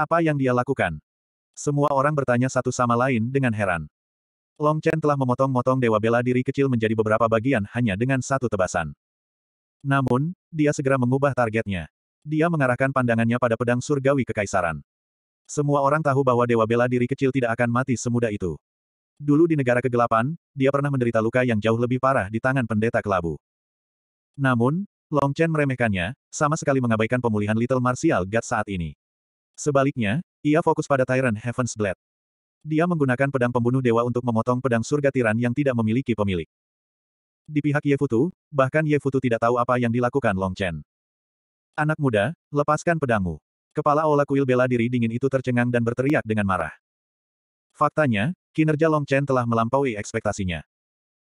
Apa yang dia lakukan? Semua orang bertanya satu sama lain dengan heran. Long Chen telah memotong-motong dewa bela diri kecil menjadi beberapa bagian hanya dengan satu tebasan. Namun, dia segera mengubah targetnya. Dia mengarahkan pandangannya pada pedang surgawi kekaisaran. Semua orang tahu bahwa dewa bela diri kecil tidak akan mati semudah itu. Dulu di negara kegelapan, dia pernah menderita luka yang jauh lebih parah di tangan pendeta kelabu. Namun, Long Chen meremehkannya, sama sekali mengabaikan pemulihan Little Martial God saat ini. Sebaliknya, ia fokus pada Tyrant Heaven's Blade. Dia menggunakan pedang pembunuh dewa untuk memotong pedang surga tiran yang tidak memiliki pemilik. Di pihak Yefutu, bahkan Yefutu tidak tahu apa yang dilakukan Long Chen. Anak muda, lepaskan pedangmu. Kepala Ola Kuil bela diri dingin itu tercengang dan berteriak dengan marah. Faktanya, kinerja Long Chen telah melampaui ekspektasinya.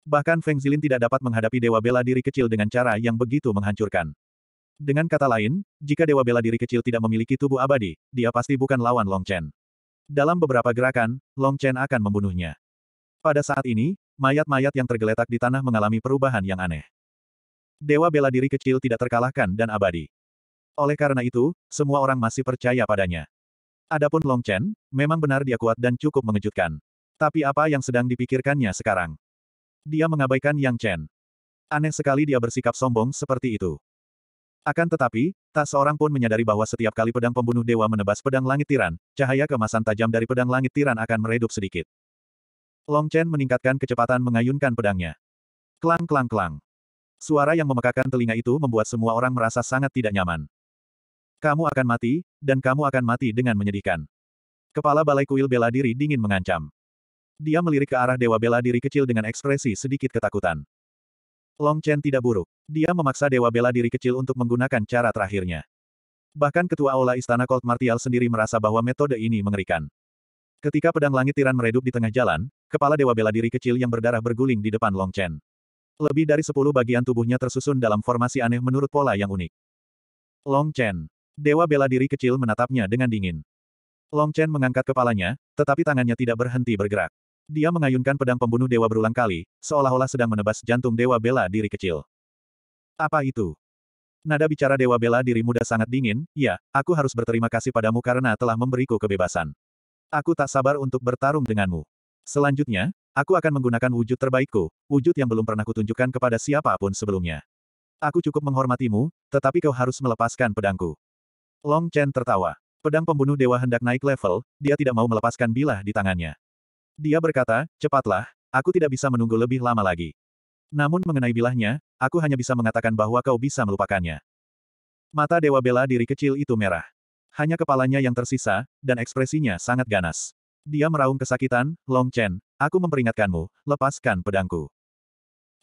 Bahkan Feng Zilin tidak dapat menghadapi dewa bela diri kecil dengan cara yang begitu menghancurkan. Dengan kata lain, jika dewa bela diri kecil tidak memiliki tubuh abadi, dia pasti bukan lawan Long Chen. Dalam beberapa gerakan, Long Chen akan membunuhnya. Pada saat ini, mayat-mayat yang tergeletak di tanah mengalami perubahan yang aneh. Dewa bela diri kecil tidak terkalahkan dan abadi. Oleh karena itu, semua orang masih percaya padanya. Adapun Long Chen, memang benar dia kuat dan cukup mengejutkan. Tapi apa yang sedang dipikirkannya sekarang? Dia mengabaikan Yang Chen. Aneh sekali dia bersikap sombong seperti itu. Akan tetapi, tak seorang pun menyadari bahwa setiap kali pedang pembunuh dewa menebas pedang langit tiran, cahaya kemasan tajam dari pedang langit tiran akan meredup sedikit. Long Chen meningkatkan kecepatan mengayunkan pedangnya. Klang klang klang. Suara yang memekakan telinga itu membuat semua orang merasa sangat tidak nyaman. Kamu akan mati, dan kamu akan mati dengan menyedihkan. Kepala Balai Kuil Bela Diri dingin mengancam. Dia melirik ke arah Dewa Bela Diri kecil dengan ekspresi sedikit ketakutan. Long Chen tidak buruk. Dia memaksa Dewa Bela Diri kecil untuk menggunakan cara terakhirnya. Bahkan Ketua Aula Istana Colt Martial sendiri merasa bahwa metode ini mengerikan. Ketika pedang langit tiran meredup di tengah jalan, kepala Dewa Bela Diri kecil yang berdarah berguling di depan Long Chen. Lebih dari sepuluh bagian tubuhnya tersusun dalam formasi aneh menurut pola yang unik. Long Chen. Dewa Bela Diri kecil menatapnya dengan dingin. Long Chen mengangkat kepalanya, tetapi tangannya tidak berhenti bergerak. Dia mengayunkan pedang pembunuh dewa berulang kali, seolah-olah sedang menebas jantung dewa bela diri kecil. Apa itu? Nada bicara dewa bela diri muda sangat dingin, ya, aku harus berterima kasih padamu karena telah memberiku kebebasan. Aku tak sabar untuk bertarung denganmu. Selanjutnya, aku akan menggunakan wujud terbaikku, wujud yang belum pernah kutunjukkan kepada siapapun sebelumnya. Aku cukup menghormatimu, tetapi kau harus melepaskan pedangku. Long Chen tertawa. Pedang pembunuh dewa hendak naik level, dia tidak mau melepaskan bilah di tangannya. Dia berkata, cepatlah, aku tidak bisa menunggu lebih lama lagi. Namun mengenai bilahnya, aku hanya bisa mengatakan bahwa kau bisa melupakannya. Mata Dewa Bela diri kecil itu merah. Hanya kepalanya yang tersisa, dan ekspresinya sangat ganas. Dia meraung kesakitan, Long Chen, aku memperingatkanmu, lepaskan pedangku.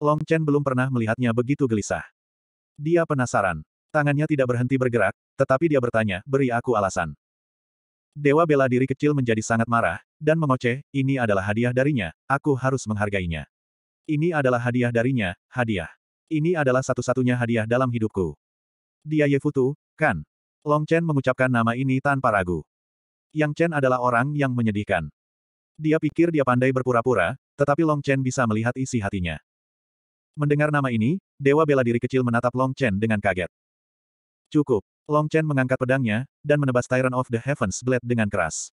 Long Chen belum pernah melihatnya begitu gelisah. Dia penasaran. Tangannya tidak berhenti bergerak, tetapi dia bertanya, beri aku alasan. Dewa bela diri kecil menjadi sangat marah, dan mengoceh, ini adalah hadiah darinya, aku harus menghargainya. Ini adalah hadiah darinya, hadiah. Ini adalah satu-satunya hadiah dalam hidupku. Dia Yefutu, kan? Long Chen mengucapkan nama ini tanpa ragu. Yang Chen adalah orang yang menyedihkan. Dia pikir dia pandai berpura-pura, tetapi Long Chen bisa melihat isi hatinya. Mendengar nama ini, Dewa Bela Diri kecil menatap Long Chen dengan kaget. Cukup. Long Chen mengangkat pedangnya, dan menebas Tyrant of the Heavens Blade dengan keras.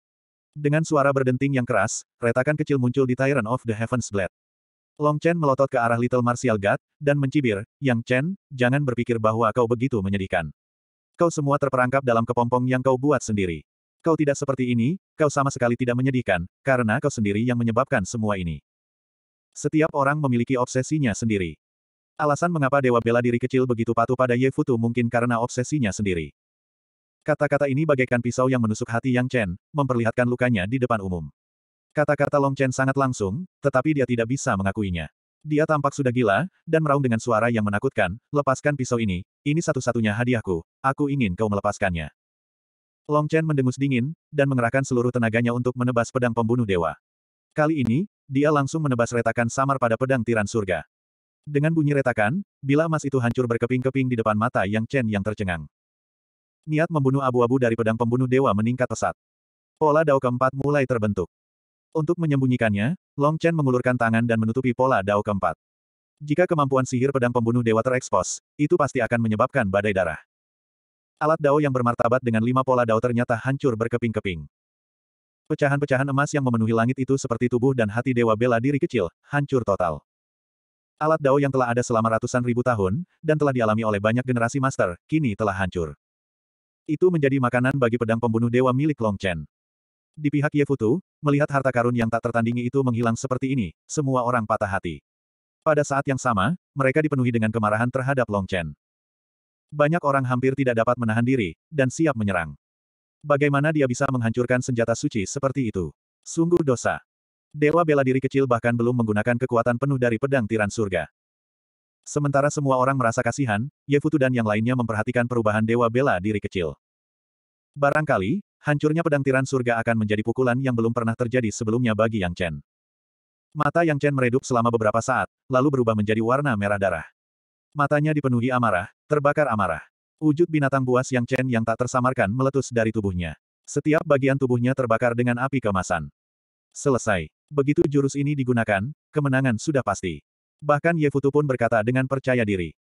Dengan suara berdenting yang keras, retakan kecil muncul di Tyrant of the Heavens Blade. Long Chen melotot ke arah Little Martial God, dan mencibir, Yang Chen, jangan berpikir bahwa kau begitu menyedihkan. Kau semua terperangkap dalam kepompong yang kau buat sendiri. Kau tidak seperti ini, kau sama sekali tidak menyedihkan, karena kau sendiri yang menyebabkan semua ini. Setiap orang memiliki obsesinya sendiri. Alasan mengapa dewa bela diri kecil begitu patuh pada Ye Futu mungkin karena obsesinya sendiri. Kata-kata ini bagaikan pisau yang menusuk hati Yang Chen, memperlihatkan lukanya di depan umum. Kata-kata Long Chen sangat langsung, tetapi dia tidak bisa mengakuinya. Dia tampak sudah gila, dan meraung dengan suara yang menakutkan, lepaskan pisau ini, ini satu-satunya hadiahku, aku ingin kau melepaskannya. Long Chen mendengus dingin, dan mengerahkan seluruh tenaganya untuk menebas pedang pembunuh dewa. Kali ini, dia langsung menebas retakan samar pada pedang tiran surga. Dengan bunyi retakan, bila emas itu hancur berkeping-keping di depan mata Yang Chen yang tercengang. Niat membunuh abu-abu dari pedang pembunuh dewa meningkat pesat. Pola dao keempat mulai terbentuk. Untuk menyembunyikannya, Long Chen mengulurkan tangan dan menutupi pola dao keempat. Jika kemampuan sihir pedang pembunuh dewa terekspos, itu pasti akan menyebabkan badai darah. Alat dao yang bermartabat dengan lima pola dao ternyata hancur berkeping-keping. Pecahan-pecahan emas yang memenuhi langit itu seperti tubuh dan hati dewa bela diri kecil, hancur total. Alat Dao yang telah ada selama ratusan ribu tahun, dan telah dialami oleh banyak generasi master, kini telah hancur. Itu menjadi makanan bagi pedang pembunuh dewa milik Long Chen. Di pihak Ye Futu, melihat harta karun yang tak tertandingi itu menghilang seperti ini, semua orang patah hati. Pada saat yang sama, mereka dipenuhi dengan kemarahan terhadap Long Chen. Banyak orang hampir tidak dapat menahan diri, dan siap menyerang. Bagaimana dia bisa menghancurkan senjata suci seperti itu? Sungguh dosa. Dewa bela diri kecil bahkan belum menggunakan kekuatan penuh dari pedang tiran surga. Sementara semua orang merasa kasihan, Yefutu dan yang lainnya memperhatikan perubahan Dewa bela diri kecil. Barangkali, hancurnya pedang tiran surga akan menjadi pukulan yang belum pernah terjadi sebelumnya bagi Yang Chen. Mata Yang Chen meredup selama beberapa saat, lalu berubah menjadi warna merah darah. Matanya dipenuhi amarah, terbakar amarah. Wujud binatang buas Yang Chen yang tak tersamarkan meletus dari tubuhnya. Setiap bagian tubuhnya terbakar dengan api kemasan. Selesai. Begitu jurus ini digunakan, kemenangan sudah pasti. Bahkan Ye Futu pun berkata dengan percaya diri.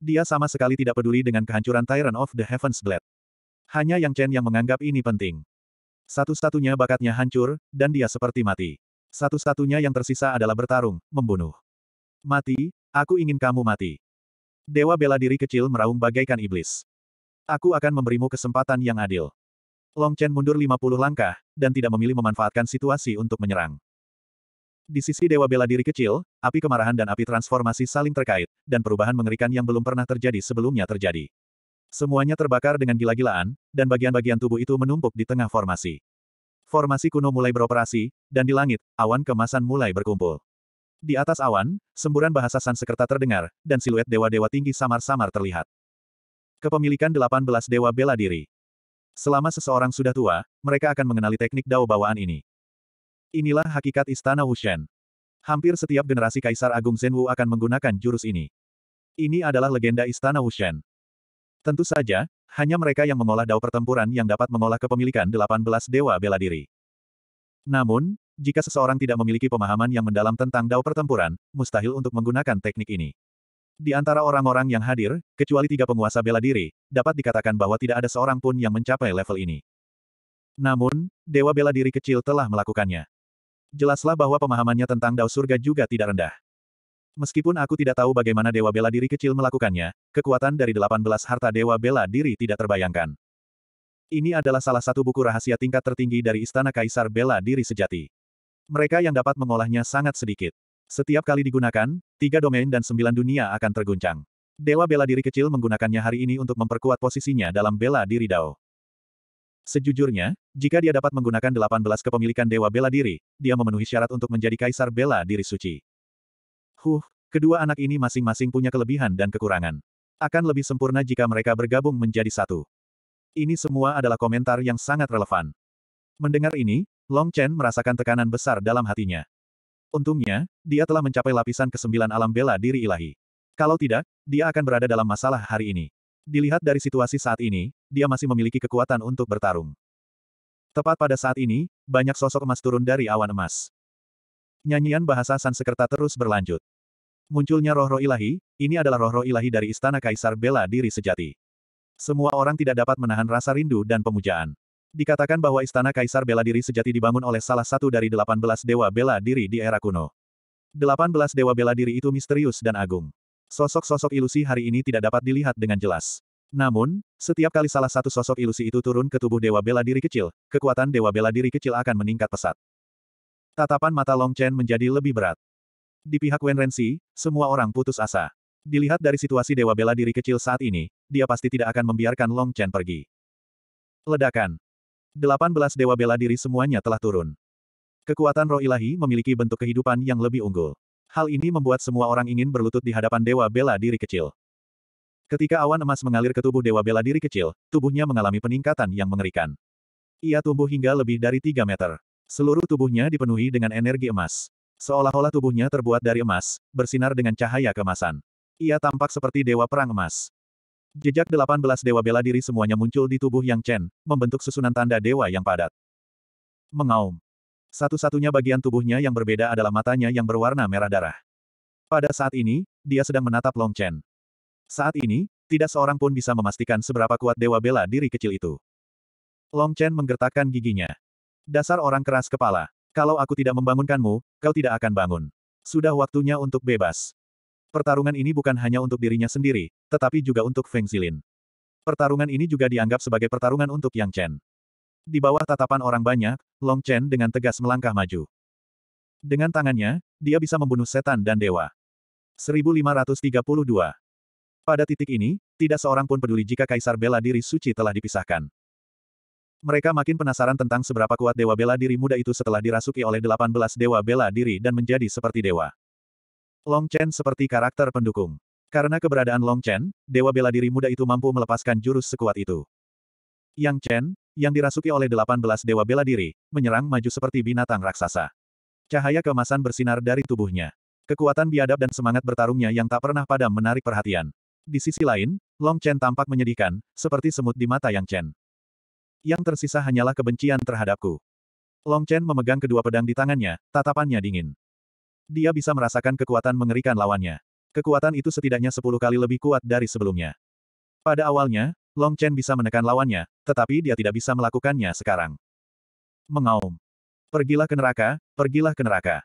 Dia sama sekali tidak peduli dengan kehancuran Tyrant of the Heaven's Blade. Hanya Yang Chen yang menganggap ini penting. Satu-satunya bakatnya hancur, dan dia seperti mati. Satu-satunya yang tersisa adalah bertarung, membunuh. Mati, aku ingin kamu mati. Dewa bela diri kecil meraung bagaikan iblis. Aku akan memberimu kesempatan yang adil. Long Chen mundur 50 langkah, dan tidak memilih memanfaatkan situasi untuk menyerang. Di sisi dewa bela diri kecil, api kemarahan dan api transformasi saling terkait, dan perubahan mengerikan yang belum pernah terjadi sebelumnya terjadi. Semuanya terbakar dengan gila-gilaan, dan bagian-bagian tubuh itu menumpuk di tengah formasi. Formasi kuno mulai beroperasi, dan di langit, awan kemasan mulai berkumpul. Di atas awan, semburan bahasa Sansekerta terdengar, dan siluet dewa-dewa tinggi samar-samar terlihat. Kepemilikan 18 dewa bela diri. Selama seseorang sudah tua, mereka akan mengenali teknik dao bawaan ini. Inilah hakikat Istana Wushen. Hampir setiap generasi Kaisar Agung Zenwu akan menggunakan jurus ini. Ini adalah legenda Istana Wushen. Tentu saja, hanya mereka yang mengolah dao pertempuran yang dapat mengolah kepemilikan 18 dewa bela diri. Namun, jika seseorang tidak memiliki pemahaman yang mendalam tentang dao pertempuran, mustahil untuk menggunakan teknik ini. Di antara orang-orang yang hadir, kecuali tiga penguasa bela diri, dapat dikatakan bahwa tidak ada seorang pun yang mencapai level ini. Namun, dewa bela diri kecil telah melakukannya. Jelaslah bahwa pemahamannya tentang dao surga juga tidak rendah. Meskipun aku tidak tahu bagaimana Dewa Bela Diri kecil melakukannya, kekuatan dari 18 harta Dewa Bela Diri tidak terbayangkan. Ini adalah salah satu buku rahasia tingkat tertinggi dari Istana Kaisar Bela Diri Sejati. Mereka yang dapat mengolahnya sangat sedikit. Setiap kali digunakan, tiga domain dan sembilan dunia akan terguncang. Dewa Bela Diri kecil menggunakannya hari ini untuk memperkuat posisinya dalam Bela Diri Dao. Sejujurnya, jika dia dapat menggunakan 18 kepemilikan Dewa Bela Diri, dia memenuhi syarat untuk menjadi Kaisar Bela Diri Suci. Huh, kedua anak ini masing-masing punya kelebihan dan kekurangan. Akan lebih sempurna jika mereka bergabung menjadi satu. Ini semua adalah komentar yang sangat relevan. Mendengar ini, Long Chen merasakan tekanan besar dalam hatinya. Untungnya, dia telah mencapai lapisan kesembilan alam bela diri ilahi. Kalau tidak, dia akan berada dalam masalah hari ini. Dilihat dari situasi saat ini, dia masih memiliki kekuatan untuk bertarung. Tepat pada saat ini, banyak sosok emas turun dari awan emas. Nyanyian bahasa Sanskerta terus berlanjut. Munculnya roh-roh ilahi, ini adalah roh-roh ilahi dari Istana Kaisar Bela Diri Sejati. Semua orang tidak dapat menahan rasa rindu dan pemujaan. Dikatakan bahwa Istana Kaisar Bela Diri Sejati dibangun oleh salah satu dari 18 Dewa Bela Diri di era kuno. 18 Dewa Bela Diri itu misterius dan agung. Sosok-sosok ilusi hari ini tidak dapat dilihat dengan jelas. Namun, setiap kali salah satu sosok ilusi itu turun ke tubuh Dewa Bela Diri Kecil, kekuatan Dewa Bela Diri Kecil akan meningkat pesat. Tatapan mata Long Chen menjadi lebih berat. Di pihak Wen Renzi, semua orang putus asa. Dilihat dari situasi Dewa Bela Diri Kecil saat ini, dia pasti tidak akan membiarkan Long Chen pergi. Ledakan. 18 Dewa Bela Diri semuanya telah turun. Kekuatan roh ilahi memiliki bentuk kehidupan yang lebih unggul. Hal ini membuat semua orang ingin berlutut di hadapan Dewa Bela Diri Kecil. Ketika awan emas mengalir ke tubuh Dewa Bela Diri Kecil, tubuhnya mengalami peningkatan yang mengerikan. Ia tumbuh hingga lebih dari 3 meter. Seluruh tubuhnya dipenuhi dengan energi emas. Seolah-olah tubuhnya terbuat dari emas, bersinar dengan cahaya kemasan. Ia tampak seperti Dewa Perang Emas. Jejak 18 Dewa Bela Diri semuanya muncul di tubuh Yang Chen, membentuk susunan tanda Dewa yang padat. Mengaum. Satu-satunya bagian tubuhnya yang berbeda adalah matanya yang berwarna merah darah. Pada saat ini, dia sedang menatap Long Chen. Saat ini, tidak seorang pun bisa memastikan seberapa kuat dewa bela diri kecil itu. Long Chen menggertakkan giginya. Dasar orang keras kepala. Kalau aku tidak membangunkanmu, kau tidak akan bangun. Sudah waktunya untuk bebas. Pertarungan ini bukan hanya untuk dirinya sendiri, tetapi juga untuk Feng Zilin. Pertarungan ini juga dianggap sebagai pertarungan untuk Yang Chen. Di bawah tatapan orang banyak, Long Chen dengan tegas melangkah maju. Dengan tangannya, dia bisa membunuh setan dan dewa. 1532 Pada titik ini, tidak seorang pun peduli jika Kaisar Bela Diri Suci telah dipisahkan. Mereka makin penasaran tentang seberapa kuat Dewa Bela Diri muda itu setelah dirasuki oleh 18 Dewa Bela Diri dan menjadi seperti Dewa. Long Chen seperti karakter pendukung. Karena keberadaan Long Chen, Dewa Bela Diri muda itu mampu melepaskan jurus sekuat itu. Yang Chen, yang dirasuki oleh 18 dewa bela diri, menyerang maju seperti binatang raksasa. Cahaya kemasan bersinar dari tubuhnya. Kekuatan biadab dan semangat bertarungnya yang tak pernah padam menarik perhatian. Di sisi lain, Long Chen tampak menyedihkan, seperti semut di mata Yang Chen. Yang tersisa hanyalah kebencian terhadapku. Long Chen memegang kedua pedang di tangannya, tatapannya dingin. Dia bisa merasakan kekuatan mengerikan lawannya. Kekuatan itu setidaknya sepuluh kali lebih kuat dari sebelumnya. Pada awalnya, Long Chen bisa menekan lawannya, tetapi dia tidak bisa melakukannya sekarang. Mengaum. Pergilah ke neraka, pergilah ke neraka.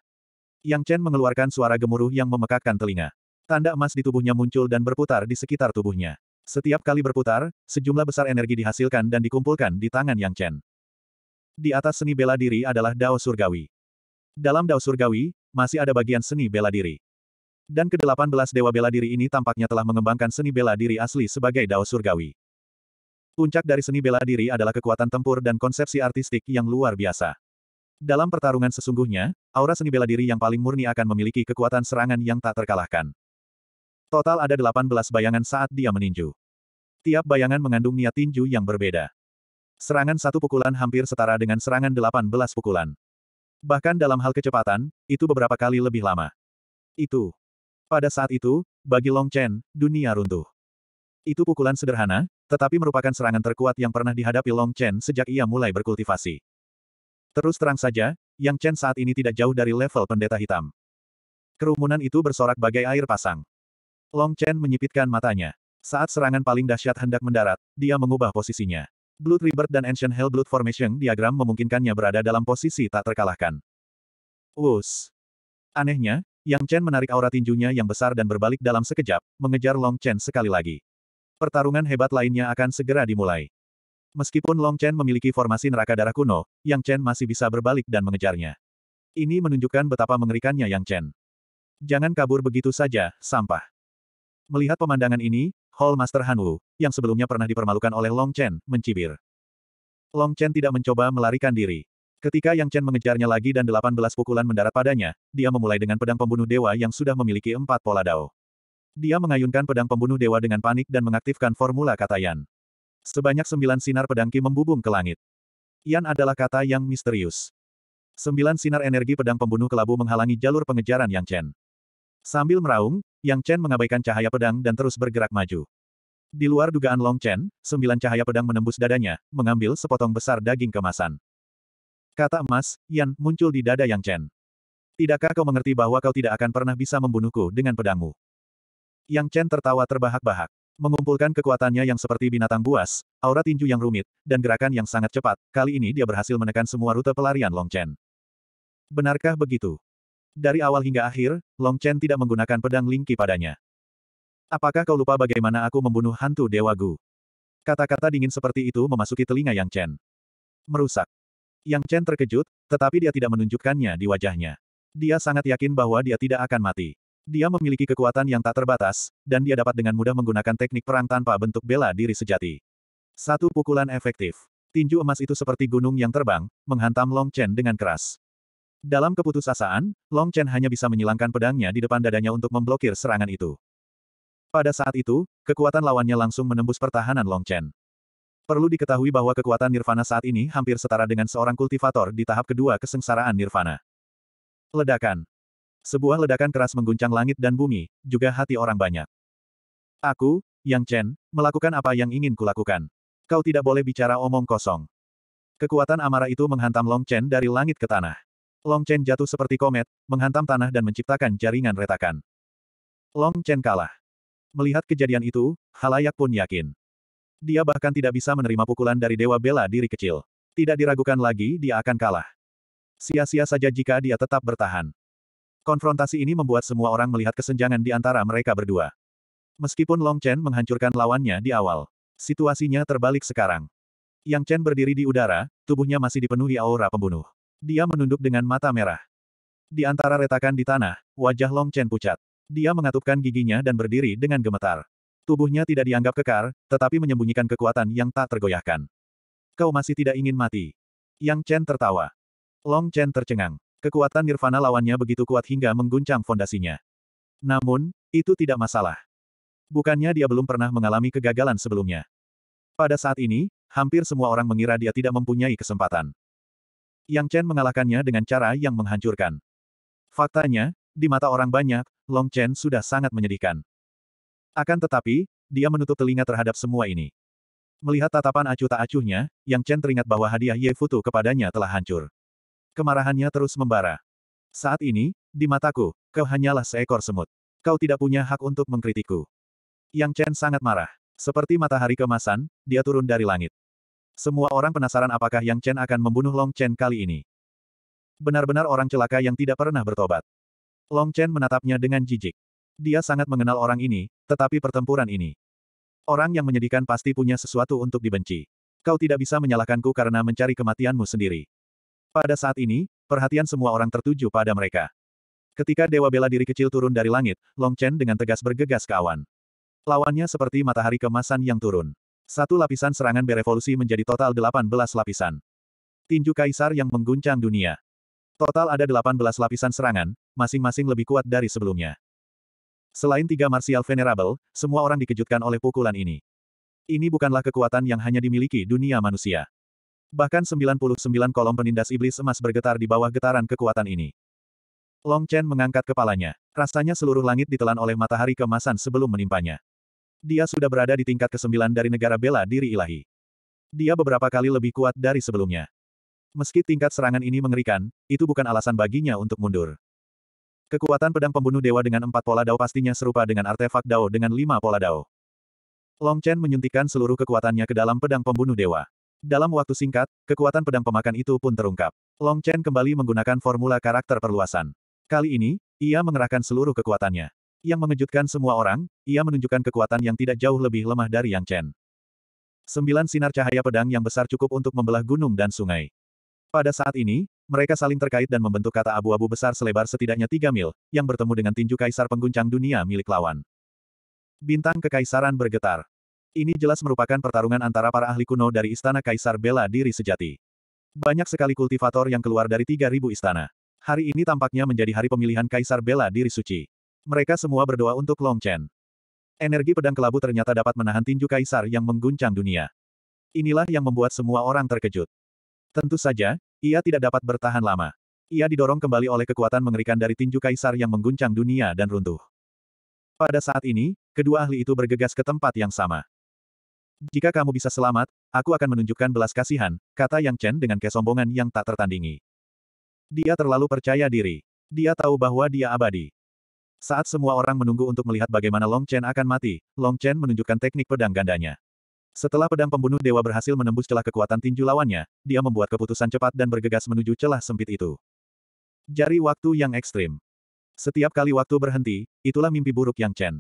Yang Chen mengeluarkan suara gemuruh yang memekakkan telinga. Tanda emas di tubuhnya muncul dan berputar di sekitar tubuhnya. Setiap kali berputar, sejumlah besar energi dihasilkan dan dikumpulkan di tangan Yang Chen. Di atas seni bela diri adalah Dao Surgawi. Dalam Dao Surgawi, masih ada bagian seni bela diri. Dan ke-18 Dewa Bela Diri ini tampaknya telah mengembangkan seni bela diri asli sebagai Dao Surgawi. Puncak dari seni bela diri adalah kekuatan tempur dan konsepsi artistik yang luar biasa. Dalam pertarungan sesungguhnya, aura seni bela diri yang paling murni akan memiliki kekuatan serangan yang tak terkalahkan. Total ada 18 bayangan saat dia meninju. Tiap bayangan mengandung niat tinju yang berbeda. Serangan satu pukulan hampir setara dengan serangan 18 pukulan. Bahkan dalam hal kecepatan, itu beberapa kali lebih lama. Itu. Pada saat itu, bagi Long Chen, dunia runtuh. Itu pukulan sederhana, tetapi merupakan serangan terkuat yang pernah dihadapi Long Chen sejak ia mulai berkultivasi. Terus terang saja, Yang Chen saat ini tidak jauh dari level pendeta hitam. Kerumunan itu bersorak bagai air pasang. Long Chen menyipitkan matanya. Saat serangan paling dahsyat hendak mendarat, dia mengubah posisinya. Blood Rebirth dan Ancient Hell Blood Formation diagram memungkinkannya berada dalam posisi tak terkalahkan. Wus. Anehnya, Yang Chen menarik aura tinjunya yang besar dan berbalik dalam sekejap, mengejar Long Chen sekali lagi. Pertarungan hebat lainnya akan segera dimulai. Meskipun Long Chen memiliki formasi neraka darah kuno, Yang Chen masih bisa berbalik dan mengejarnya. Ini menunjukkan betapa mengerikannya Yang Chen. Jangan kabur begitu saja, sampah. Melihat pemandangan ini, Hall Master Han Wu, yang sebelumnya pernah dipermalukan oleh Long Chen, mencibir. Long Chen tidak mencoba melarikan diri. Ketika Yang Chen mengejarnya lagi dan 18 pukulan mendarat padanya, dia memulai dengan pedang pembunuh dewa yang sudah memiliki empat pola dao. Dia mengayunkan pedang pembunuh dewa dengan panik dan mengaktifkan formula kata Yan. Sebanyak sembilan sinar pedang Ki membubung ke langit. Yan adalah kata yang misterius. Sembilan sinar energi pedang pembunuh kelabu menghalangi jalur pengejaran Yang Chen. Sambil meraung, Yang Chen mengabaikan cahaya pedang dan terus bergerak maju. Di luar dugaan Long Chen, sembilan cahaya pedang menembus dadanya, mengambil sepotong besar daging kemasan. Kata emas, Yan, muncul di dada Yang Chen. Tidakkah kau mengerti bahwa kau tidak akan pernah bisa membunuhku dengan pedangmu? Yang Chen tertawa terbahak-bahak. Mengumpulkan kekuatannya yang seperti binatang buas, aura tinju yang rumit, dan gerakan yang sangat cepat, kali ini dia berhasil menekan semua rute pelarian Long Chen. Benarkah begitu? Dari awal hingga akhir, Long Chen tidak menggunakan pedang Lingqi padanya. Apakah kau lupa bagaimana aku membunuh hantu Dewa Gu? Kata-kata dingin seperti itu memasuki telinga Yang Chen. Merusak. Yang Chen terkejut, tetapi dia tidak menunjukkannya di wajahnya. Dia sangat yakin bahwa dia tidak akan mati. Dia memiliki kekuatan yang tak terbatas, dan dia dapat dengan mudah menggunakan teknik perang tanpa bentuk bela diri sejati. Satu pukulan efektif. Tinju emas itu seperti gunung yang terbang, menghantam Long Chen dengan keras. Dalam keputusasaan, Long Chen hanya bisa menyilangkan pedangnya di depan dadanya untuk memblokir serangan itu. Pada saat itu, kekuatan lawannya langsung menembus pertahanan Long Chen. Perlu diketahui bahwa kekuatan Nirvana saat ini hampir setara dengan seorang kultivator di tahap kedua kesengsaraan Nirvana. Ledakan. Sebuah ledakan keras mengguncang langit dan bumi, juga hati orang banyak. Aku, Yang Chen, melakukan apa yang ingin kulakukan. Kau tidak boleh bicara omong kosong. Kekuatan amarah itu menghantam Long Chen dari langit ke tanah. Long Chen jatuh seperti komet, menghantam tanah dan menciptakan jaringan retakan. Long Chen kalah. Melihat kejadian itu, halayak pun yakin. Dia bahkan tidak bisa menerima pukulan dari Dewa Bela diri kecil. Tidak diragukan lagi dia akan kalah. Sia-sia saja jika dia tetap bertahan. Konfrontasi ini membuat semua orang melihat kesenjangan di antara mereka berdua. Meskipun Long Chen menghancurkan lawannya di awal, situasinya terbalik sekarang. Yang Chen berdiri di udara, tubuhnya masih dipenuhi aura pembunuh. Dia menunduk dengan mata merah. Di antara retakan di tanah, wajah Long Chen pucat. Dia mengatupkan giginya dan berdiri dengan gemetar. Tubuhnya tidak dianggap kekar, tetapi menyembunyikan kekuatan yang tak tergoyahkan. Kau masih tidak ingin mati. Yang Chen tertawa. Long Chen tercengang. Kekuatan nirvana lawannya begitu kuat hingga mengguncang fondasinya. Namun, itu tidak masalah. Bukannya dia belum pernah mengalami kegagalan sebelumnya. Pada saat ini, hampir semua orang mengira dia tidak mempunyai kesempatan. Yang Chen mengalahkannya dengan cara yang menghancurkan. Faktanya, di mata orang banyak, Long Chen sudah sangat menyedihkan. Akan tetapi, dia menutup telinga terhadap semua ini. Melihat tatapan acuh tak acuhnya, Yang Chen teringat bahwa hadiah Ye Futu kepadanya telah hancur. Kemarahannya terus membara. Saat ini, di mataku, kau hanyalah seekor semut. Kau tidak punya hak untuk mengkritikku. Yang Chen sangat marah. Seperti matahari kemasan, dia turun dari langit. Semua orang penasaran apakah Yang Chen akan membunuh Long Chen kali ini. Benar-benar orang celaka yang tidak pernah bertobat. Long Chen menatapnya dengan jijik. Dia sangat mengenal orang ini, tetapi pertempuran ini. Orang yang menyedihkan pasti punya sesuatu untuk dibenci. Kau tidak bisa menyalahkanku karena mencari kematianmu sendiri. Pada saat ini, perhatian semua orang tertuju pada mereka. Ketika Dewa Bela Diri kecil turun dari langit, Long Chen dengan tegas bergegas ke awan. Lawannya seperti matahari kemasan yang turun. Satu lapisan serangan berevolusi menjadi total 18 lapisan. Tinju kaisar yang mengguncang dunia. Total ada 18 lapisan serangan, masing-masing lebih kuat dari sebelumnya. Selain tiga martial venerable, semua orang dikejutkan oleh pukulan ini. Ini bukanlah kekuatan yang hanya dimiliki dunia manusia. Bahkan 99 kolom penindas iblis emas bergetar di bawah getaran kekuatan ini. Long Chen mengangkat kepalanya. Rasanya seluruh langit ditelan oleh matahari kemasan sebelum menimpanya. Dia sudah berada di tingkat kesembilan dari negara bela diri ilahi. Dia beberapa kali lebih kuat dari sebelumnya. Meski tingkat serangan ini mengerikan, itu bukan alasan baginya untuk mundur. Kekuatan pedang pembunuh dewa dengan empat pola dao pastinya serupa dengan artefak dao dengan lima pola dao. Long Chen menyuntikkan seluruh kekuatannya ke dalam pedang pembunuh dewa. Dalam waktu singkat, kekuatan pedang pemakan itu pun terungkap. Long Chen kembali menggunakan formula karakter perluasan. Kali ini, ia mengerahkan seluruh kekuatannya. Yang mengejutkan semua orang, ia menunjukkan kekuatan yang tidak jauh lebih lemah dari Yang Chen. Sembilan sinar cahaya pedang yang besar cukup untuk membelah gunung dan sungai. Pada saat ini, mereka saling terkait dan membentuk kata abu-abu besar selebar setidaknya tiga mil, yang bertemu dengan tinju kaisar pengguncang dunia milik lawan. Bintang kekaisaran bergetar. Ini jelas merupakan pertarungan antara para ahli kuno dari Istana Kaisar Bela Diri Sejati. Banyak sekali kultivator yang keluar dari 3.000 istana. Hari ini tampaknya menjadi hari pemilihan Kaisar Bela Diri Suci. Mereka semua berdoa untuk Long Chen. Energi pedang kelabu ternyata dapat menahan tinju Kaisar yang mengguncang dunia. Inilah yang membuat semua orang terkejut. Tentu saja, ia tidak dapat bertahan lama. Ia didorong kembali oleh kekuatan mengerikan dari tinju Kaisar yang mengguncang dunia dan runtuh. Pada saat ini, kedua ahli itu bergegas ke tempat yang sama. Jika kamu bisa selamat, aku akan menunjukkan belas kasihan, kata Yang Chen dengan kesombongan yang tak tertandingi. Dia terlalu percaya diri. Dia tahu bahwa dia abadi. Saat semua orang menunggu untuk melihat bagaimana Long Chen akan mati, Long Chen menunjukkan teknik pedang gandanya. Setelah pedang pembunuh dewa berhasil menembus celah kekuatan tinju lawannya, dia membuat keputusan cepat dan bergegas menuju celah sempit itu. Jari waktu yang ekstrim. Setiap kali waktu berhenti, itulah mimpi buruk Yang Chen.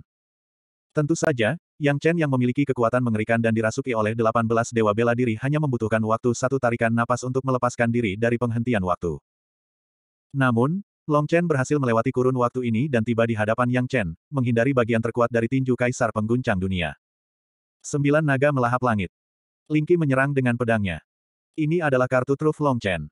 Tentu saja, Yang Chen yang memiliki kekuatan mengerikan dan dirasuki oleh 18 dewa bela diri hanya membutuhkan waktu satu tarikan napas untuk melepaskan diri dari penghentian waktu. Namun, Long Chen berhasil melewati kurun waktu ini dan tiba di hadapan Yang Chen, menghindari bagian terkuat dari tinju kaisar pengguncang dunia. Sembilan naga melahap langit. Lingqi menyerang dengan pedangnya. Ini adalah kartu truf Long Chen.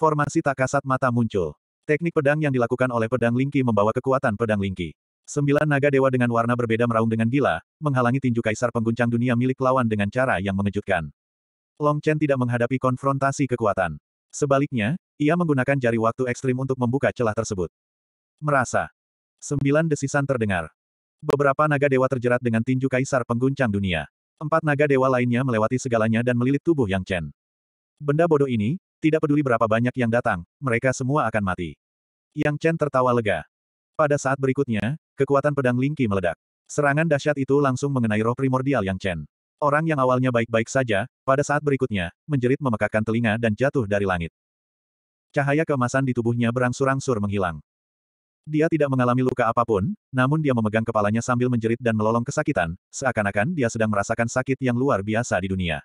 Formasi tak kasat mata muncul. Teknik pedang yang dilakukan oleh pedang Lingqi membawa kekuatan pedang Lingqi. Sembilan naga dewa dengan warna berbeda meraung dengan gila, menghalangi tinju kaisar pengguncang dunia milik lawan dengan cara yang mengejutkan. Long Chen tidak menghadapi konfrontasi kekuatan. Sebaliknya, ia menggunakan jari waktu ekstrim untuk membuka celah tersebut. Merasa. Sembilan desisan terdengar. Beberapa naga dewa terjerat dengan tinju kaisar pengguncang dunia. Empat naga dewa lainnya melewati segalanya dan melilit tubuh Yang Chen. Benda bodoh ini, tidak peduli berapa banyak yang datang, mereka semua akan mati. Yang Chen tertawa lega. Pada saat berikutnya, kekuatan pedang Lingqi meledak. Serangan dahsyat itu langsung mengenai roh primordial Yang Chen. Orang yang awalnya baik-baik saja, pada saat berikutnya, menjerit memekakkan telinga dan jatuh dari langit. Cahaya keemasan di tubuhnya berangsur-angsur menghilang. Dia tidak mengalami luka apapun, namun dia memegang kepalanya sambil menjerit dan melolong kesakitan, seakan-akan dia sedang merasakan sakit yang luar biasa di dunia.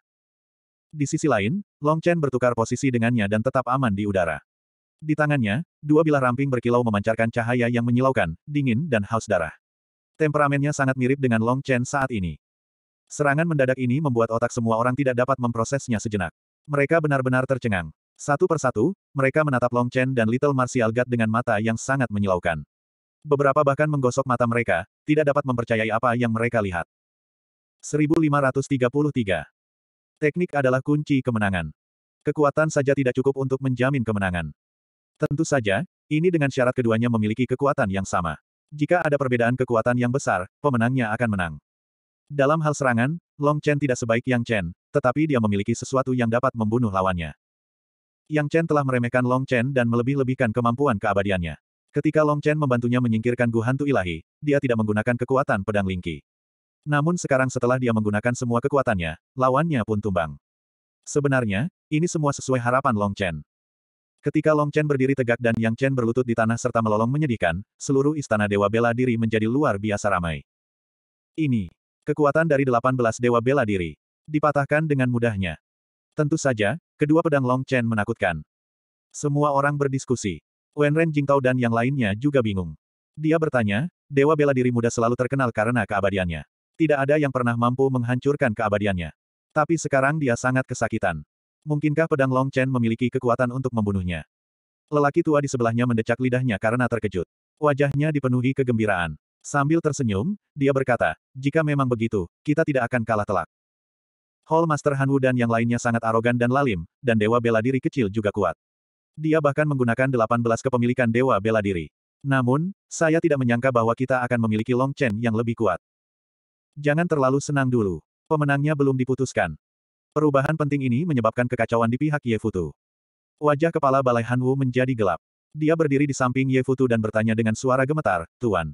Di sisi lain, Long Chen bertukar posisi dengannya dan tetap aman di udara. Di tangannya, dua bilah ramping berkilau memancarkan cahaya yang menyilaukan, dingin dan haus darah. Temperamennya sangat mirip dengan Long Chen saat ini. Serangan mendadak ini membuat otak semua orang tidak dapat memprosesnya sejenak. Mereka benar-benar tercengang. Satu persatu, mereka menatap Long Chen dan Little Martial God dengan mata yang sangat menyilaukan. Beberapa bahkan menggosok mata mereka, tidak dapat mempercayai apa yang mereka lihat. 1533. Teknik adalah kunci kemenangan. Kekuatan saja tidak cukup untuk menjamin kemenangan. Tentu saja, ini dengan syarat keduanya memiliki kekuatan yang sama. Jika ada perbedaan kekuatan yang besar, pemenangnya akan menang. Dalam hal serangan, Long Chen tidak sebaik Yang Chen, tetapi dia memiliki sesuatu yang dapat membunuh lawannya. Yang Chen telah meremehkan Long Chen dan melebih-lebihkan kemampuan keabadiannya. Ketika Long Chen membantunya menyingkirkan Gu Hantu Ilahi, dia tidak menggunakan kekuatan pedang Lingqi. Namun sekarang setelah dia menggunakan semua kekuatannya, lawannya pun tumbang. Sebenarnya, ini semua sesuai harapan Long Chen. Ketika Long Chen berdiri tegak dan Yang Chen berlutut di tanah serta melolong menyedihkan, seluruh istana Dewa Bela Diri menjadi luar biasa ramai. Ini, kekuatan dari 18 Dewa Bela Diri, dipatahkan dengan mudahnya. Tentu saja, kedua pedang Long Chen menakutkan. Semua orang berdiskusi. Wen Wenren Jingtao dan yang lainnya juga bingung. Dia bertanya, Dewa Bela Diri Muda selalu terkenal karena keabadiannya. Tidak ada yang pernah mampu menghancurkan keabadiannya. Tapi sekarang dia sangat kesakitan. Mungkinkah pedang Long Chen memiliki kekuatan untuk membunuhnya? Lelaki tua di sebelahnya mendecak lidahnya karena terkejut. Wajahnya dipenuhi kegembiraan. Sambil tersenyum, dia berkata, jika memang begitu, kita tidak akan kalah telak. Hall Master Hanwu dan yang lainnya sangat arogan dan lalim, dan dewa bela diri kecil juga kuat. Dia bahkan menggunakan 18 kepemilikan dewa bela diri. Namun, saya tidak menyangka bahwa kita akan memiliki Long Chen yang lebih kuat. Jangan terlalu senang dulu. Pemenangnya belum diputuskan. Perubahan penting ini menyebabkan kekacauan di pihak Ye Yefutu. Wajah kepala Balai Hanwu menjadi gelap. Dia berdiri di samping Ye Yefutu dan bertanya dengan suara gemetar, Tuan.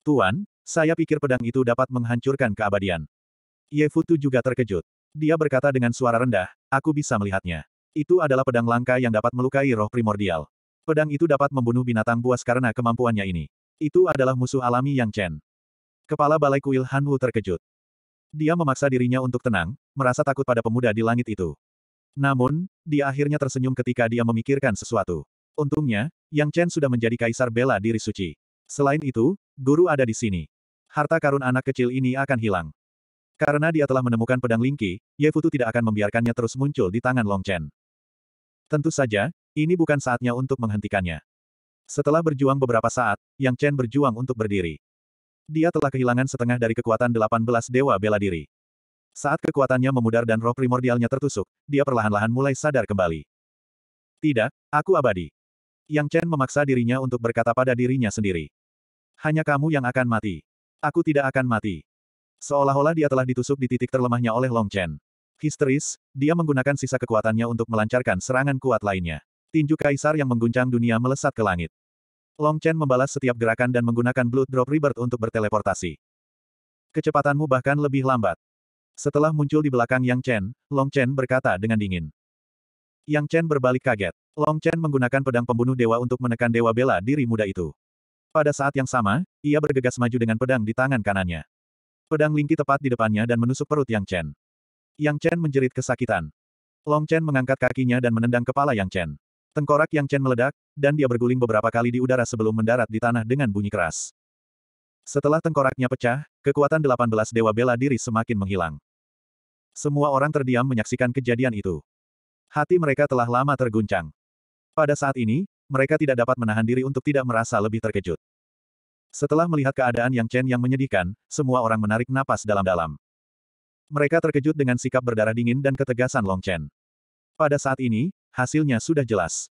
Tuan, saya pikir pedang itu dapat menghancurkan keabadian. Ye Yefutu juga terkejut. Dia berkata dengan suara rendah, aku bisa melihatnya. Itu adalah pedang langka yang dapat melukai roh primordial. Pedang itu dapat membunuh binatang buas karena kemampuannya ini. Itu adalah musuh alami Yang Chen. Kepala Balai Kuil Hanwu terkejut. Dia memaksa dirinya untuk tenang, merasa takut pada pemuda di langit itu. Namun, dia akhirnya tersenyum ketika dia memikirkan sesuatu. Untungnya, Yang Chen sudah menjadi kaisar bela diri suci. Selain itu, guru ada di sini. Harta karun anak kecil ini akan hilang. Karena dia telah menemukan pedang Lingki, Ye Futu tidak akan membiarkannya terus muncul di tangan Long Chen. Tentu saja, ini bukan saatnya untuk menghentikannya. Setelah berjuang beberapa saat, Yang Chen berjuang untuk berdiri. Dia telah kehilangan setengah dari kekuatan 18 dewa bela diri. Saat kekuatannya memudar dan roh primordialnya tertusuk, dia perlahan-lahan mulai sadar kembali. Tidak, aku abadi. Yang Chen memaksa dirinya untuk berkata pada dirinya sendiri. Hanya kamu yang akan mati. Aku tidak akan mati. Seolah-olah dia telah ditusuk di titik terlemahnya oleh Long Chen. Histeris, dia menggunakan sisa kekuatannya untuk melancarkan serangan kuat lainnya. Tinju kaisar yang mengguncang dunia melesat ke langit. Long Chen membalas setiap gerakan dan menggunakan Blood Drop Rebirth untuk berteleportasi. Kecepatanmu bahkan lebih lambat. Setelah muncul di belakang Yang Chen, Long Chen berkata dengan dingin. Yang Chen berbalik kaget. Long Chen menggunakan pedang pembunuh dewa untuk menekan dewa bela diri muda itu. Pada saat yang sama, ia bergegas maju dengan pedang di tangan kanannya. Pedang Lingki tepat di depannya dan menusuk perut Yang Chen. Yang Chen menjerit kesakitan. Long Chen mengangkat kakinya dan menendang kepala Yang Chen. Tengkorak Yang Chen meledak, dan dia berguling beberapa kali di udara sebelum mendarat di tanah dengan bunyi keras. Setelah tengkoraknya pecah, kekuatan 18 dewa bela diri semakin menghilang. Semua orang terdiam menyaksikan kejadian itu. Hati mereka telah lama terguncang. Pada saat ini, mereka tidak dapat menahan diri untuk tidak merasa lebih terkejut. Setelah melihat keadaan Yang Chen yang menyedihkan, semua orang menarik napas dalam-dalam. Mereka terkejut dengan sikap berdarah dingin dan ketegasan Long Chen. Pada saat ini, hasilnya sudah jelas.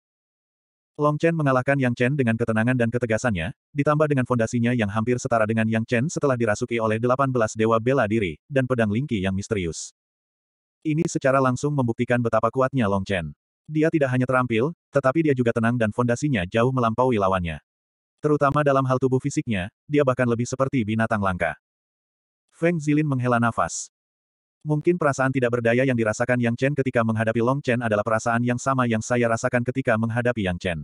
Long Chen mengalahkan Yang Chen dengan ketenangan dan ketegasannya, ditambah dengan fondasinya yang hampir setara dengan Yang Chen setelah dirasuki oleh 18 dewa bela diri, dan pedang lingki yang misterius. Ini secara langsung membuktikan betapa kuatnya Long Chen. Dia tidak hanya terampil, tetapi dia juga tenang dan fondasinya jauh melampaui lawannya. Terutama dalam hal tubuh fisiknya, dia bahkan lebih seperti binatang langka. Feng Zilin menghela nafas. Mungkin perasaan tidak berdaya yang dirasakan Yang Chen ketika menghadapi Long Chen adalah perasaan yang sama yang saya rasakan ketika menghadapi Yang Chen.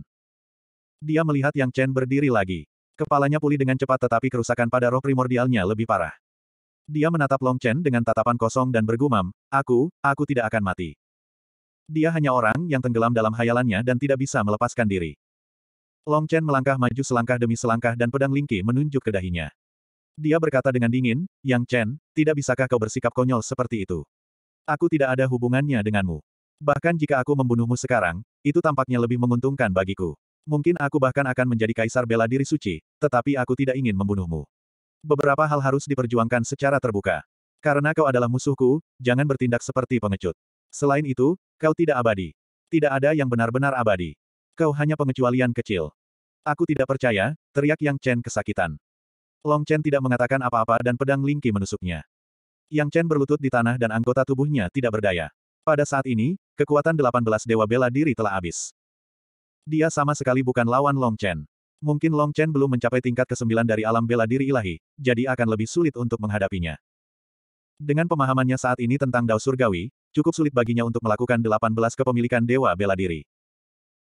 Dia melihat Yang Chen berdiri lagi. Kepalanya pulih dengan cepat tetapi kerusakan pada roh primordialnya lebih parah. Dia menatap Long Chen dengan tatapan kosong dan bergumam, Aku, aku tidak akan mati. Dia hanya orang yang tenggelam dalam hayalannya dan tidak bisa melepaskan diri. Long Chen melangkah maju selangkah demi selangkah dan pedang lingki menunjuk ke dahinya. Dia berkata dengan dingin, Yang Chen, tidak bisakah kau bersikap konyol seperti itu? Aku tidak ada hubungannya denganmu. Bahkan jika aku membunuhmu sekarang, itu tampaknya lebih menguntungkan bagiku. Mungkin aku bahkan akan menjadi kaisar bela diri suci, tetapi aku tidak ingin membunuhmu. Beberapa hal harus diperjuangkan secara terbuka. Karena kau adalah musuhku, jangan bertindak seperti pengecut. Selain itu, kau tidak abadi. Tidak ada yang benar-benar abadi. Kau hanya pengecualian kecil. Aku tidak percaya, teriak Yang Chen kesakitan. Long Chen tidak mengatakan apa-apa dan pedang Lingqi menusuknya. Yang Chen berlutut di tanah dan anggota tubuhnya tidak berdaya. Pada saat ini, kekuatan 18 dewa bela diri telah habis. Dia sama sekali bukan lawan Long Chen. Mungkin Long Chen belum mencapai tingkat ke-9 dari alam bela diri ilahi, jadi akan lebih sulit untuk menghadapinya. Dengan pemahamannya saat ini tentang Dao Surgawi, cukup sulit baginya untuk melakukan 18 kepemilikan Dewa Bela Diri.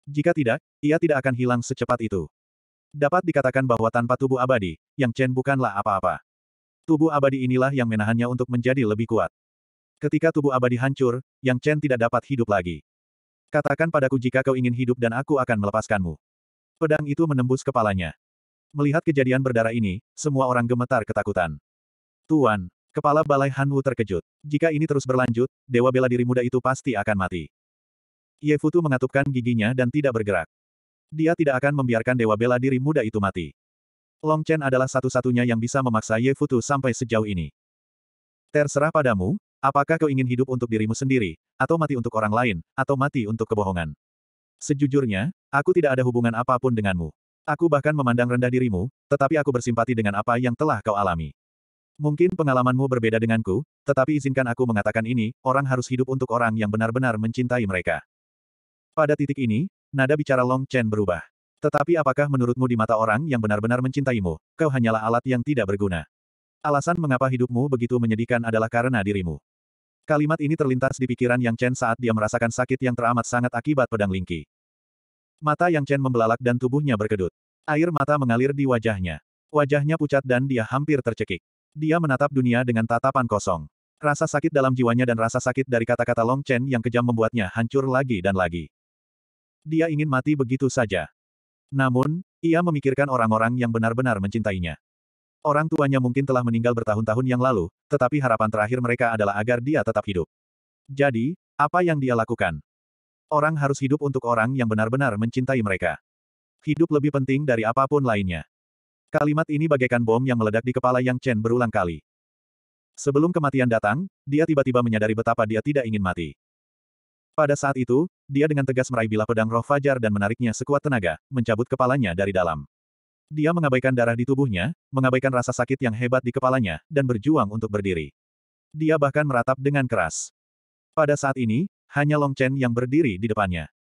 Jika tidak, ia tidak akan hilang secepat itu. Dapat dikatakan bahwa tanpa tubuh abadi, Yang Chen bukanlah apa-apa. Tubuh abadi inilah yang menahannya untuk menjadi lebih kuat. Ketika tubuh abadi hancur, Yang Chen tidak dapat hidup lagi. Katakan padaku jika kau ingin hidup dan aku akan melepaskanmu. Pedang itu menembus kepalanya. Melihat kejadian berdarah ini, semua orang gemetar ketakutan. Tuan, kepala balai Hanwu terkejut. Jika ini terus berlanjut, dewa bela diri muda itu pasti akan mati. Ye Futu mengatupkan giginya dan tidak bergerak. Dia tidak akan membiarkan Dewa Bela Diri muda itu mati. Long Chen adalah satu-satunya yang bisa memaksa Ye Futu sampai sejauh ini. Terserah padamu, apakah kau ingin hidup untuk dirimu sendiri, atau mati untuk orang lain, atau mati untuk kebohongan. Sejujurnya, aku tidak ada hubungan apapun denganmu. Aku bahkan memandang rendah dirimu, tetapi aku bersimpati dengan apa yang telah kau alami. Mungkin pengalamanmu berbeda denganku, tetapi izinkan aku mengatakan ini, orang harus hidup untuk orang yang benar-benar mencintai mereka. Pada titik ini, Nada bicara Long Chen berubah. Tetapi apakah menurutmu di mata orang yang benar-benar mencintaimu, kau hanyalah alat yang tidak berguna. Alasan mengapa hidupmu begitu menyedihkan adalah karena dirimu. Kalimat ini terlintas di pikiran Yang Chen saat dia merasakan sakit yang teramat sangat akibat pedang lingki. Mata Yang Chen membelalak dan tubuhnya berkedut. Air mata mengalir di wajahnya. Wajahnya pucat dan dia hampir tercekik. Dia menatap dunia dengan tatapan kosong. Rasa sakit dalam jiwanya dan rasa sakit dari kata-kata Long Chen yang kejam membuatnya hancur lagi dan lagi dia ingin mati begitu saja. Namun, ia memikirkan orang-orang yang benar-benar mencintainya. Orang tuanya mungkin telah meninggal bertahun-tahun yang lalu, tetapi harapan terakhir mereka adalah agar dia tetap hidup. Jadi, apa yang dia lakukan? Orang harus hidup untuk orang yang benar-benar mencintai mereka. Hidup lebih penting dari apapun lainnya. Kalimat ini bagaikan bom yang meledak di kepala Yang Chen berulang kali. Sebelum kematian datang, dia tiba-tiba menyadari betapa dia tidak ingin mati. Pada saat itu, dia dengan tegas meraih bilah pedang roh fajar dan menariknya sekuat tenaga, mencabut kepalanya dari dalam. Dia mengabaikan darah di tubuhnya, mengabaikan rasa sakit yang hebat di kepalanya, dan berjuang untuk berdiri. Dia bahkan meratap dengan keras. Pada saat ini, hanya Long Chen yang berdiri di depannya.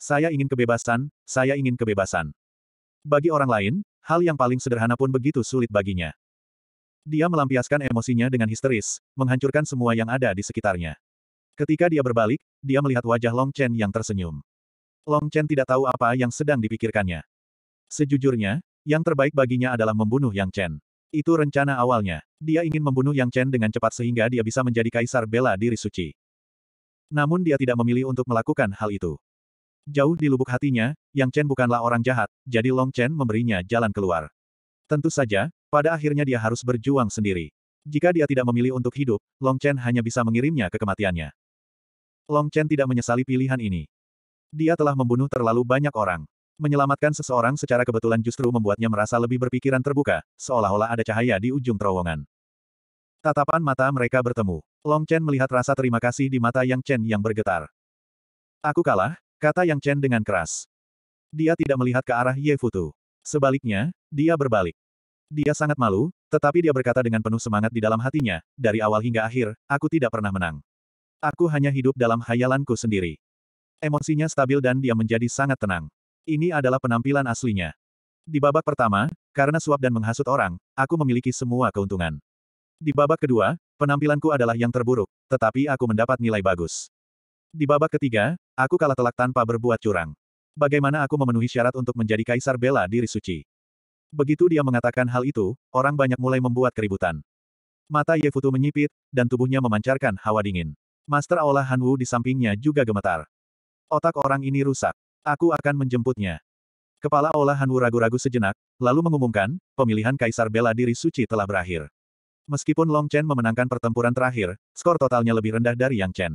Saya ingin kebebasan, saya ingin kebebasan. Bagi orang lain, hal yang paling sederhana pun begitu sulit baginya. Dia melampiaskan emosinya dengan histeris, menghancurkan semua yang ada di sekitarnya. Ketika dia berbalik, dia melihat wajah Long Chen yang tersenyum. Long Chen tidak tahu apa yang sedang dipikirkannya. Sejujurnya, yang terbaik baginya adalah membunuh Yang Chen. Itu rencana awalnya. Dia ingin membunuh Yang Chen dengan cepat sehingga dia bisa menjadi kaisar bela diri suci. Namun dia tidak memilih untuk melakukan hal itu. Jauh di lubuk hatinya, Yang Chen bukanlah orang jahat, jadi Long Chen memberinya jalan keluar. Tentu saja, pada akhirnya dia harus berjuang sendiri. Jika dia tidak memilih untuk hidup, Long Chen hanya bisa mengirimnya ke kematiannya. Long Chen tidak menyesali pilihan ini. Dia telah membunuh terlalu banyak orang. Menyelamatkan seseorang secara kebetulan justru membuatnya merasa lebih berpikiran terbuka, seolah-olah ada cahaya di ujung terowongan. Tatapan mata mereka bertemu. Long Chen melihat rasa terima kasih di mata Yang Chen yang bergetar. Aku kalah, kata Yang Chen dengan keras. Dia tidak melihat ke arah Ye Futu. Sebaliknya, dia berbalik. Dia sangat malu, tetapi dia berkata dengan penuh semangat di dalam hatinya, dari awal hingga akhir, aku tidak pernah menang. Aku hanya hidup dalam hayalanku sendiri. Emosinya stabil dan dia menjadi sangat tenang. Ini adalah penampilan aslinya. Di babak pertama, karena suap dan menghasut orang, aku memiliki semua keuntungan. Di babak kedua, penampilanku adalah yang terburuk, tetapi aku mendapat nilai bagus. Di babak ketiga, aku kalah telak tanpa berbuat curang. Bagaimana aku memenuhi syarat untuk menjadi kaisar bela diri suci? Begitu dia mengatakan hal itu, orang banyak mulai membuat keributan. Mata Yefutu menyipit, dan tubuhnya memancarkan hawa dingin. Master Aula Hanwu di sampingnya juga gemetar. Otak orang ini rusak. Aku akan menjemputnya. Kepala Aula Hanwu ragu-ragu sejenak, lalu mengumumkan, pemilihan Kaisar Bela Diri Suci telah berakhir. Meskipun Long Chen memenangkan pertempuran terakhir, skor totalnya lebih rendah dari Yang Chen.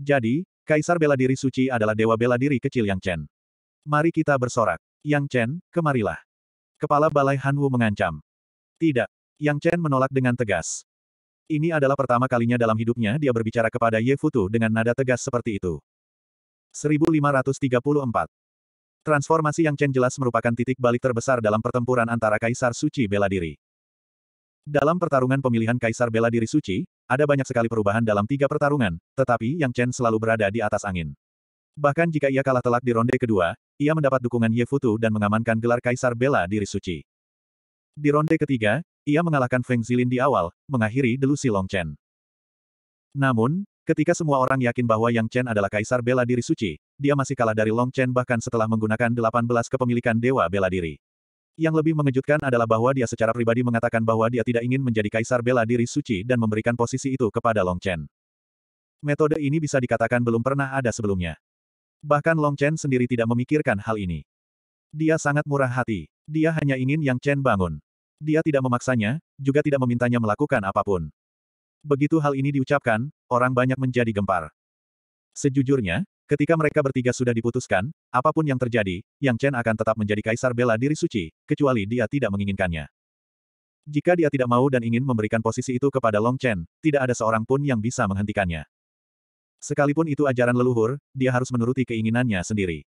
Jadi, Kaisar Bela Diri Suci adalah dewa bela diri kecil Yang Chen. Mari kita bersorak. Yang Chen, kemarilah. Kepala Balai Hanwu mengancam. Tidak. Yang Chen menolak dengan tegas. Ini adalah pertama kalinya dalam hidupnya dia berbicara kepada Ye Futu dengan nada tegas seperti itu. 1534. Transformasi yang Chen jelas merupakan titik balik terbesar dalam pertempuran antara Kaisar Suci bela diri. Dalam pertarungan pemilihan Kaisar bela diri Suci, ada banyak sekali perubahan dalam tiga pertarungan, tetapi Yang Chen selalu berada di atas angin. Bahkan jika ia kalah telak di ronde kedua, ia mendapat dukungan Ye Futu dan mengamankan gelar Kaisar bela diri Suci. Di ronde ketiga, ia mengalahkan Feng Zilin di awal, mengakhiri delusi Long Chen. Namun, ketika semua orang yakin bahwa Yang Chen adalah kaisar bela diri suci, dia masih kalah dari Long Chen bahkan setelah menggunakan 18 kepemilikan dewa bela diri. Yang lebih mengejutkan adalah bahwa dia secara pribadi mengatakan bahwa dia tidak ingin menjadi kaisar bela diri suci dan memberikan posisi itu kepada Long Chen. Metode ini bisa dikatakan belum pernah ada sebelumnya. Bahkan Long Chen sendiri tidak memikirkan hal ini. Dia sangat murah hati. Dia hanya ingin Yang Chen bangun. Dia tidak memaksanya, juga tidak memintanya melakukan apapun. Begitu hal ini diucapkan, orang banyak menjadi gempar. Sejujurnya, ketika mereka bertiga sudah diputuskan, apapun yang terjadi, Yang Chen akan tetap menjadi kaisar bela diri suci, kecuali dia tidak menginginkannya. Jika dia tidak mau dan ingin memberikan posisi itu kepada Long Chen, tidak ada seorang pun yang bisa menghentikannya. Sekalipun itu ajaran leluhur, dia harus menuruti keinginannya sendiri.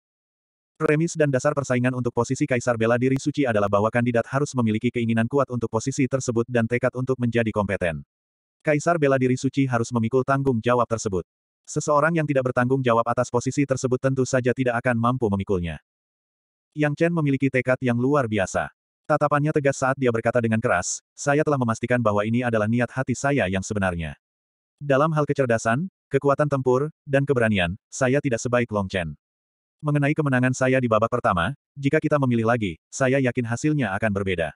Premis dan dasar persaingan untuk posisi Kaisar Bela Diri Suci adalah bahwa kandidat harus memiliki keinginan kuat untuk posisi tersebut dan tekad untuk menjadi kompeten. Kaisar Bela Diri Suci harus memikul tanggung jawab tersebut. Seseorang yang tidak bertanggung jawab atas posisi tersebut tentu saja tidak akan mampu memikulnya. Yang Chen memiliki tekad yang luar biasa. Tatapannya tegas saat dia berkata dengan keras, saya telah memastikan bahwa ini adalah niat hati saya yang sebenarnya. Dalam hal kecerdasan, kekuatan tempur, dan keberanian, saya tidak sebaik Long Chen. Mengenai kemenangan saya di babak pertama, jika kita memilih lagi, saya yakin hasilnya akan berbeda.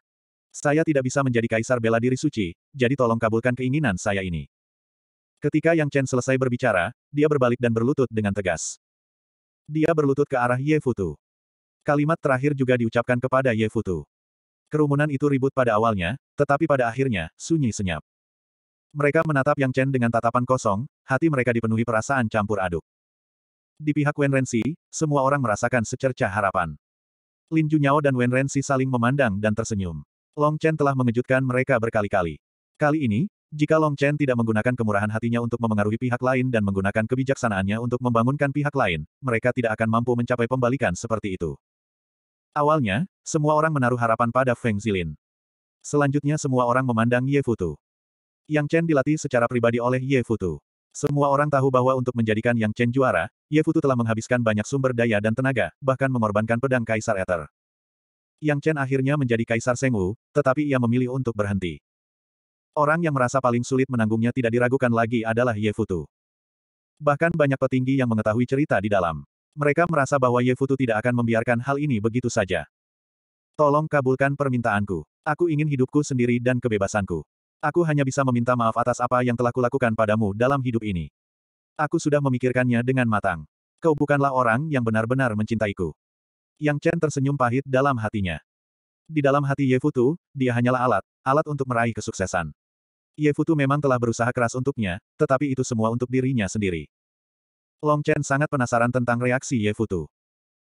Saya tidak bisa menjadi kaisar bela diri suci, jadi tolong kabulkan keinginan saya ini. Ketika Yang Chen selesai berbicara, dia berbalik dan berlutut dengan tegas. Dia berlutut ke arah Ye Futu. Kalimat terakhir juga diucapkan kepada Ye Futu. Kerumunan itu ribut pada awalnya, tetapi pada akhirnya, sunyi senyap. Mereka menatap Yang Chen dengan tatapan kosong, hati mereka dipenuhi perasaan campur aduk. Di pihak Wen Renzi, semua orang merasakan secerca harapan. Lin Junyao dan Wen Renzi saling memandang dan tersenyum. Long Chen telah mengejutkan mereka berkali-kali. Kali ini, jika Long Chen tidak menggunakan kemurahan hatinya untuk memengaruhi pihak lain dan menggunakan kebijaksanaannya untuk membangunkan pihak lain, mereka tidak akan mampu mencapai pembalikan seperti itu. Awalnya, semua orang menaruh harapan pada Feng Zilin. Selanjutnya semua orang memandang Ye Futu. Yang Chen dilatih secara pribadi oleh Ye Futu. Semua orang tahu bahwa untuk menjadikan Yang Chen juara, Ye Futu telah menghabiskan banyak sumber daya dan tenaga, bahkan mengorbankan pedang Kaisar Ether. Yang Chen akhirnya menjadi Kaisar Sengwu, tetapi ia memilih untuk berhenti. Orang yang merasa paling sulit menanggungnya tidak diragukan lagi adalah Ye Futu. Bahkan banyak petinggi yang mengetahui cerita di dalam. Mereka merasa bahwa Ye Futu tidak akan membiarkan hal ini begitu saja. Tolong kabulkan permintaanku. Aku ingin hidupku sendiri dan kebebasanku. Aku hanya bisa meminta maaf atas apa yang telah kulakukan padamu dalam hidup ini. Aku sudah memikirkannya dengan matang. Kau bukanlah orang yang benar-benar mencintaiku. Yang Chen tersenyum pahit dalam hatinya. Di dalam hati Ye Futu, dia hanyalah alat, alat untuk meraih kesuksesan. Ye Futu memang telah berusaha keras untuknya, tetapi itu semua untuk dirinya sendiri. Long Chen sangat penasaran tentang reaksi Ye Futu.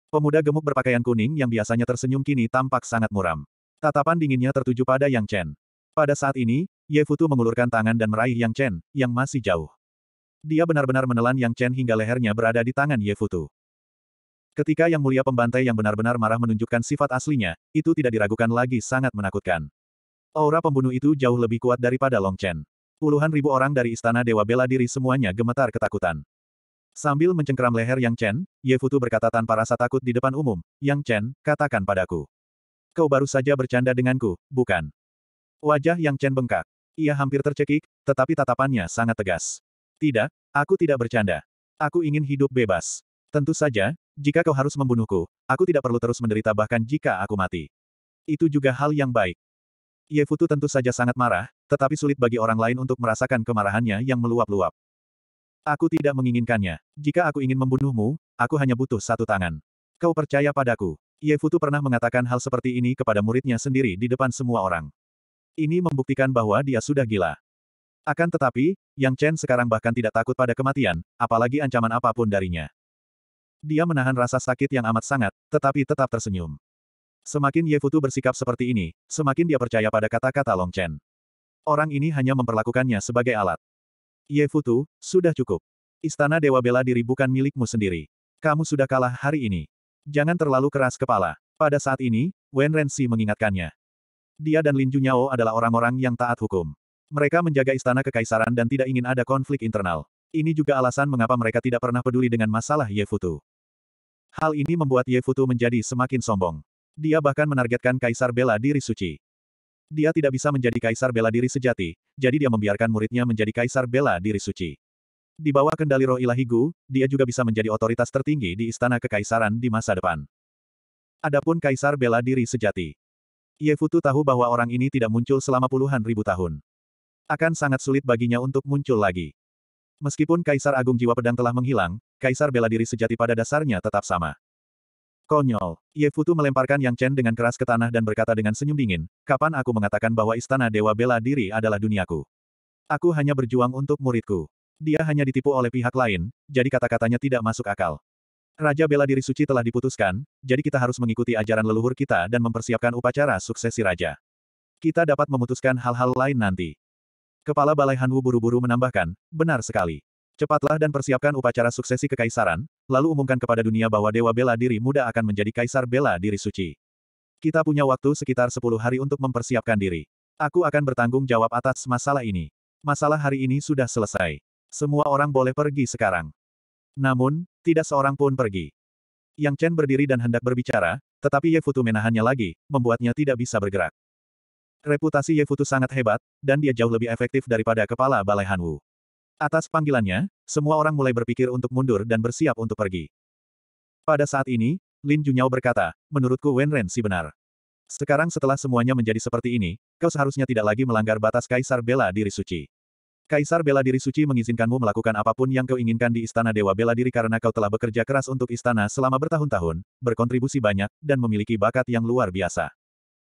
Pemuda gemuk berpakaian kuning yang biasanya tersenyum kini tampak sangat muram. Tatapan dinginnya tertuju pada Yang Chen. Pada saat ini, Ye Futu mengulurkan tangan dan meraih Yang Chen, yang masih jauh. Dia benar-benar menelan Yang Chen hingga lehernya berada di tangan Ye Futu. Ketika Yang Mulia Pembantai yang benar-benar marah menunjukkan sifat aslinya, itu tidak diragukan lagi sangat menakutkan. Aura pembunuh itu jauh lebih kuat daripada Long Chen. Puluhan ribu orang dari Istana Dewa Bela Diri semuanya gemetar ketakutan. Sambil mencengkeram leher Yang Chen, Ye Futu berkata tanpa rasa takut di depan umum, Yang Chen, katakan padaku. Kau baru saja bercanda denganku, bukan? Wajah Yang Chen bengkak. Ia hampir tercekik, tetapi tatapannya sangat tegas. Tidak, aku tidak bercanda. Aku ingin hidup bebas. Tentu saja, jika kau harus membunuhku, aku tidak perlu terus menderita bahkan jika aku mati. Itu juga hal yang baik. Yefutu tentu saja sangat marah, tetapi sulit bagi orang lain untuk merasakan kemarahannya yang meluap-luap. Aku tidak menginginkannya. Jika aku ingin membunuhmu, aku hanya butuh satu tangan. Kau percaya padaku. Yefutu pernah mengatakan hal seperti ini kepada muridnya sendiri di depan semua orang. Ini membuktikan bahwa dia sudah gila. Akan tetapi, Yang Chen sekarang bahkan tidak takut pada kematian, apalagi ancaman apapun darinya. Dia menahan rasa sakit yang amat sangat, tetapi tetap tersenyum. Semakin Ye Futu bersikap seperti ini, semakin dia percaya pada kata-kata Long Chen. Orang ini hanya memperlakukannya sebagai alat. Ye Futu, sudah cukup. Istana Dewa Bela Diri bukan milikmu sendiri. Kamu sudah kalah hari ini. Jangan terlalu keras kepala. Pada saat ini, Wen Renzi mengingatkannya. Dia dan Lin Junyao adalah orang-orang yang taat hukum. Mereka menjaga istana kekaisaran dan tidak ingin ada konflik internal. Ini juga alasan mengapa mereka tidak pernah peduli dengan masalah Ye Futu. Hal ini membuat Ye Futu menjadi semakin sombong. Dia bahkan menargetkan kaisar bela diri suci. Dia tidak bisa menjadi kaisar bela diri sejati, jadi dia membiarkan muridnya menjadi kaisar bela diri suci. Di bawah kendali roh ilahi Gu, dia juga bisa menjadi otoritas tertinggi di istana kekaisaran di masa depan. Adapun kaisar bela diri sejati, Yefutu tahu bahwa orang ini tidak muncul selama puluhan ribu tahun. Akan sangat sulit baginya untuk muncul lagi. Meskipun Kaisar Agung Jiwa Pedang telah menghilang, Kaisar bela diri sejati pada dasarnya tetap sama. Konyol, Yefutu melemparkan Yang Chen dengan keras ke tanah dan berkata dengan senyum dingin, kapan aku mengatakan bahwa istana dewa bela diri adalah duniaku? Aku hanya berjuang untuk muridku. Dia hanya ditipu oleh pihak lain, jadi kata-katanya tidak masuk akal. Raja bela diri suci telah diputuskan, jadi kita harus mengikuti ajaran leluhur kita dan mempersiapkan upacara suksesi raja. Kita dapat memutuskan hal-hal lain nanti. Kepala Balai Hanwu buru-buru menambahkan, benar sekali. Cepatlah dan persiapkan upacara suksesi kekaisaran, lalu umumkan kepada dunia bahwa Dewa Bela Diri Muda akan menjadi Kaisar Bela Diri Suci. Kita punya waktu sekitar 10 hari untuk mempersiapkan diri. Aku akan bertanggung jawab atas masalah ini. Masalah hari ini sudah selesai. Semua orang boleh pergi sekarang. Namun, tidak seorang pun pergi. Yang Chen berdiri dan hendak berbicara, tetapi Ye Futu menahannya lagi, membuatnya tidak bisa bergerak. Reputasi Ye Futu sangat hebat, dan dia jauh lebih efektif daripada kepala Balai Hanwu. Atas panggilannya, semua orang mulai berpikir untuk mundur dan bersiap untuk pergi. Pada saat ini, Lin Junyao berkata, menurutku Wen Ren si benar. Sekarang setelah semuanya menjadi seperti ini, kau seharusnya tidak lagi melanggar batas Kaisar Bela Diri Suci. Kaisar Bela Diri Suci mengizinkanmu melakukan apapun yang kau inginkan di Istana Dewa Bela Diri karena kau telah bekerja keras untuk istana selama bertahun-tahun, berkontribusi banyak, dan memiliki bakat yang luar biasa.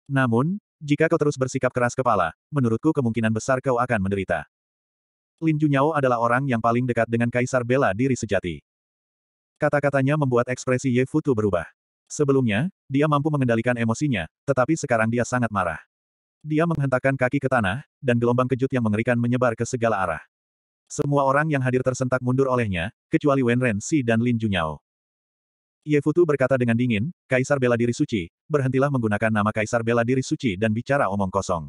Namun, jika kau terus bersikap keras kepala, menurutku kemungkinan besar kau akan menderita. Lin Junyao adalah orang yang paling dekat dengan Kaisar Bela Diri Sejati. Kata-katanya membuat ekspresi Ye Futu berubah. Sebelumnya, dia mampu mengendalikan emosinya, tetapi sekarang dia sangat marah. Dia menghentakkan kaki ke tanah, dan gelombang kejut yang mengerikan menyebar ke segala arah. Semua orang yang hadir tersentak mundur olehnya, kecuali Wen Ren Si dan Lin Junyao. Ye Futu berkata dengan dingin, Kaisar Bela Diri Suci, berhentilah menggunakan nama Kaisar Bela Diri Suci dan bicara omong kosong.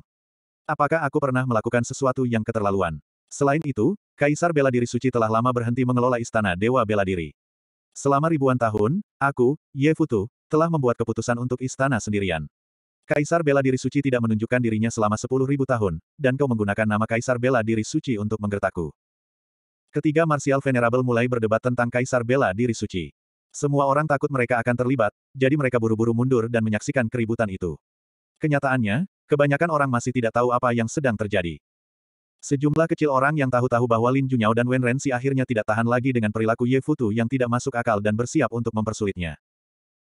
Apakah aku pernah melakukan sesuatu yang keterlaluan? Selain itu, Kaisar Bela Diri Suci telah lama berhenti mengelola Istana Dewa Bela Diri. Selama ribuan tahun, aku, Ye Futu, telah membuat keputusan untuk istana sendirian. Kaisar bela diri suci tidak menunjukkan dirinya selama sepuluh ribu tahun, dan kau menggunakan nama Kaisar bela diri suci untuk menggertakku. Ketiga Martial Venerable mulai berdebat tentang Kaisar bela diri suci. Semua orang takut mereka akan terlibat, jadi mereka buru-buru mundur dan menyaksikan keributan itu. Kenyataannya, kebanyakan orang masih tidak tahu apa yang sedang terjadi. Sejumlah kecil orang yang tahu-tahu bahwa Lin Junyao dan Wen Renzi akhirnya tidak tahan lagi dengan perilaku Ye Futu yang tidak masuk akal dan bersiap untuk mempersulitnya.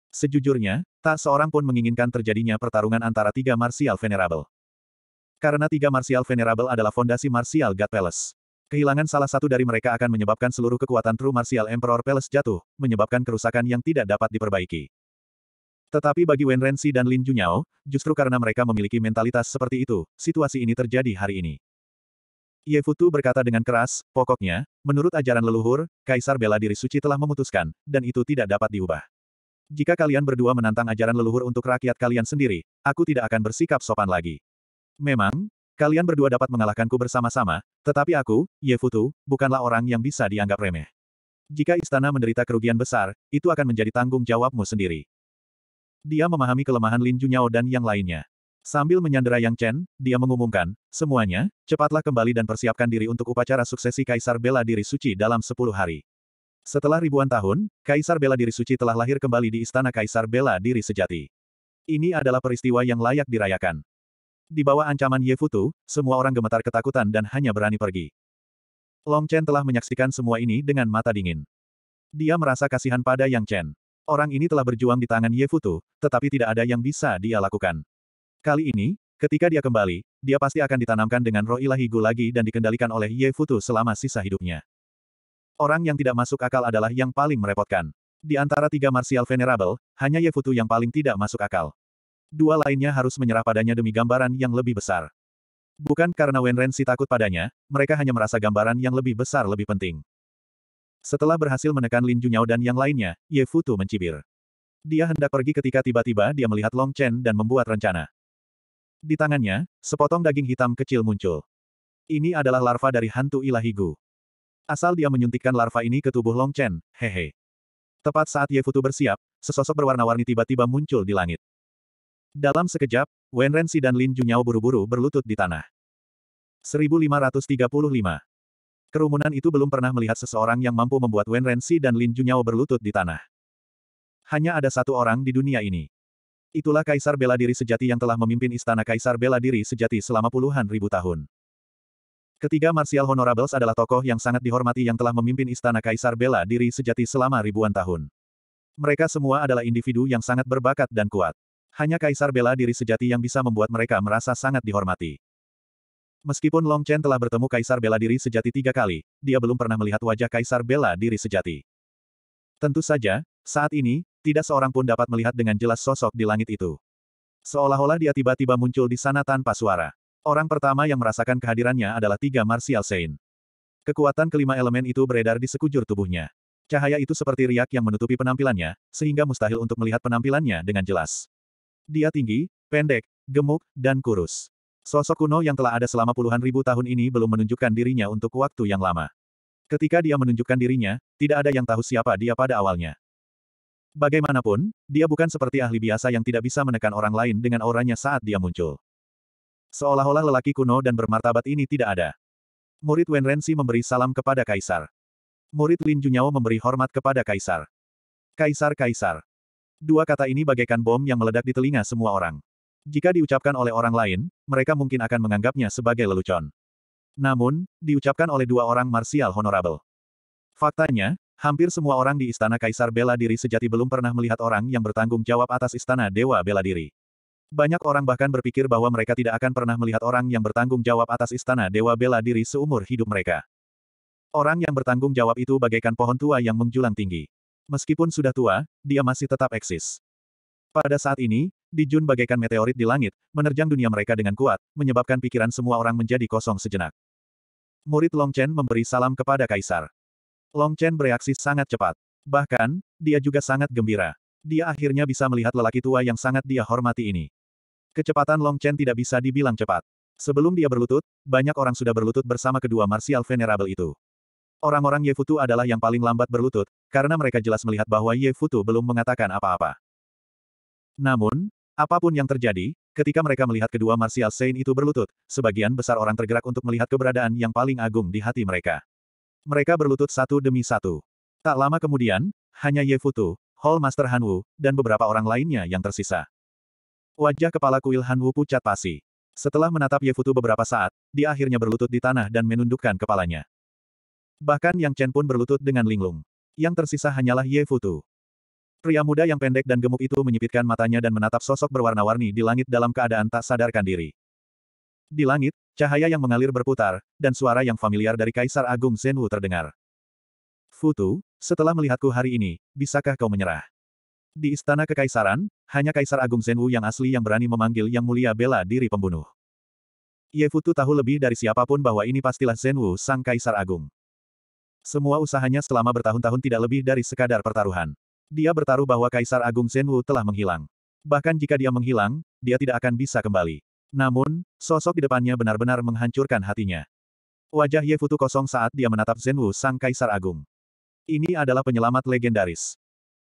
Sejujurnya, Tak seorang pun menginginkan terjadinya pertarungan antara tiga Martial Venerable. Karena tiga Martial Venerable adalah fondasi Martial God Palace. Kehilangan salah satu dari mereka akan menyebabkan seluruh kekuatan True Martial Emperor Palace jatuh, menyebabkan kerusakan yang tidak dapat diperbaiki. Tetapi bagi Wen Renzi dan Lin Junyao, justru karena mereka memiliki mentalitas seperti itu, situasi ini terjadi hari ini. Ye Futu berkata dengan keras, pokoknya, menurut ajaran leluhur, Kaisar bela diri suci telah memutuskan, dan itu tidak dapat diubah. Jika kalian berdua menantang ajaran leluhur untuk rakyat kalian sendiri, aku tidak akan bersikap sopan lagi. Memang, kalian berdua dapat mengalahkanku bersama-sama, tetapi aku, Yefutu, bukanlah orang yang bisa dianggap remeh. Jika istana menderita kerugian besar, itu akan menjadi tanggung jawabmu sendiri. Dia memahami kelemahan Lin Junyao dan yang lainnya. Sambil menyandera Yang Chen, dia mengumumkan, semuanya, cepatlah kembali dan persiapkan diri untuk upacara suksesi Kaisar Bela Diri Suci dalam 10 hari. Setelah ribuan tahun, Kaisar Bela Diri Suci telah lahir kembali di Istana Kaisar Bela Diri Sejati. Ini adalah peristiwa yang layak dirayakan. Di bawah ancaman Ye Futu, semua orang gemetar ketakutan dan hanya berani pergi. Long Chen telah menyaksikan semua ini dengan mata dingin. Dia merasa kasihan pada Yang Chen. Orang ini telah berjuang di tangan Ye Futu, tetapi tidak ada yang bisa dia lakukan. Kali ini, ketika dia kembali, dia pasti akan ditanamkan dengan roh ilahi gu lagi dan dikendalikan oleh Ye Futu selama sisa hidupnya. Orang yang tidak masuk akal adalah yang paling merepotkan. Di antara tiga Martial Venerable, hanya Yefutu yang paling tidak masuk akal. Dua lainnya harus menyerah padanya demi gambaran yang lebih besar. Bukan karena Wen Wenrensi takut padanya, mereka hanya merasa gambaran yang lebih besar lebih penting. Setelah berhasil menekan Lin Junyao dan yang lainnya, Ye Futu mencibir. Dia hendak pergi ketika tiba-tiba dia melihat Long Chen dan membuat rencana. Di tangannya, sepotong daging hitam kecil muncul. Ini adalah larva dari hantu ilahi Gu. Asal dia menyuntikkan larva ini ke tubuh Long Chen, hehe. Tepat saat Ye Futu bersiap, sesosok berwarna-warni tiba-tiba muncul di langit. Dalam sekejap, Wen Renzi dan Lin Junyao buru-buru berlutut di tanah. 1535 Kerumunan itu belum pernah melihat seseorang yang mampu membuat Wen Renzi dan Lin Junyao berlutut di tanah. Hanya ada satu orang di dunia ini. Itulah Kaisar Bela Diri Sejati yang telah memimpin Istana Kaisar Bela Diri Sejati selama puluhan ribu tahun. Ketiga Martial Honorables adalah tokoh yang sangat dihormati yang telah memimpin istana Kaisar bela diri sejati selama ribuan tahun. Mereka semua adalah individu yang sangat berbakat dan kuat. Hanya Kaisar bela diri sejati yang bisa membuat mereka merasa sangat dihormati. Meskipun Long Chen telah bertemu Kaisar bela diri sejati tiga kali, dia belum pernah melihat wajah Kaisar bela diri sejati. Tentu saja, saat ini, tidak seorang pun dapat melihat dengan jelas sosok di langit itu. Seolah-olah dia tiba-tiba muncul di sana tanpa suara. Orang pertama yang merasakan kehadirannya adalah tiga Martial Saint. Kekuatan kelima elemen itu beredar di sekujur tubuhnya. Cahaya itu seperti riak yang menutupi penampilannya, sehingga mustahil untuk melihat penampilannya dengan jelas. Dia tinggi, pendek, gemuk, dan kurus. Sosok kuno yang telah ada selama puluhan ribu tahun ini belum menunjukkan dirinya untuk waktu yang lama. Ketika dia menunjukkan dirinya, tidak ada yang tahu siapa dia pada awalnya. Bagaimanapun, dia bukan seperti ahli biasa yang tidak bisa menekan orang lain dengan auranya saat dia muncul. Seolah-olah lelaki kuno dan bermartabat ini tidak ada. Murid Wen Renzi memberi salam kepada Kaisar. Murid Lin Junyao memberi hormat kepada Kaisar. Kaisar Kaisar. Dua kata ini bagaikan bom yang meledak di telinga semua orang. Jika diucapkan oleh orang lain, mereka mungkin akan menganggapnya sebagai lelucon. Namun, diucapkan oleh dua orang martial honorable. Faktanya, hampir semua orang di Istana Kaisar Bela Diri sejati belum pernah melihat orang yang bertanggung jawab atas Istana Dewa Bela Diri. Banyak orang bahkan berpikir bahwa mereka tidak akan pernah melihat orang yang bertanggung jawab atas istana dewa bela diri seumur hidup mereka. Orang yang bertanggung jawab itu bagaikan pohon tua yang menjulang tinggi. Meskipun sudah tua, dia masih tetap eksis. Pada saat ini, Dijun bagaikan meteorit di langit, menerjang dunia mereka dengan kuat, menyebabkan pikiran semua orang menjadi kosong sejenak. Murid Long Chen memberi salam kepada Kaisar. Long Chen bereaksi sangat cepat. Bahkan, dia juga sangat gembira. Dia akhirnya bisa melihat lelaki tua yang sangat dia hormati ini. Kecepatan Long Chen tidak bisa dibilang cepat. Sebelum dia berlutut, banyak orang sudah berlutut bersama kedua Martial Venerable itu. Orang-orang Ye Futu adalah yang paling lambat berlutut, karena mereka jelas melihat bahwa Ye Futu belum mengatakan apa-apa. Namun, apapun yang terjadi, ketika mereka melihat kedua Martial Saint itu berlutut, sebagian besar orang tergerak untuk melihat keberadaan yang paling agung di hati mereka. Mereka berlutut satu demi satu. Tak lama kemudian, hanya Ye Futu, Hall Master Hanwu, dan beberapa orang lainnya yang tersisa. Wajah kepala kuil Han Wu pucat pasi. Setelah menatap Ye Futu beberapa saat, dia akhirnya berlutut di tanah dan menundukkan kepalanya. Bahkan Yang Chen pun berlutut dengan linglung. Yang tersisa hanyalah Ye Futu. Pria muda yang pendek dan gemuk itu menyipitkan matanya dan menatap sosok berwarna-warni di langit dalam keadaan tak sadarkan diri. Di langit, cahaya yang mengalir berputar, dan suara yang familiar dari Kaisar Agung Zenwu terdengar. Futu, setelah melihatku hari ini, bisakah kau menyerah? Di istana kekaisaran, hanya Kaisar Agung Zhenwu yang asli yang berani memanggil Yang Mulia bela diri pembunuh. Ye Futu tahu lebih dari siapapun bahwa ini pastilah Zhenwu sang Kaisar Agung. Semua usahanya selama bertahun-tahun tidak lebih dari sekadar pertaruhan. Dia bertaruh bahwa Kaisar Agung Zhenwu telah menghilang. Bahkan jika dia menghilang, dia tidak akan bisa kembali. Namun, sosok di depannya benar-benar menghancurkan hatinya. Wajah Ye Futu kosong saat dia menatap Zhenwu sang Kaisar Agung. Ini adalah penyelamat legendaris.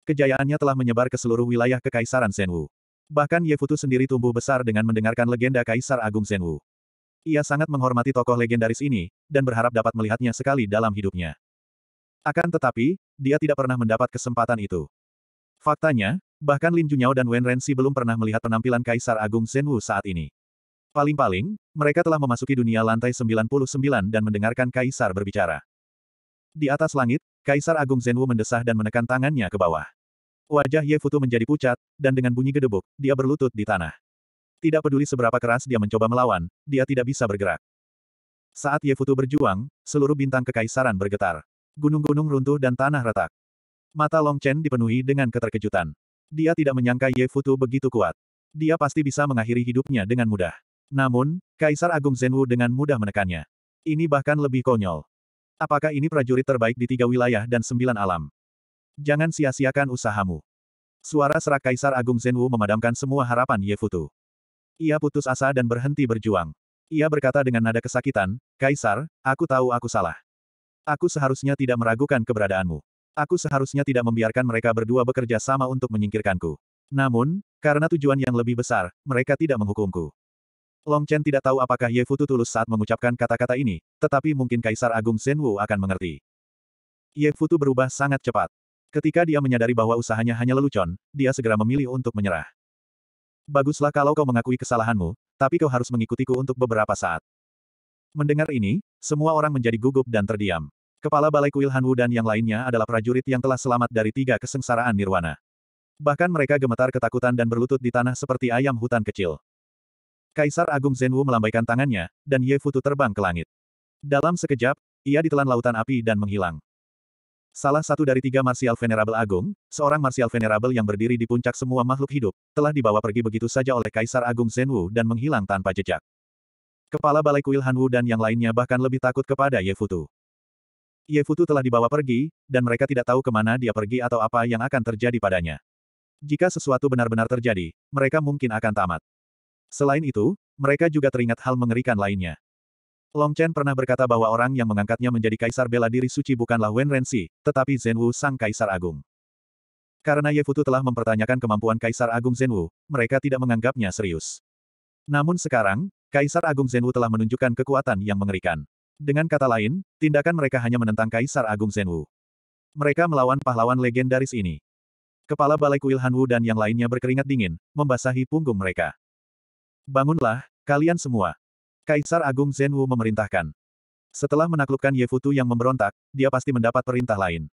Kejayaannya telah menyebar ke seluruh wilayah Kekaisaran Senwu. Bahkan Ye Futu sendiri tumbuh besar dengan mendengarkan legenda Kaisar Agung Senwu. Ia sangat menghormati tokoh legendaris ini, dan berharap dapat melihatnya sekali dalam hidupnya. Akan tetapi, dia tidak pernah mendapat kesempatan itu. Faktanya, bahkan Lin Junyao dan Wen Renzi belum pernah melihat penampilan Kaisar Agung Senwu saat ini. Paling-paling, mereka telah memasuki dunia lantai 99 dan mendengarkan Kaisar berbicara. Di atas langit, Kaisar Agung Zenwu mendesah dan menekan tangannya ke bawah. Wajah Ye Futu menjadi pucat, dan dengan bunyi gedebuk, dia berlutut di tanah. Tidak peduli seberapa keras dia mencoba melawan, dia tidak bisa bergerak. Saat Ye Futu berjuang, seluruh bintang kekaisaran bergetar. Gunung-gunung runtuh dan tanah retak. Mata Long Chen dipenuhi dengan keterkejutan. Dia tidak menyangka Ye Futu begitu kuat. Dia pasti bisa mengakhiri hidupnya dengan mudah. Namun, Kaisar Agung Zenwu dengan mudah menekannya. Ini bahkan lebih konyol. Apakah ini prajurit terbaik di tiga wilayah dan sembilan alam? Jangan sia-siakan usahamu. Suara serak Kaisar Agung Zenwu memadamkan semua harapan Ye Futu. Ia putus asa dan berhenti berjuang. Ia berkata dengan nada kesakitan, Kaisar, aku tahu aku salah. Aku seharusnya tidak meragukan keberadaanmu. Aku seharusnya tidak membiarkan mereka berdua bekerja sama untuk menyingkirkanku. Namun, karena tujuan yang lebih besar, mereka tidak menghukumku. Long Chen tidak tahu apakah Ye Futu tulus saat mengucapkan kata-kata ini, tetapi mungkin Kaisar Agung Shen Wu akan mengerti. Ye Futu berubah sangat cepat. Ketika dia menyadari bahwa usahanya hanya lelucon, dia segera memilih untuk menyerah. Baguslah kalau kau mengakui kesalahanmu, tapi kau harus mengikutiku untuk beberapa saat. Mendengar ini, semua orang menjadi gugup dan terdiam. Kepala Balai Kuil Hanwu dan yang lainnya adalah prajurit yang telah selamat dari tiga kesengsaraan nirwana. Bahkan mereka gemetar ketakutan dan berlutut di tanah seperti ayam hutan kecil. Kaisar Agung Zhenwu melambaikan tangannya, dan Ye Futu terbang ke langit. Dalam sekejap, ia ditelan lautan api dan menghilang. Salah satu dari tiga Marsial Venerable Agung, seorang Marsial Venerable yang berdiri di puncak semua makhluk hidup, telah dibawa pergi begitu saja oleh Kaisar Agung Zhenwu dan menghilang tanpa jejak. Kepala Balai Kuil Hanwu dan yang lainnya bahkan lebih takut kepada Ye Futu. Ye Futu telah dibawa pergi, dan mereka tidak tahu kemana dia pergi atau apa yang akan terjadi padanya. Jika sesuatu benar-benar terjadi, mereka mungkin akan tamat. Selain itu, mereka juga teringat hal mengerikan lainnya. Long Chen pernah berkata bahwa orang yang mengangkatnya menjadi kaisar bela diri suci bukanlah Wen Renzi, tetapi Zhen Wu sang kaisar agung. Karena Ye Futu telah mempertanyakan kemampuan kaisar agung Zhen Wu, mereka tidak menganggapnya serius. Namun sekarang, kaisar agung Zhen Wu telah menunjukkan kekuatan yang mengerikan. Dengan kata lain, tindakan mereka hanya menentang kaisar agung Zhen Wu. Mereka melawan pahlawan legendaris ini. Kepala Balai Kuil Han Wu dan yang lainnya berkeringat dingin, membasahi punggung mereka. Bangunlah, kalian semua. Kaisar Agung Zhenwu memerintahkan. Setelah menaklukkan Ye Yefutu yang memberontak, dia pasti mendapat perintah lain.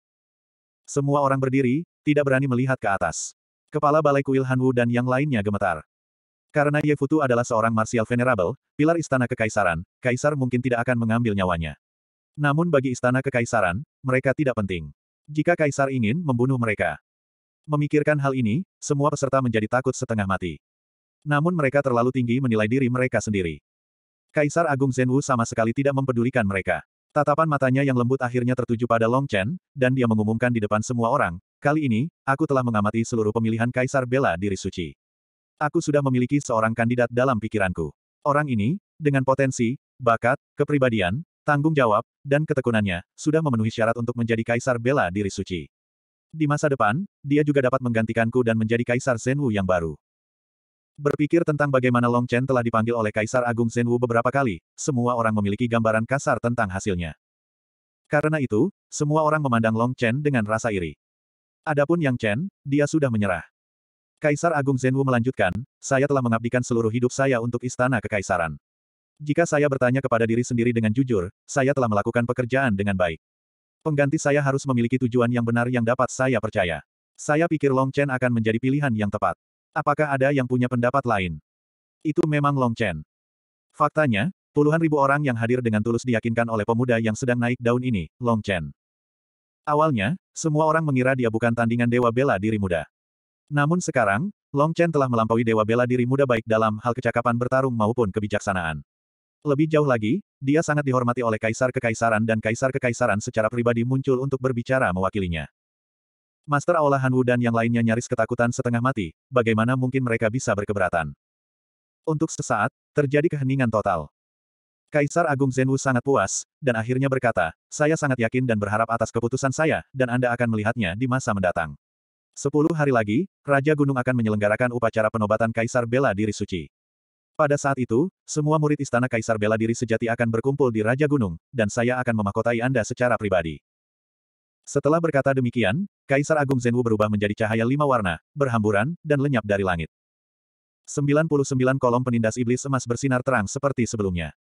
Semua orang berdiri, tidak berani melihat ke atas. Kepala Balai Kuil Hanwu dan yang lainnya gemetar. Karena Ye Yefutu adalah seorang martial venerable, pilar istana kekaisaran, kaisar mungkin tidak akan mengambil nyawanya. Namun bagi istana kekaisaran, mereka tidak penting. Jika kaisar ingin membunuh mereka. Memikirkan hal ini, semua peserta menjadi takut setengah mati. Namun mereka terlalu tinggi menilai diri mereka sendiri. Kaisar Agung Zhenwu sama sekali tidak mempedulikan mereka. Tatapan matanya yang lembut akhirnya tertuju pada Long Chen, dan dia mengumumkan di depan semua orang, kali ini, aku telah mengamati seluruh pemilihan Kaisar Bela Diri Suci. Aku sudah memiliki seorang kandidat dalam pikiranku. Orang ini, dengan potensi, bakat, kepribadian, tanggung jawab, dan ketekunannya, sudah memenuhi syarat untuk menjadi Kaisar Bela Diri Suci. Di masa depan, dia juga dapat menggantikanku dan menjadi Kaisar Zenwu yang baru. Berpikir tentang bagaimana Long Chen telah dipanggil oleh Kaisar Agung Zhenwu beberapa kali, semua orang memiliki gambaran kasar tentang hasilnya. Karena itu, semua orang memandang Long Chen dengan rasa iri. Adapun Yang Chen, dia sudah menyerah. Kaisar Agung Zhenwu melanjutkan, saya telah mengabdikan seluruh hidup saya untuk istana kekaisaran. Jika saya bertanya kepada diri sendiri dengan jujur, saya telah melakukan pekerjaan dengan baik. Pengganti saya harus memiliki tujuan yang benar yang dapat saya percaya. Saya pikir Long Chen akan menjadi pilihan yang tepat. Apakah ada yang punya pendapat lain? Itu memang Long Chen. Faktanya, puluhan ribu orang yang hadir dengan tulus diyakinkan oleh pemuda yang sedang naik daun ini, Long Chen. Awalnya, semua orang mengira dia bukan tandingan Dewa Bela Diri Muda. Namun sekarang, Long Chen telah melampaui Dewa Bela Diri Muda baik dalam hal kecakapan bertarung maupun kebijaksanaan. Lebih jauh lagi, dia sangat dihormati oleh kaisar kekaisaran dan kaisar kekaisaran secara pribadi muncul untuk berbicara mewakilinya. Master Aula Hanwu dan yang lainnya nyaris ketakutan setengah mati, bagaimana mungkin mereka bisa berkeberatan. Untuk sesaat, terjadi keheningan total. Kaisar Agung Zenwu sangat puas, dan akhirnya berkata, saya sangat yakin dan berharap atas keputusan saya, dan Anda akan melihatnya di masa mendatang. Sepuluh hari lagi, Raja Gunung akan menyelenggarakan upacara penobatan Kaisar Bela Diri Suci. Pada saat itu, semua murid istana Kaisar Bela Diri Sejati akan berkumpul di Raja Gunung, dan saya akan memahkotai Anda secara pribadi. Setelah berkata demikian, Kaisar Agung Zhenwu berubah menjadi cahaya lima warna, berhamburan, dan lenyap dari langit. 99 kolom penindas iblis emas bersinar terang seperti sebelumnya.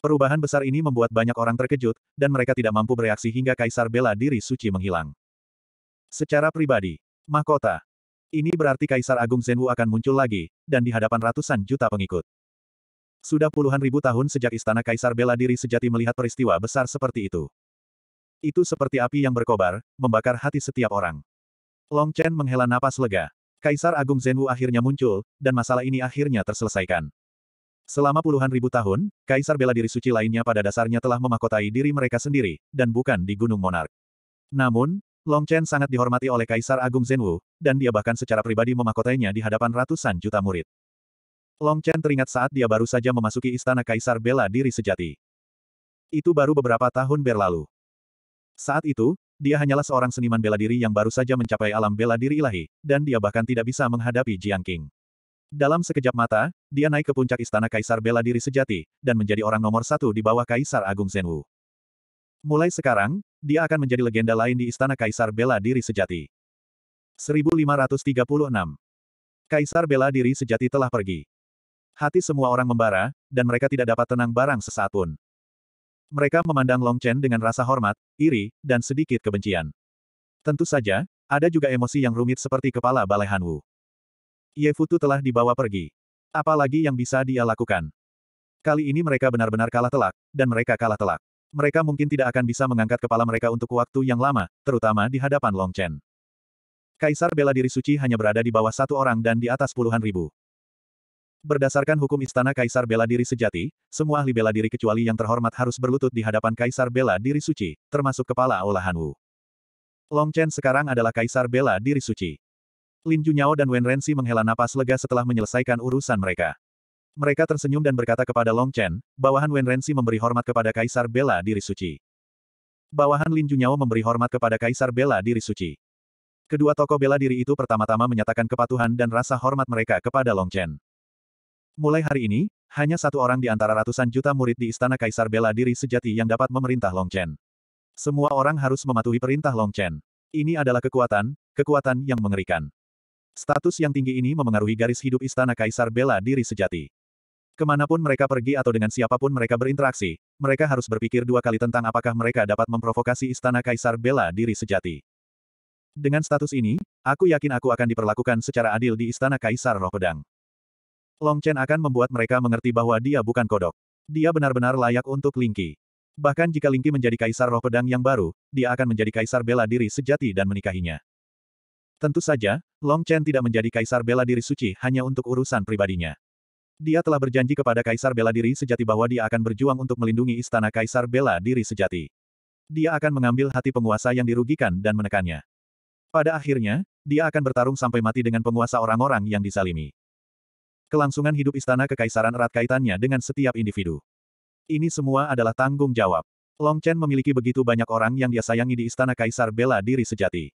Perubahan besar ini membuat banyak orang terkejut, dan mereka tidak mampu bereaksi hingga Kaisar bela diri suci menghilang. Secara pribadi, mahkota. Ini berarti Kaisar Agung Zhenwu akan muncul lagi, dan di hadapan ratusan juta pengikut. Sudah puluhan ribu tahun sejak Istana Kaisar bela diri sejati melihat peristiwa besar seperti itu. Itu seperti api yang berkobar, membakar hati setiap orang. Long Chen menghela napas lega. Kaisar Agung Zhenwu akhirnya muncul, dan masalah ini akhirnya terselesaikan. Selama puluhan ribu tahun, kaisar bela diri suci lainnya pada dasarnya telah memahkotai diri mereka sendiri, dan bukan di Gunung Monark. Namun, Long Chen sangat dihormati oleh Kaisar Agung Zhenwu, dan dia bahkan secara pribadi memahkotainya di hadapan ratusan juta murid. Long Chen teringat saat dia baru saja memasuki istana Kaisar bela diri sejati. Itu baru beberapa tahun berlalu. Saat itu, dia hanyalah seorang seniman bela diri yang baru saja mencapai alam bela diri ilahi, dan dia bahkan tidak bisa menghadapi Jiang Qing. Dalam sekejap mata, dia naik ke puncak istana Kaisar bela diri sejati, dan menjadi orang nomor satu di bawah Kaisar Agung Zhenwu. Mulai sekarang, dia akan menjadi legenda lain di istana Kaisar bela diri sejati. 1536 Kaisar bela diri sejati telah pergi. Hati semua orang membara, dan mereka tidak dapat tenang barang sesaat pun. Mereka memandang Long Chen dengan rasa hormat, iri, dan sedikit kebencian. Tentu saja, ada juga emosi yang rumit seperti kepala balai Hanwu. Ye Futu telah dibawa pergi. Apalagi yang bisa dia lakukan? Kali ini mereka benar-benar kalah telak, dan mereka kalah telak. Mereka mungkin tidak akan bisa mengangkat kepala mereka untuk waktu yang lama, terutama di hadapan Long Chen. Kaisar bela diri suci hanya berada di bawah satu orang dan di atas puluhan ribu. Berdasarkan hukum Istana Kaisar Bela Diri Sejati, semua ahli bela diri kecuali yang terhormat harus berlutut di hadapan Kaisar Bela Diri Suci, termasuk Kepala Aula Wu Long Chen sekarang adalah Kaisar Bela Diri Suci. Lin Junyao dan Wen Renzi menghela napas lega setelah menyelesaikan urusan mereka. Mereka tersenyum dan berkata kepada Long Chen, bawahan Wen Renzi memberi hormat kepada Kaisar Bela Diri Suci. Bawahan Lin Junyao memberi hormat kepada Kaisar Bela Diri Suci. Kedua tokoh bela diri itu pertama-tama menyatakan kepatuhan dan rasa hormat mereka kepada Long Chen. Mulai hari ini, hanya satu orang di antara ratusan juta murid di Istana Kaisar bela diri sejati yang dapat memerintah Long Chen. Semua orang harus mematuhi perintah Long Chen. Ini adalah kekuatan, kekuatan yang mengerikan. Status yang tinggi ini memengaruhi garis hidup Istana Kaisar bela diri sejati. Kemanapun mereka pergi atau dengan siapapun mereka berinteraksi, mereka harus berpikir dua kali tentang apakah mereka dapat memprovokasi Istana Kaisar bela diri sejati. Dengan status ini, aku yakin aku akan diperlakukan secara adil di Istana Kaisar Roh Pedang. Long Chen akan membuat mereka mengerti bahwa dia bukan kodok. Dia benar-benar layak untuk Lingqi. Bahkan jika Lingqi menjadi kaisar roh pedang yang baru, dia akan menjadi kaisar bela diri sejati dan menikahinya. Tentu saja, Long Chen tidak menjadi kaisar bela diri suci hanya untuk urusan pribadinya. Dia telah berjanji kepada kaisar bela diri sejati bahwa dia akan berjuang untuk melindungi istana kaisar bela diri sejati. Dia akan mengambil hati penguasa yang dirugikan dan menekannya. Pada akhirnya, dia akan bertarung sampai mati dengan penguasa orang-orang yang disalimi. Kelangsungan hidup istana kekaisaran erat kaitannya dengan setiap individu. Ini semua adalah tanggung jawab. Long Chen memiliki begitu banyak orang yang dia sayangi di istana kaisar bela diri sejati.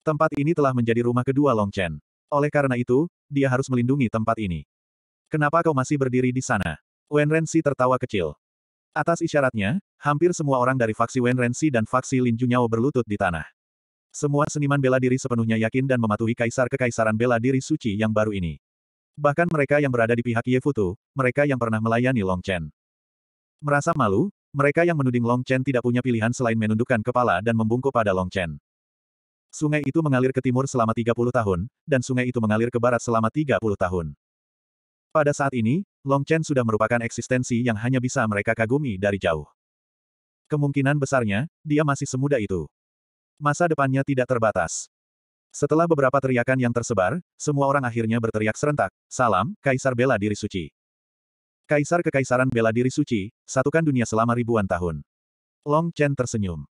Tempat ini telah menjadi rumah kedua Long Chen. Oleh karena itu, dia harus melindungi tempat ini. Kenapa kau masih berdiri di sana? Wen Renxi tertawa kecil. Atas isyaratnya, hampir semua orang dari faksi Wen Renxi dan faksi Lin Junyao berlutut di tanah. Semua seniman bela diri sepenuhnya yakin dan mematuhi kaisar kekaisaran bela diri suci yang baru ini. Bahkan mereka yang berada di pihak Ye Yefutu, mereka yang pernah melayani Long Chen. Merasa malu, mereka yang menuding Long Chen tidak punya pilihan selain menundukkan kepala dan membungkuk pada Long Chen. Sungai itu mengalir ke timur selama 30 tahun, dan sungai itu mengalir ke barat selama 30 tahun. Pada saat ini, Long Chen sudah merupakan eksistensi yang hanya bisa mereka kagumi dari jauh. Kemungkinan besarnya, dia masih semuda itu. Masa depannya tidak terbatas. Setelah beberapa teriakan yang tersebar, semua orang akhirnya berteriak serentak, Salam, Kaisar Bela Diri Suci. Kaisar Kekaisaran Bela Diri Suci, satukan dunia selama ribuan tahun. Long Chen tersenyum.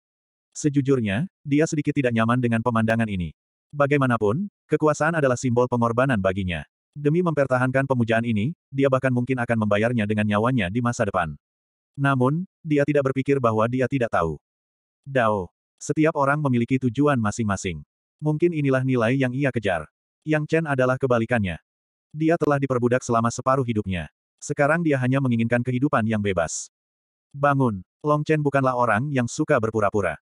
Sejujurnya, dia sedikit tidak nyaman dengan pemandangan ini. Bagaimanapun, kekuasaan adalah simbol pengorbanan baginya. Demi mempertahankan pemujaan ini, dia bahkan mungkin akan membayarnya dengan nyawanya di masa depan. Namun, dia tidak berpikir bahwa dia tidak tahu. Dao. Setiap orang memiliki tujuan masing-masing. Mungkin inilah nilai yang ia kejar. Yang Chen adalah kebalikannya. Dia telah diperbudak selama separuh hidupnya. Sekarang dia hanya menginginkan kehidupan yang bebas. Bangun, Long Chen bukanlah orang yang suka berpura-pura.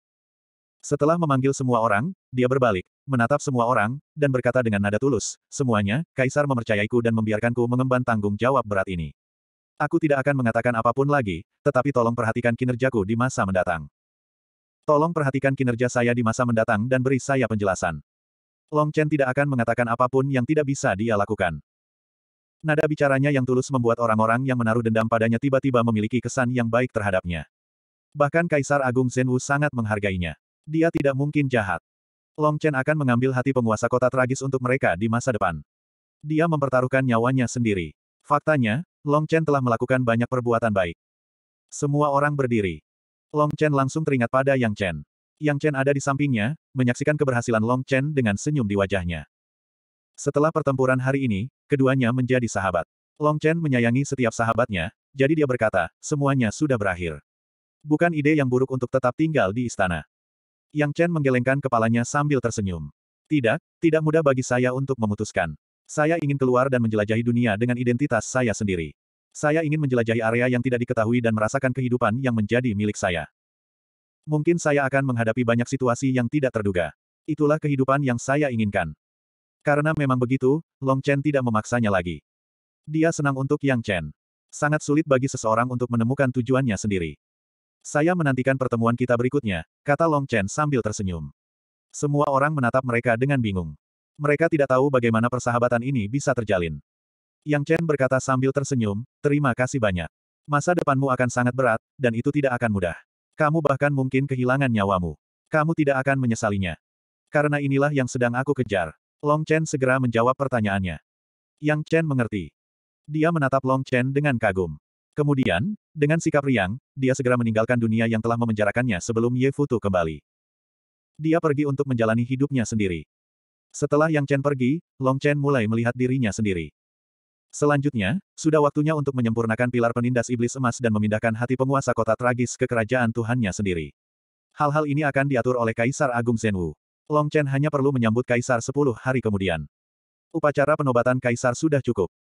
Setelah memanggil semua orang, dia berbalik, menatap semua orang, dan berkata dengan nada tulus, semuanya, Kaisar memercayaiku dan membiarkanku mengemban tanggung jawab berat ini. Aku tidak akan mengatakan apapun lagi, tetapi tolong perhatikan kinerjaku di masa mendatang. Tolong perhatikan kinerja saya di masa mendatang dan beri saya penjelasan. Long Chen tidak akan mengatakan apapun yang tidak bisa dia lakukan. Nada bicaranya yang tulus membuat orang-orang yang menaruh dendam padanya tiba-tiba memiliki kesan yang baik terhadapnya. Bahkan Kaisar Agung Zenwu sangat menghargainya. Dia tidak mungkin jahat. Long Chen akan mengambil hati penguasa kota tragis untuk mereka di masa depan. Dia mempertaruhkan nyawanya sendiri. Faktanya, Long Chen telah melakukan banyak perbuatan baik. Semua orang berdiri. Long Chen langsung teringat pada Yang Chen. Yang Chen ada di sampingnya, menyaksikan keberhasilan Long Chen dengan senyum di wajahnya. Setelah pertempuran hari ini, keduanya menjadi sahabat. Long Chen menyayangi setiap sahabatnya, jadi dia berkata, semuanya sudah berakhir. Bukan ide yang buruk untuk tetap tinggal di istana. Yang Chen menggelengkan kepalanya sambil tersenyum. Tidak, tidak mudah bagi saya untuk memutuskan. Saya ingin keluar dan menjelajahi dunia dengan identitas saya sendiri. Saya ingin menjelajahi area yang tidak diketahui dan merasakan kehidupan yang menjadi milik saya. Mungkin saya akan menghadapi banyak situasi yang tidak terduga. Itulah kehidupan yang saya inginkan. Karena memang begitu, Long Chen tidak memaksanya lagi. Dia senang untuk Yang Chen. Sangat sulit bagi seseorang untuk menemukan tujuannya sendiri. Saya menantikan pertemuan kita berikutnya, kata Long Chen sambil tersenyum. Semua orang menatap mereka dengan bingung. Mereka tidak tahu bagaimana persahabatan ini bisa terjalin. Yang Chen berkata sambil tersenyum, terima kasih banyak. Masa depanmu akan sangat berat, dan itu tidak akan mudah. Kamu bahkan mungkin kehilangan nyawamu. Kamu tidak akan menyesalinya. Karena inilah yang sedang aku kejar. Long Chen segera menjawab pertanyaannya. Yang Chen mengerti. Dia menatap Long Chen dengan kagum. Kemudian, dengan sikap riang, dia segera meninggalkan dunia yang telah memenjarakannya sebelum Ye Futu kembali. Dia pergi untuk menjalani hidupnya sendiri. Setelah Yang Chen pergi, Long Chen mulai melihat dirinya sendiri. Selanjutnya, sudah waktunya untuk menyempurnakan pilar penindas iblis emas dan memindahkan hati penguasa kota tragis ke kerajaan Tuhannya sendiri. Hal-hal ini akan diatur oleh Kaisar Agung Zenwu. Long Chen hanya perlu menyambut Kaisar 10 hari kemudian. Upacara penobatan Kaisar sudah cukup.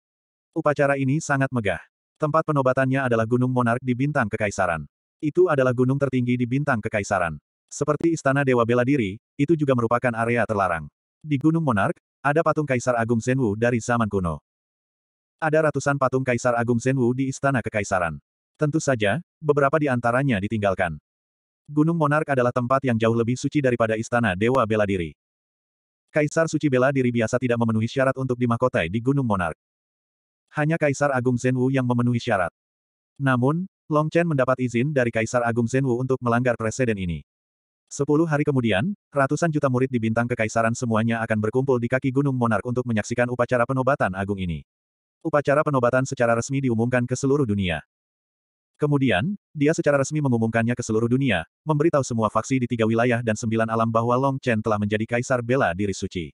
Upacara ini sangat megah. Tempat penobatannya adalah Gunung Monark di Bintang Kekaisaran. Itu adalah gunung tertinggi di Bintang Kekaisaran. Seperti Istana Dewa Bela Diri, itu juga merupakan area terlarang. Di Gunung Monark, ada patung Kaisar Agung Zenwu dari zaman kuno. Ada ratusan patung Kaisar Agung Zenwu di Istana Kekaisaran. Tentu saja, beberapa di antaranya ditinggalkan. Gunung Monark adalah tempat yang jauh lebih suci daripada Istana Dewa Bela Diri. Kaisar Suci Bela Diri biasa tidak memenuhi syarat untuk dimahkotai di Gunung Monark. Hanya Kaisar Agung Zenwu yang memenuhi syarat. Namun, Long Chen mendapat izin dari Kaisar Agung Zenwu untuk melanggar presiden ini. Sepuluh hari kemudian, ratusan juta murid di bintang kekaisaran semuanya akan berkumpul di kaki Gunung Monark untuk menyaksikan upacara penobatan agung ini. Upacara penobatan secara resmi diumumkan ke seluruh dunia. Kemudian, dia secara resmi mengumumkannya ke seluruh dunia, memberitahu semua faksi di tiga wilayah dan sembilan alam bahwa Long Chen telah menjadi kaisar bela diri suci.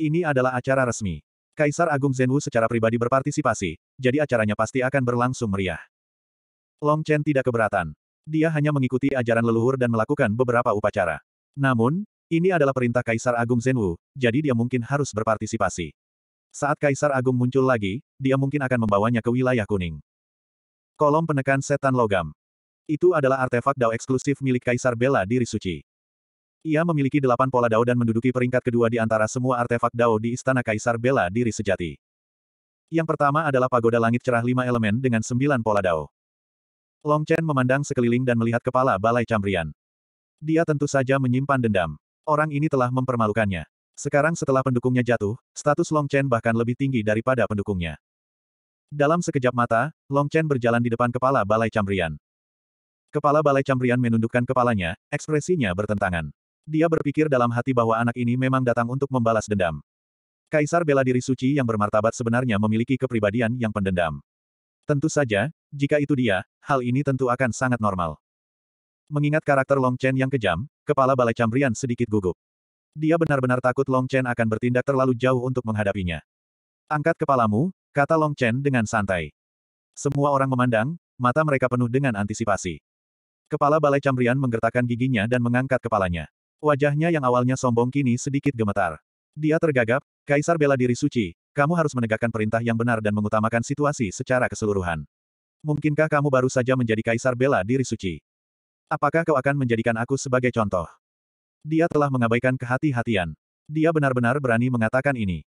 Ini adalah acara resmi. Kaisar Agung Zhenwu secara pribadi berpartisipasi, jadi acaranya pasti akan berlangsung meriah. Long Chen tidak keberatan. Dia hanya mengikuti ajaran leluhur dan melakukan beberapa upacara. Namun, ini adalah perintah Kaisar Agung Zhenwu, jadi dia mungkin harus berpartisipasi. Saat Kaisar Agung muncul lagi, dia mungkin akan membawanya ke wilayah kuning. Kolom penekan setan logam. Itu adalah artefak Dao eksklusif milik Kaisar Bela Diri Suci. Ia memiliki delapan pola Dao dan menduduki peringkat kedua di antara semua artefak Dao di Istana Kaisar Bela Diri Sejati. Yang pertama adalah pagoda langit cerah lima elemen dengan sembilan pola Dao. Long Chen memandang sekeliling dan melihat kepala balai cambrian. Dia tentu saja menyimpan dendam. Orang ini telah mempermalukannya. Sekarang setelah pendukungnya jatuh, status Long Chen bahkan lebih tinggi daripada pendukungnya. Dalam sekejap mata, Long Chen berjalan di depan kepala Balai Cambrian. Kepala Balai Cambrian menundukkan kepalanya, ekspresinya bertentangan. Dia berpikir dalam hati bahwa anak ini memang datang untuk membalas dendam. Kaisar bela diri suci yang bermartabat sebenarnya memiliki kepribadian yang pendendam. Tentu saja, jika itu dia, hal ini tentu akan sangat normal. Mengingat karakter Long Chen yang kejam, kepala Balai Cambrian sedikit gugup. Dia benar-benar takut Long Chen akan bertindak terlalu jauh untuk menghadapinya. Angkat kepalamu, kata Long Chen dengan santai. Semua orang memandang, mata mereka penuh dengan antisipasi. Kepala Balai Cambrian menggertakkan giginya dan mengangkat kepalanya. Wajahnya yang awalnya sombong kini sedikit gemetar. Dia tergagap, Kaisar bela diri suci, kamu harus menegakkan perintah yang benar dan mengutamakan situasi secara keseluruhan. Mungkinkah kamu baru saja menjadi Kaisar bela diri suci? Apakah kau akan menjadikan aku sebagai contoh? Dia telah mengabaikan kehati-hatian. Dia benar-benar berani mengatakan ini.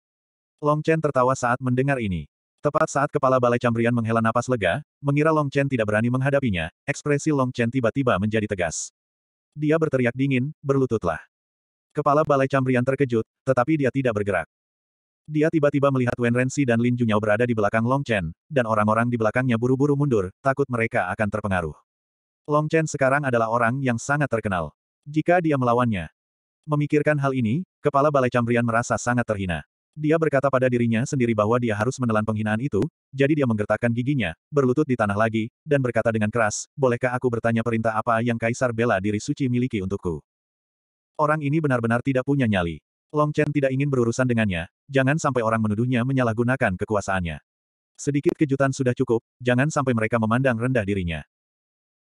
Long Chen tertawa saat mendengar ini. Tepat saat kepala balai cambrian menghela napas lega, mengira Long Chen tidak berani menghadapinya, ekspresi Long Chen tiba-tiba menjadi tegas. Dia berteriak dingin, berlututlah. Kepala balai cambrian terkejut, tetapi dia tidak bergerak. Dia tiba-tiba melihat Wen Rensi dan Lin Junyao berada di belakang Long Chen, dan orang-orang di belakangnya buru-buru mundur, takut mereka akan terpengaruh. Long Chen sekarang adalah orang yang sangat terkenal. Jika dia melawannya. Memikirkan hal ini, kepala Balai Cambrian merasa sangat terhina. Dia berkata pada dirinya sendiri bahwa dia harus menelan penghinaan itu, jadi dia menggertakkan giginya, berlutut di tanah lagi, dan berkata dengan keras, Bolehkah aku bertanya perintah apa yang Kaisar bela diri suci miliki untukku? Orang ini benar-benar tidak punya nyali. Long Chen tidak ingin berurusan dengannya, jangan sampai orang menuduhnya menyalahgunakan kekuasaannya. Sedikit kejutan sudah cukup, jangan sampai mereka memandang rendah dirinya.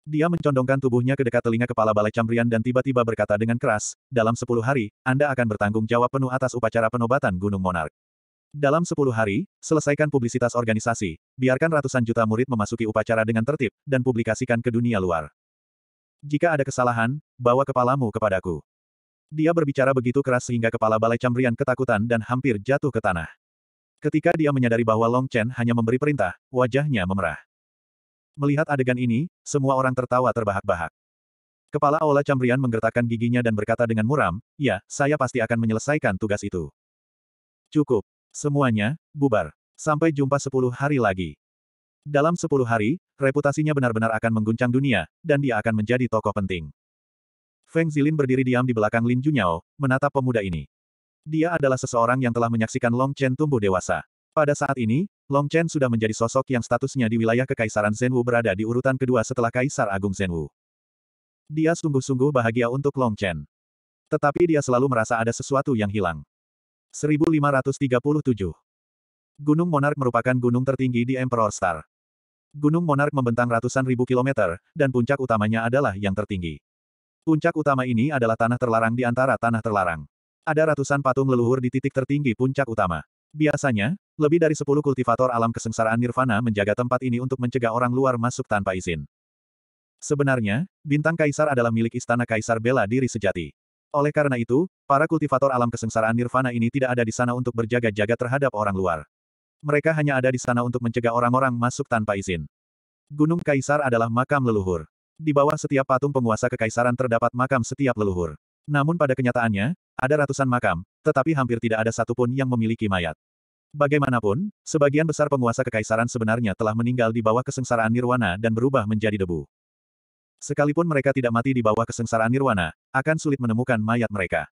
Dia mencondongkan tubuhnya ke dekat telinga kepala balai cambrian dan tiba-tiba berkata dengan keras, dalam sepuluh hari, Anda akan bertanggung jawab penuh atas upacara penobatan Gunung Monark. Dalam sepuluh hari, selesaikan publisitas organisasi, biarkan ratusan juta murid memasuki upacara dengan tertib, dan publikasikan ke dunia luar. Jika ada kesalahan, bawa kepalamu kepadaku. Dia berbicara begitu keras sehingga kepala balai cambrian ketakutan dan hampir jatuh ke tanah. Ketika dia menyadari bahwa Long Chen hanya memberi perintah, wajahnya memerah. Melihat adegan ini, semua orang tertawa terbahak-bahak. Kepala Aula Cambrian menggertakkan giginya dan berkata dengan muram, ya, saya pasti akan menyelesaikan tugas itu. Cukup. Semuanya, bubar. Sampai jumpa sepuluh hari lagi. Dalam sepuluh hari, reputasinya benar-benar akan mengguncang dunia, dan dia akan menjadi tokoh penting. Feng Zilin berdiri diam di belakang Lin Junyao, menatap pemuda ini. Dia adalah seseorang yang telah menyaksikan Long Chen tumbuh dewasa. Pada saat ini, Long Chen sudah menjadi sosok yang statusnya di wilayah Kekaisaran Zhenwu berada di urutan kedua setelah Kaisar Agung Zhenwu. Dia sungguh-sungguh bahagia untuk Long Chen. Tetapi dia selalu merasa ada sesuatu yang hilang. 1537 Gunung Monark merupakan gunung tertinggi di Emperor Star. Gunung Monark membentang ratusan ribu kilometer, dan puncak utamanya adalah yang tertinggi. Puncak utama ini adalah tanah terlarang di antara tanah terlarang. Ada ratusan patung leluhur di titik tertinggi puncak utama. Biasanya, lebih dari sepuluh kultivator alam kesengsaraan Nirvana menjaga tempat ini untuk mencegah orang luar masuk tanpa izin. Sebenarnya, bintang kaisar adalah milik istana kaisar bela diri sejati. Oleh karena itu, para kultivator alam kesengsaraan Nirvana ini tidak ada di sana untuk berjaga-jaga terhadap orang luar. Mereka hanya ada di sana untuk mencegah orang-orang masuk tanpa izin. Gunung Kaisar adalah makam leluhur. Di bawah setiap patung penguasa kekaisaran terdapat makam setiap leluhur. Namun pada kenyataannya, ada ratusan makam, tetapi hampir tidak ada satupun yang memiliki mayat. Bagaimanapun, sebagian besar penguasa kekaisaran sebenarnya telah meninggal di bawah kesengsaraan nirwana dan berubah menjadi debu. Sekalipun mereka tidak mati di bawah kesengsaraan nirwana, akan sulit menemukan mayat mereka.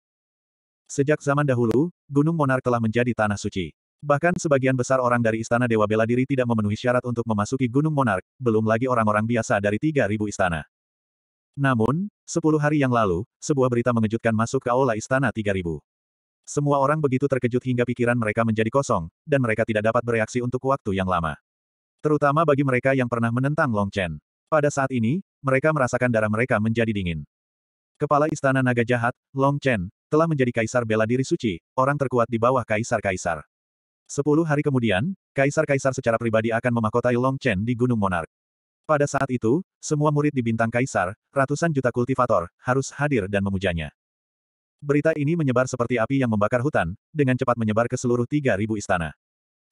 Sejak zaman dahulu, Gunung Monar telah menjadi tanah suci. Bahkan sebagian besar orang dari Istana Dewa Bela Diri tidak memenuhi syarat untuk memasuki Gunung Monar, belum lagi orang-orang biasa dari 3.000 istana. Namun, 10 hari yang lalu, sebuah berita mengejutkan masuk ke aula Istana 3.000. Semua orang begitu terkejut hingga pikiran mereka menjadi kosong, dan mereka tidak dapat bereaksi untuk waktu yang lama. Terutama bagi mereka yang pernah menentang Long Chen. Pada saat ini, mereka merasakan darah mereka menjadi dingin. Kepala Istana Naga Jahat, Long Chen, telah menjadi kaisar bela diri suci, orang terkuat di bawah kaisar-kaisar. Sepuluh hari kemudian, kaisar-kaisar secara pribadi akan memakotai Long Chen di Gunung Monark. Pada saat itu, semua murid di bintang kaisar, ratusan juta kultivator, harus hadir dan memujanya. Berita ini menyebar seperti api yang membakar hutan, dengan cepat menyebar ke seluruh 3.000 istana.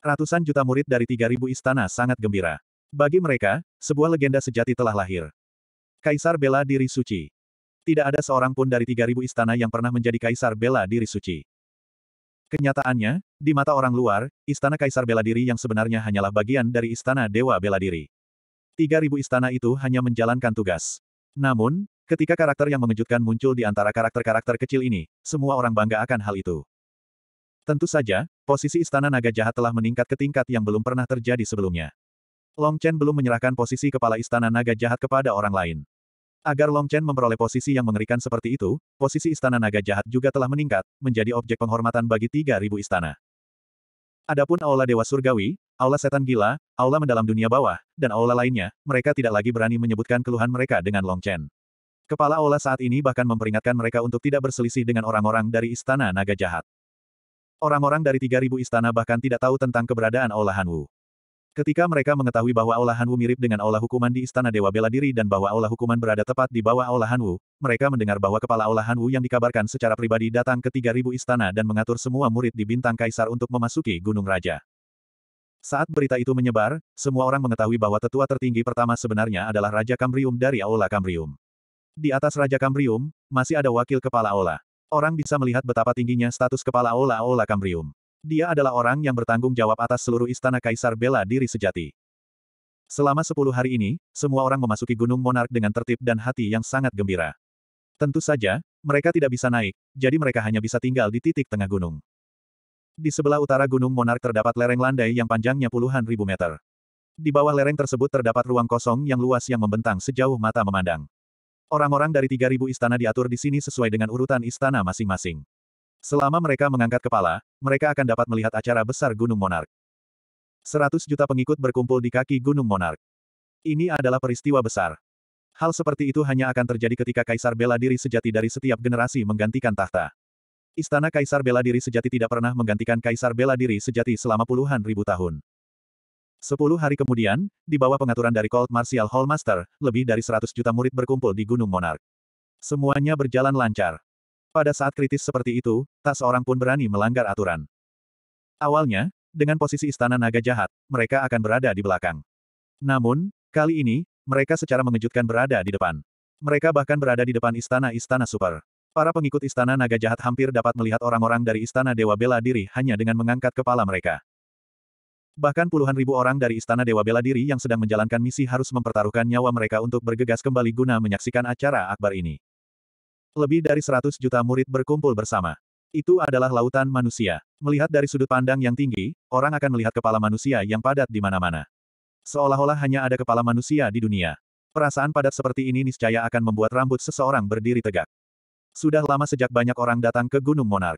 Ratusan juta murid dari 3.000 istana sangat gembira. Bagi mereka, sebuah legenda sejati telah lahir. Kaisar Bela Diri Suci Tidak ada seorang pun dari 3.000 istana yang pernah menjadi Kaisar Bela Diri Suci. Kenyataannya, di mata orang luar, istana Kaisar Bela Diri yang sebenarnya hanyalah bagian dari istana Dewa Bela Diri. 3.000 istana itu hanya menjalankan tugas. Namun, Ketika karakter yang mengejutkan muncul di antara karakter-karakter kecil ini, semua orang bangga akan hal itu. Tentu saja, posisi Istana Naga Jahat telah meningkat ke tingkat yang belum pernah terjadi sebelumnya. Long Chen belum menyerahkan posisi kepala Istana Naga Jahat kepada orang lain. Agar Long Chen memperoleh posisi yang mengerikan seperti itu, posisi Istana Naga Jahat juga telah meningkat, menjadi objek penghormatan bagi 3.000 istana. Adapun Aula Dewa Surgawi, Aula Setan Gila, Aula Mendalam Dunia Bawah, dan Aula lainnya, mereka tidak lagi berani menyebutkan keluhan mereka dengan Long Chen. Kepala Ola saat ini bahkan memperingatkan mereka untuk tidak berselisih dengan orang-orang dari Istana Naga Jahat. Orang-orang dari 3.000 istana bahkan tidak tahu tentang keberadaan Ola Hanwu. Ketika mereka mengetahui bahwa Ola Hanwu mirip dengan Ola Hukuman di Istana Dewa Bela Diri dan bahwa Ola Hukuman berada tepat di bawah Ola Hanwu, mereka mendengar bahwa kepala Ola Hanwu yang dikabarkan secara pribadi datang ke 3.000 istana dan mengatur semua murid di Bintang Kaisar untuk memasuki Gunung Raja. Saat berita itu menyebar, semua orang mengetahui bahwa tetua tertinggi pertama sebenarnya adalah Raja Kambrium dari Aula Kambrium. Di atas Raja Kambrium, masih ada wakil kepala ola. Orang bisa melihat betapa tingginya status kepala ola ola Kambrium. Dia adalah orang yang bertanggung jawab atas seluruh istana Kaisar bela diri sejati. Selama sepuluh hari ini, semua orang memasuki Gunung Monark dengan tertib dan hati yang sangat gembira. Tentu saja, mereka tidak bisa naik, jadi mereka hanya bisa tinggal di titik tengah gunung. Di sebelah utara Gunung Monark terdapat lereng landai yang panjangnya puluhan ribu meter. Di bawah lereng tersebut terdapat ruang kosong yang luas yang membentang sejauh mata memandang. Orang-orang dari 3.000 istana diatur di sini sesuai dengan urutan istana masing-masing. Selama mereka mengangkat kepala, mereka akan dapat melihat acara besar Gunung Monark. 100 juta pengikut berkumpul di kaki Gunung Monark. Ini adalah peristiwa besar. Hal seperti itu hanya akan terjadi ketika Kaisar bela diri sejati dari setiap generasi menggantikan tahta. Istana Kaisar bela diri sejati tidak pernah menggantikan Kaisar bela diri sejati selama puluhan ribu tahun. Sepuluh hari kemudian, di bawah pengaturan dari Colt Martial Hall Master, lebih dari 100 juta murid berkumpul di Gunung Monark. Semuanya berjalan lancar. Pada saat kritis seperti itu, tak seorang pun berani melanggar aturan. Awalnya, dengan posisi istana naga jahat, mereka akan berada di belakang. Namun, kali ini, mereka secara mengejutkan berada di depan. Mereka bahkan berada di depan istana-istana super. Para pengikut istana naga jahat hampir dapat melihat orang-orang dari istana dewa bela diri hanya dengan mengangkat kepala mereka. Bahkan puluhan ribu orang dari Istana Dewa Bela Diri yang sedang menjalankan misi harus mempertaruhkan nyawa mereka untuk bergegas kembali guna menyaksikan acara akbar ini. Lebih dari 100 juta murid berkumpul bersama. Itu adalah lautan manusia. Melihat dari sudut pandang yang tinggi, orang akan melihat kepala manusia yang padat di mana-mana. Seolah-olah hanya ada kepala manusia di dunia. Perasaan padat seperti ini niscaya akan membuat rambut seseorang berdiri tegak. Sudah lama sejak banyak orang datang ke Gunung Monark.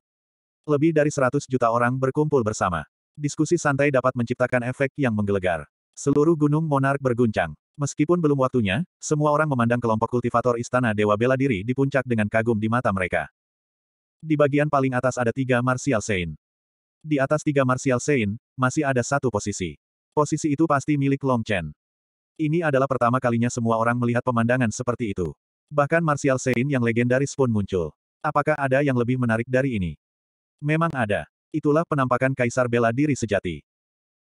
Lebih dari 100 juta orang berkumpul bersama diskusi santai dapat menciptakan efek yang menggelegar. Seluruh gunung monark berguncang. Meskipun belum waktunya, semua orang memandang kelompok kultivator istana Dewa Bela Diri di puncak dengan kagum di mata mereka. Di bagian paling atas ada tiga Martial Sein. Di atas tiga Martial Sein, masih ada satu posisi. Posisi itu pasti milik Long Chen. Ini adalah pertama kalinya semua orang melihat pemandangan seperti itu. Bahkan Martial Sein yang legendaris pun muncul. Apakah ada yang lebih menarik dari ini? Memang ada. Itulah penampakan kaisar bela diri sejati.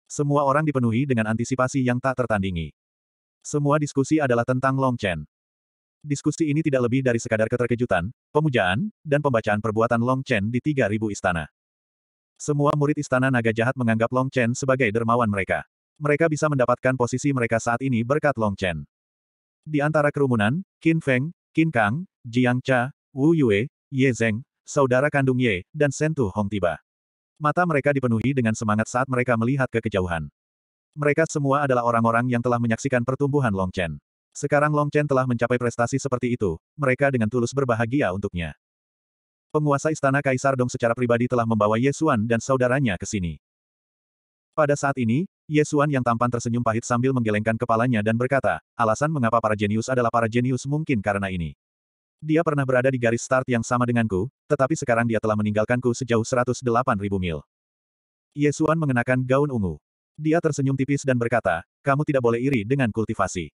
Semua orang dipenuhi dengan antisipasi yang tak tertandingi. Semua diskusi adalah tentang Long Chen. Diskusi ini tidak lebih dari sekadar keterkejutan, pemujaan, dan pembacaan perbuatan Long Chen di 3000 istana. Semua murid istana naga jahat menganggap Long Chen sebagai dermawan mereka. Mereka bisa mendapatkan posisi mereka saat ini berkat Long Chen. Di antara kerumunan, Qin Feng, Qin Kang, Jiang Cha, Wu Yue, Ye Zeng, saudara kandung Ye, dan Sentu Hong tiba. Mata mereka dipenuhi dengan semangat saat mereka melihat ke kejauhan. Mereka semua adalah orang-orang yang telah menyaksikan pertumbuhan Long Chen. Sekarang Long Chen telah mencapai prestasi seperti itu, mereka dengan tulus berbahagia untuknya. Penguasa istana Kaisar Dong secara pribadi telah membawa Yesuan dan saudaranya ke sini. Pada saat ini, Yesuan yang tampan tersenyum pahit sambil menggelengkan kepalanya dan berkata, alasan mengapa para jenius adalah para jenius mungkin karena ini. Dia pernah berada di garis start yang sama denganku, tetapi sekarang dia telah meninggalkanku sejauh 108.000 mil. Yesuan mengenakan gaun ungu. Dia tersenyum tipis dan berkata, kamu tidak boleh iri dengan kultivasi.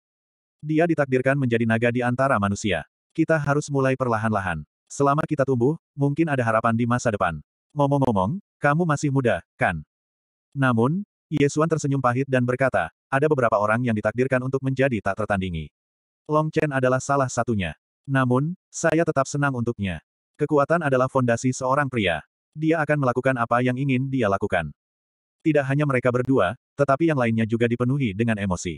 Dia ditakdirkan menjadi naga di antara manusia. Kita harus mulai perlahan-lahan. Selama kita tumbuh, mungkin ada harapan di masa depan. Ngomong-ngomong, kamu masih muda, kan? Namun, Yesuan tersenyum pahit dan berkata, ada beberapa orang yang ditakdirkan untuk menjadi tak tertandingi. Long Chen adalah salah satunya. Namun, saya tetap senang untuknya. Kekuatan adalah fondasi seorang pria. Dia akan melakukan apa yang ingin dia lakukan. Tidak hanya mereka berdua, tetapi yang lainnya juga dipenuhi dengan emosi.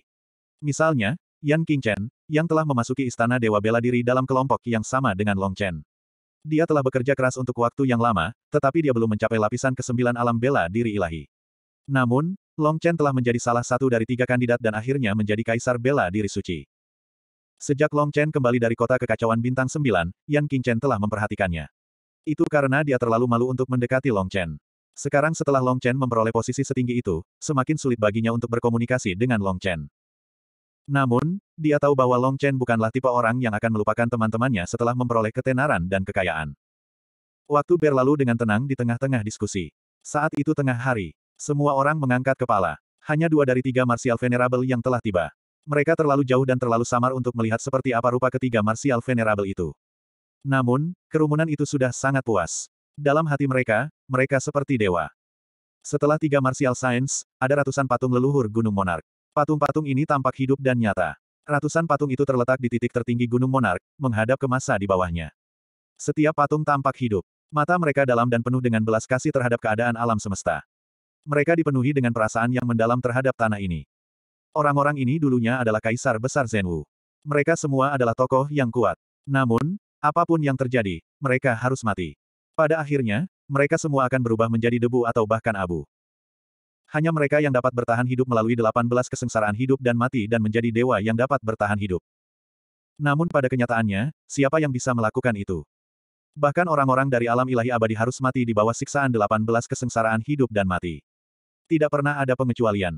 Misalnya, Yan Qingchen, yang telah memasuki istana Dewa Bela Diri dalam kelompok yang sama dengan Long Chen. Dia telah bekerja keras untuk waktu yang lama, tetapi dia belum mencapai lapisan kesembilan alam bela diri ilahi. Namun, Long Chen telah menjadi salah satu dari tiga kandidat dan akhirnya menjadi kaisar bela diri suci. Sejak Long Chen kembali dari kota kekacauan bintang 9, Yan Chen telah memperhatikannya. Itu karena dia terlalu malu untuk mendekati Long Chen. Sekarang setelah Long Chen memperoleh posisi setinggi itu, semakin sulit baginya untuk berkomunikasi dengan Long Chen. Namun, dia tahu bahwa Long Chen bukanlah tipe orang yang akan melupakan teman-temannya setelah memperoleh ketenaran dan kekayaan. Waktu berlalu dengan tenang di tengah-tengah diskusi. Saat itu tengah hari. Semua orang mengangkat kepala. Hanya dua dari tiga Martial Venerable yang telah tiba. Mereka terlalu jauh dan terlalu samar untuk melihat seperti apa rupa ketiga Martial Venerable itu. Namun, kerumunan itu sudah sangat puas. Dalam hati mereka, mereka seperti dewa. Setelah tiga Martial Science, ada ratusan patung leluhur Gunung Monark. Patung-patung ini tampak hidup dan nyata. Ratusan patung itu terletak di titik tertinggi Gunung Monark, menghadap ke masa di bawahnya. Setiap patung tampak hidup. Mata mereka dalam dan penuh dengan belas kasih terhadap keadaan alam semesta. Mereka dipenuhi dengan perasaan yang mendalam terhadap tanah ini. Orang-orang ini dulunya adalah kaisar besar Zenwu. Mereka semua adalah tokoh yang kuat. Namun, apapun yang terjadi, mereka harus mati. Pada akhirnya, mereka semua akan berubah menjadi debu atau bahkan abu. Hanya mereka yang dapat bertahan hidup melalui 18 kesengsaraan hidup dan mati dan menjadi dewa yang dapat bertahan hidup. Namun pada kenyataannya, siapa yang bisa melakukan itu? Bahkan orang-orang dari alam ilahi abadi harus mati di bawah siksaan 18 kesengsaraan hidup dan mati. Tidak pernah ada pengecualian.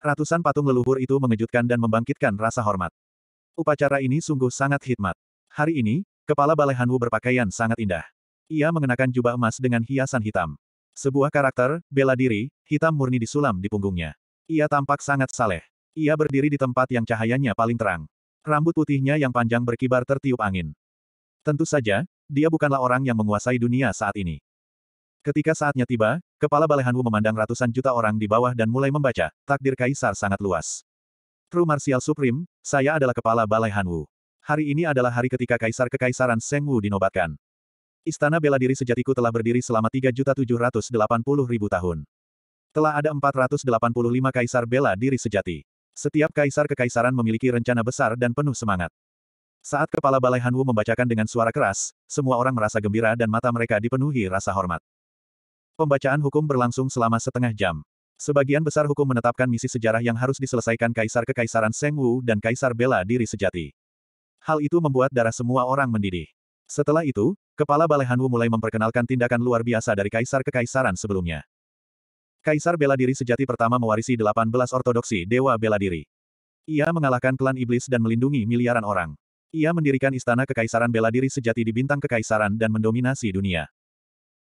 Ratusan patung leluhur itu mengejutkan dan membangkitkan rasa hormat. Upacara ini sungguh sangat hikmat. Hari ini, kepala Balai Hanwu berpakaian sangat indah. Ia mengenakan jubah emas dengan hiasan hitam. Sebuah karakter, bela diri, hitam murni disulam di punggungnya. Ia tampak sangat saleh. Ia berdiri di tempat yang cahayanya paling terang. Rambut putihnya yang panjang berkibar tertiup angin. Tentu saja, dia bukanlah orang yang menguasai dunia saat ini. Ketika saatnya tiba, kepala Balehanwu memandang ratusan juta orang di bawah dan mulai membaca, takdir kaisar sangat luas. True Martial Supreme, saya adalah kepala Balehanwu. Hari ini adalah hari ketika kaisar kekaisaran Sengwu dinobatkan. Istana bela diri sejatiku telah berdiri selama 3.780.000 tahun. Telah ada 485 kaisar bela diri sejati. Setiap kaisar kekaisaran memiliki rencana besar dan penuh semangat. Saat kepala Balai Hanwu membacakan dengan suara keras, semua orang merasa gembira dan mata mereka dipenuhi rasa hormat. Pembacaan hukum berlangsung selama setengah jam. Sebagian besar hukum menetapkan misi sejarah yang harus diselesaikan Kaisar Kekaisaran Seng Wu dan Kaisar Bela Diri Sejati. Hal itu membuat darah semua orang mendidih. Setelah itu, Kepala Balai Hanwu mulai memperkenalkan tindakan luar biasa dari Kaisar Kekaisaran sebelumnya. Kaisar Bela Diri Sejati pertama mewarisi 18 ortodoksi Dewa Bela Diri. Ia mengalahkan klan iblis dan melindungi miliaran orang. Ia mendirikan istana kekaisaran bela diri sejati di bintang kekaisaran dan mendominasi dunia.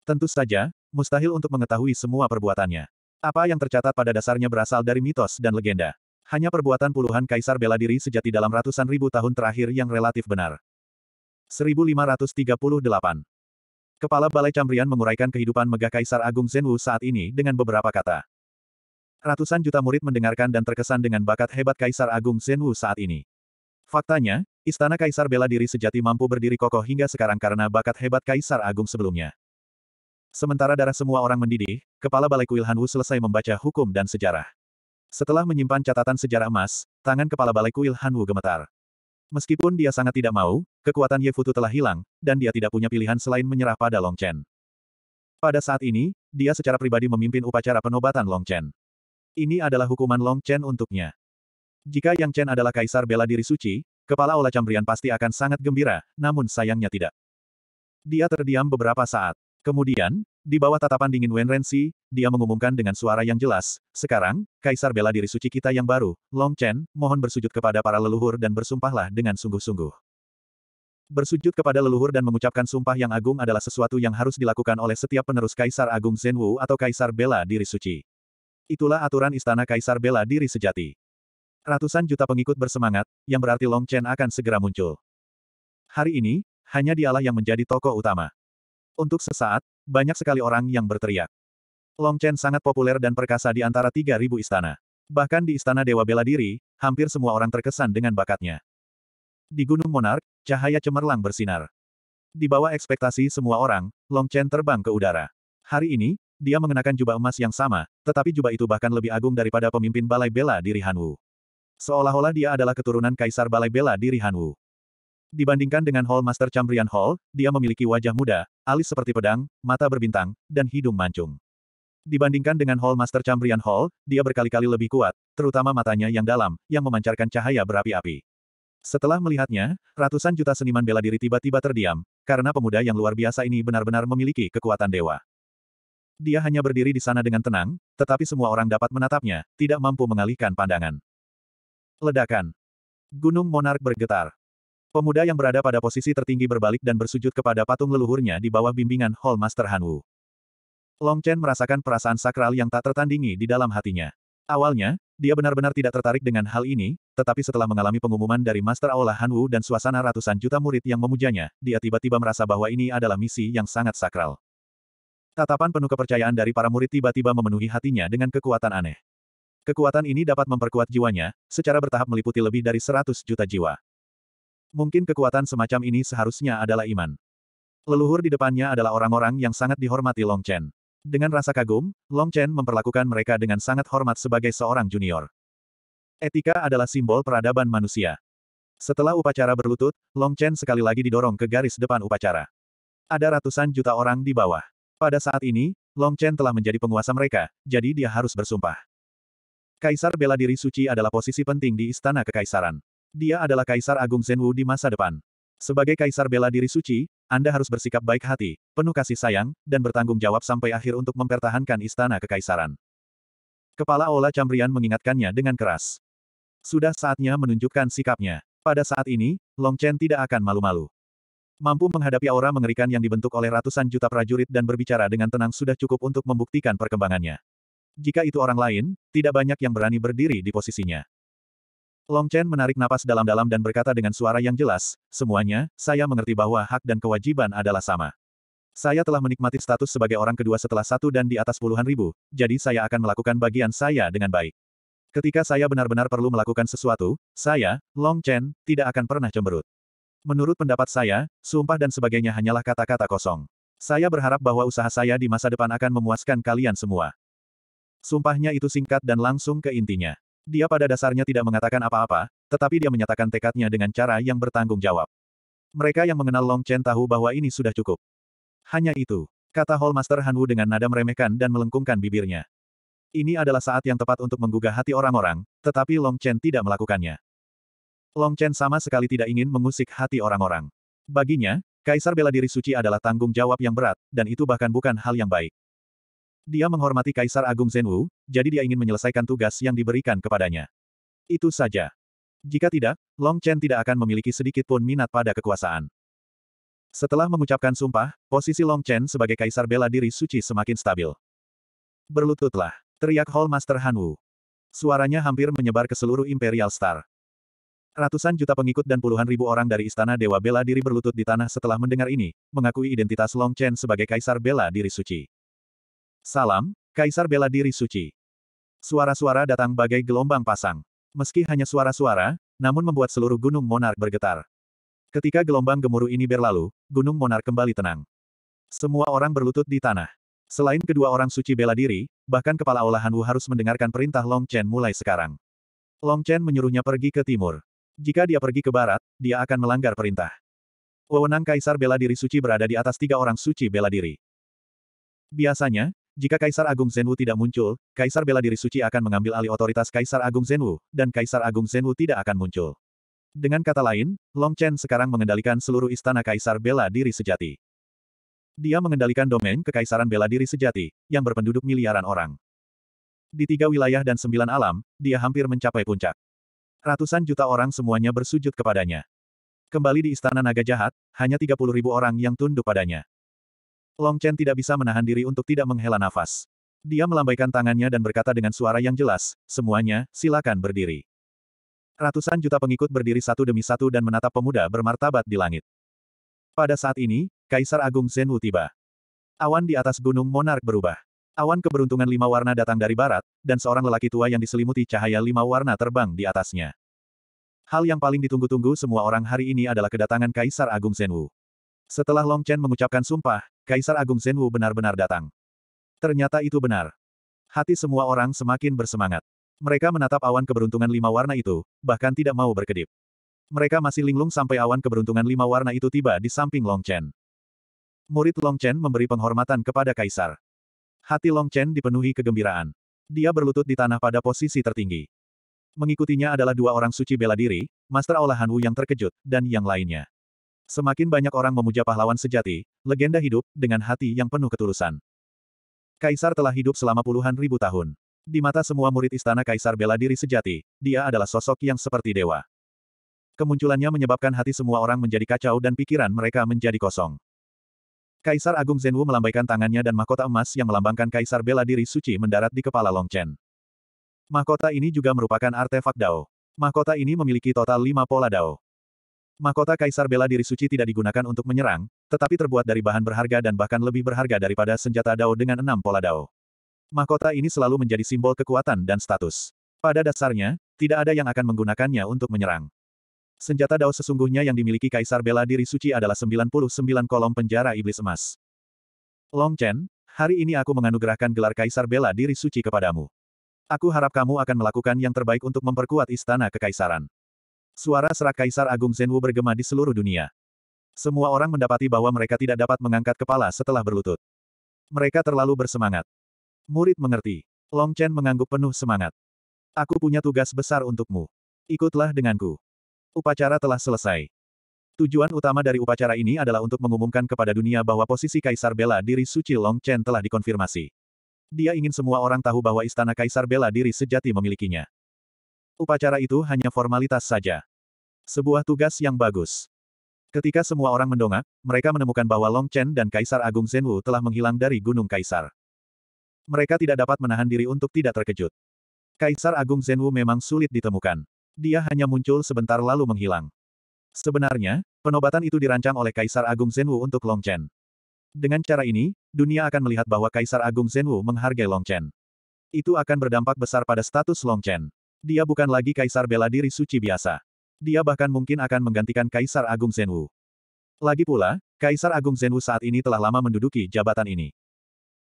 Tentu saja, mustahil untuk mengetahui semua perbuatannya. Apa yang tercatat pada dasarnya berasal dari mitos dan legenda. Hanya perbuatan puluhan kaisar bela diri sejati dalam ratusan ribu tahun terakhir yang relatif benar. 1538 Kepala Balai Cambrian menguraikan kehidupan megah Kaisar Agung Zenwu saat ini dengan beberapa kata. Ratusan juta murid mendengarkan dan terkesan dengan bakat hebat Kaisar Agung Zenwu saat ini. Faktanya, Istana Kaisar bela diri sejati mampu berdiri kokoh hingga sekarang karena bakat hebat Kaisar Agung sebelumnya. Sementara darah semua orang mendidih, kepala Balai Kuil Hanwu selesai membaca hukum dan sejarah. Setelah menyimpan catatan sejarah emas, tangan kepala Balai Kuil Hanwu gemetar. Meskipun dia sangat tidak mau, kekuatan Ye Futu telah hilang, dan dia tidak punya pilihan selain menyerah pada Long Chen. Pada saat ini, dia secara pribadi memimpin upacara penobatan Long Chen. Ini adalah hukuman Long Chen untuknya. Jika Yang Chen adalah kaisar bela diri suci, kepala Ola Cambrian pasti akan sangat gembira, namun sayangnya tidak. Dia terdiam beberapa saat. Kemudian, di bawah tatapan dingin Wen Renzi, dia mengumumkan dengan suara yang jelas, sekarang, Kaisar bela diri suci kita yang baru, Long Chen, mohon bersujud kepada para leluhur dan bersumpahlah dengan sungguh-sungguh. Bersujud kepada leluhur dan mengucapkan sumpah yang agung adalah sesuatu yang harus dilakukan oleh setiap penerus Kaisar Agung Zhenwu atau Kaisar bela diri suci. Itulah aturan istana Kaisar bela diri sejati. Ratusan juta pengikut bersemangat, yang berarti Long Chen akan segera muncul. Hari ini, hanya dialah yang menjadi tokoh utama. Untuk sesaat, banyak sekali orang yang berteriak. Long Chen sangat populer dan perkasa di antara 3.000 istana. Bahkan di istana Dewa Bela Diri, hampir semua orang terkesan dengan bakatnya. Di Gunung Monark, cahaya cemerlang bersinar. Di bawah ekspektasi semua orang, Long Chen terbang ke udara. Hari ini, dia mengenakan jubah emas yang sama, tetapi jubah itu bahkan lebih agung daripada pemimpin Balai Bela Diri Hanwu. Seolah-olah dia adalah keturunan Kaisar Balai Bela Diri Hanwu. Dibandingkan dengan Hall Master Chambrian Hall, dia memiliki wajah muda, alis seperti pedang, mata berbintang, dan hidung mancung. Dibandingkan dengan Hall Master Chambrian Hall, dia berkali-kali lebih kuat, terutama matanya yang dalam, yang memancarkan cahaya berapi-api. Setelah melihatnya, ratusan juta seniman bela diri tiba-tiba terdiam, karena pemuda yang luar biasa ini benar-benar memiliki kekuatan dewa. Dia hanya berdiri di sana dengan tenang, tetapi semua orang dapat menatapnya, tidak mampu mengalihkan pandangan. Ledakan. Gunung Monark bergetar. Pemuda yang berada pada posisi tertinggi berbalik dan bersujud kepada patung leluhurnya di bawah bimbingan Hall Master Han Wu. Long Chen merasakan perasaan sakral yang tak tertandingi di dalam hatinya. Awalnya, dia benar-benar tidak tertarik dengan hal ini, tetapi setelah mengalami pengumuman dari Master Aula Han Wu dan suasana ratusan juta murid yang memujanya, dia tiba-tiba merasa bahwa ini adalah misi yang sangat sakral. Tatapan penuh kepercayaan dari para murid tiba-tiba memenuhi hatinya dengan kekuatan aneh. Kekuatan ini dapat memperkuat jiwanya, secara bertahap meliputi lebih dari 100 juta jiwa. Mungkin kekuatan semacam ini seharusnya adalah iman. Leluhur di depannya adalah orang-orang yang sangat dihormati Long Chen. Dengan rasa kagum, Long Chen memperlakukan mereka dengan sangat hormat sebagai seorang junior. Etika adalah simbol peradaban manusia. Setelah upacara berlutut, Long Chen sekali lagi didorong ke garis depan upacara. Ada ratusan juta orang di bawah. Pada saat ini, Long Chen telah menjadi penguasa mereka, jadi dia harus bersumpah. Kaisar bela diri suci adalah posisi penting di istana kekaisaran. Dia adalah Kaisar Agung Zenwu di masa depan. Sebagai Kaisar bela diri suci, Anda harus bersikap baik hati, penuh kasih sayang, dan bertanggung jawab sampai akhir untuk mempertahankan istana kekaisaran. Kepala Ola Cambrian mengingatkannya dengan keras. Sudah saatnya menunjukkan sikapnya. Pada saat ini, Long Chen tidak akan malu-malu. Mampu menghadapi aura mengerikan yang dibentuk oleh ratusan juta prajurit dan berbicara dengan tenang sudah cukup untuk membuktikan perkembangannya. Jika itu orang lain, tidak banyak yang berani berdiri di posisinya. Long Chen menarik napas dalam-dalam dan berkata dengan suara yang jelas, semuanya, saya mengerti bahwa hak dan kewajiban adalah sama. Saya telah menikmati status sebagai orang kedua setelah satu dan di atas puluhan ribu, jadi saya akan melakukan bagian saya dengan baik. Ketika saya benar-benar perlu melakukan sesuatu, saya, Long Chen, tidak akan pernah cemberut. Menurut pendapat saya, sumpah dan sebagainya hanyalah kata-kata kosong. Saya berharap bahwa usaha saya di masa depan akan memuaskan kalian semua. Sumpahnya itu singkat dan langsung ke intinya. Dia pada dasarnya tidak mengatakan apa-apa, tetapi dia menyatakan tekadnya dengan cara yang bertanggung jawab. Mereka yang mengenal Long Chen tahu bahwa ini sudah cukup. Hanya itu, kata Hall Master Han Wu dengan nada meremehkan dan melengkungkan bibirnya. Ini adalah saat yang tepat untuk menggugah hati orang-orang, tetapi Long Chen tidak melakukannya. Long Chen sama sekali tidak ingin mengusik hati orang-orang. Baginya, Kaisar bela diri suci adalah tanggung jawab yang berat, dan itu bahkan bukan hal yang baik. Dia menghormati Kaisar Agung Zenwu, jadi dia ingin menyelesaikan tugas yang diberikan kepadanya. Itu saja. Jika tidak, Long Chen tidak akan memiliki sedikit pun minat pada kekuasaan. Setelah mengucapkan sumpah, posisi Long Chen sebagai Kaisar bela diri suci semakin stabil. Berlututlah, teriak Hall Master Han Wu. Suaranya hampir menyebar ke seluruh Imperial Star. Ratusan juta pengikut dan puluhan ribu orang dari Istana Dewa Bela Diri berlutut di tanah setelah mendengar ini, mengakui identitas Long Chen sebagai Kaisar Bela Diri Suci. Salam, Kaisar bela diri suci. Suara-suara datang bagai gelombang pasang. Meski hanya suara-suara, namun membuat seluruh gunung monark bergetar. Ketika gelombang gemuruh ini berlalu, gunung monark kembali tenang. Semua orang berlutut di tanah. Selain kedua orang suci bela diri, bahkan kepala olahan Wu harus mendengarkan perintah Long Chen mulai sekarang. Long Chen menyuruhnya pergi ke timur. Jika dia pergi ke barat, dia akan melanggar perintah. Wewenang Kaisar bela diri suci berada di atas tiga orang suci bela diri. Biasanya, jika Kaisar Agung Zenwu tidak muncul, Kaisar bela diri suci akan mengambil alih otoritas Kaisar Agung Zenwu, dan Kaisar Agung Zenwu tidak akan muncul. Dengan kata lain, Long Chen sekarang mengendalikan seluruh istana Kaisar bela diri sejati. Dia mengendalikan domain kekaisaran bela diri sejati, yang berpenduduk miliaran orang. Di tiga wilayah dan sembilan alam, dia hampir mencapai puncak. Ratusan juta orang semuanya bersujud kepadanya. Kembali di Istana Naga Jahat, hanya ribu orang yang tunduk padanya. Long Chen tidak bisa menahan diri untuk tidak menghela nafas. Dia melambaikan tangannya dan berkata dengan suara yang jelas, semuanya, silakan berdiri. Ratusan juta pengikut berdiri satu demi satu dan menatap pemuda bermartabat di langit. Pada saat ini, Kaisar Agung Zenwu tiba. Awan di atas gunung Monark berubah. Awan keberuntungan lima warna datang dari barat, dan seorang lelaki tua yang diselimuti cahaya lima warna terbang di atasnya. Hal yang paling ditunggu-tunggu semua orang hari ini adalah kedatangan Kaisar Agung Zenwu. Setelah Long Chen mengucapkan sumpah, Kaisar Agung Senwu benar-benar datang. Ternyata itu benar. Hati semua orang semakin bersemangat. Mereka menatap awan keberuntungan lima warna itu, bahkan tidak mau berkedip. Mereka masih linglung sampai awan keberuntungan lima warna itu tiba di samping Long Chen. Murid Long Chen memberi penghormatan kepada Kaisar. Hati Long Chen dipenuhi kegembiraan. Dia berlutut di tanah pada posisi tertinggi. Mengikutinya adalah dua orang suci bela diri, Master Olahan Wu yang terkejut, dan yang lainnya. Semakin banyak orang memuja pahlawan sejati, legenda hidup, dengan hati yang penuh ketulusan. Kaisar telah hidup selama puluhan ribu tahun. Di mata semua murid istana Kaisar bela diri sejati, dia adalah sosok yang seperti dewa. Kemunculannya menyebabkan hati semua orang menjadi kacau dan pikiran mereka menjadi kosong. Kaisar Agung Zhenwu melambaikan tangannya dan mahkota emas yang melambangkan Kaisar bela diri suci mendarat di kepala Long Chen. Mahkota ini juga merupakan artefak Dao. Mahkota ini memiliki total lima pola Dao. Mahkota Kaisar Bela Diri Suci tidak digunakan untuk menyerang, tetapi terbuat dari bahan berharga dan bahkan lebih berharga daripada senjata Dao dengan enam pola Dao. Mahkota ini selalu menjadi simbol kekuatan dan status. Pada dasarnya, tidak ada yang akan menggunakannya untuk menyerang. Senjata Dao sesungguhnya yang dimiliki Kaisar Bela Diri Suci adalah 99 kolom penjara iblis emas. Long Chen, hari ini aku menganugerahkan gelar Kaisar Bela Diri Suci kepadamu. Aku harap kamu akan melakukan yang terbaik untuk memperkuat istana kekaisaran. Suara serak Kaisar Agung Zhenwu bergema di seluruh dunia. Semua orang mendapati bahwa mereka tidak dapat mengangkat kepala setelah berlutut. Mereka terlalu bersemangat. Murid mengerti. Long Chen mengangguk penuh semangat. Aku punya tugas besar untukmu. Ikutlah denganku. Upacara telah selesai. Tujuan utama dari upacara ini adalah untuk mengumumkan kepada dunia bahwa posisi Kaisar Bela Diri Suci Long Chen telah dikonfirmasi. Dia ingin semua orang tahu bahwa istana Kaisar Bela Diri sejati memilikinya. Upacara itu hanya formalitas saja. Sebuah tugas yang bagus. Ketika semua orang mendongak, mereka menemukan bahwa Long Chen dan Kaisar Agung Zhenwu telah menghilang dari Gunung Kaisar. Mereka tidak dapat menahan diri untuk tidak terkejut. Kaisar Agung Zhenwu memang sulit ditemukan. Dia hanya muncul sebentar lalu menghilang. Sebenarnya, penobatan itu dirancang oleh Kaisar Agung Zhenwu untuk Long Chen. Dengan cara ini, dunia akan melihat bahwa Kaisar Agung Zhenwu menghargai Long Chen. Itu akan berdampak besar pada status Long Chen. Dia bukan lagi kaisar bela diri suci biasa. Dia bahkan mungkin akan menggantikan Kaisar Agung Zenwu. Lagi pula, Kaisar Agung Zenwu saat ini telah lama menduduki jabatan ini.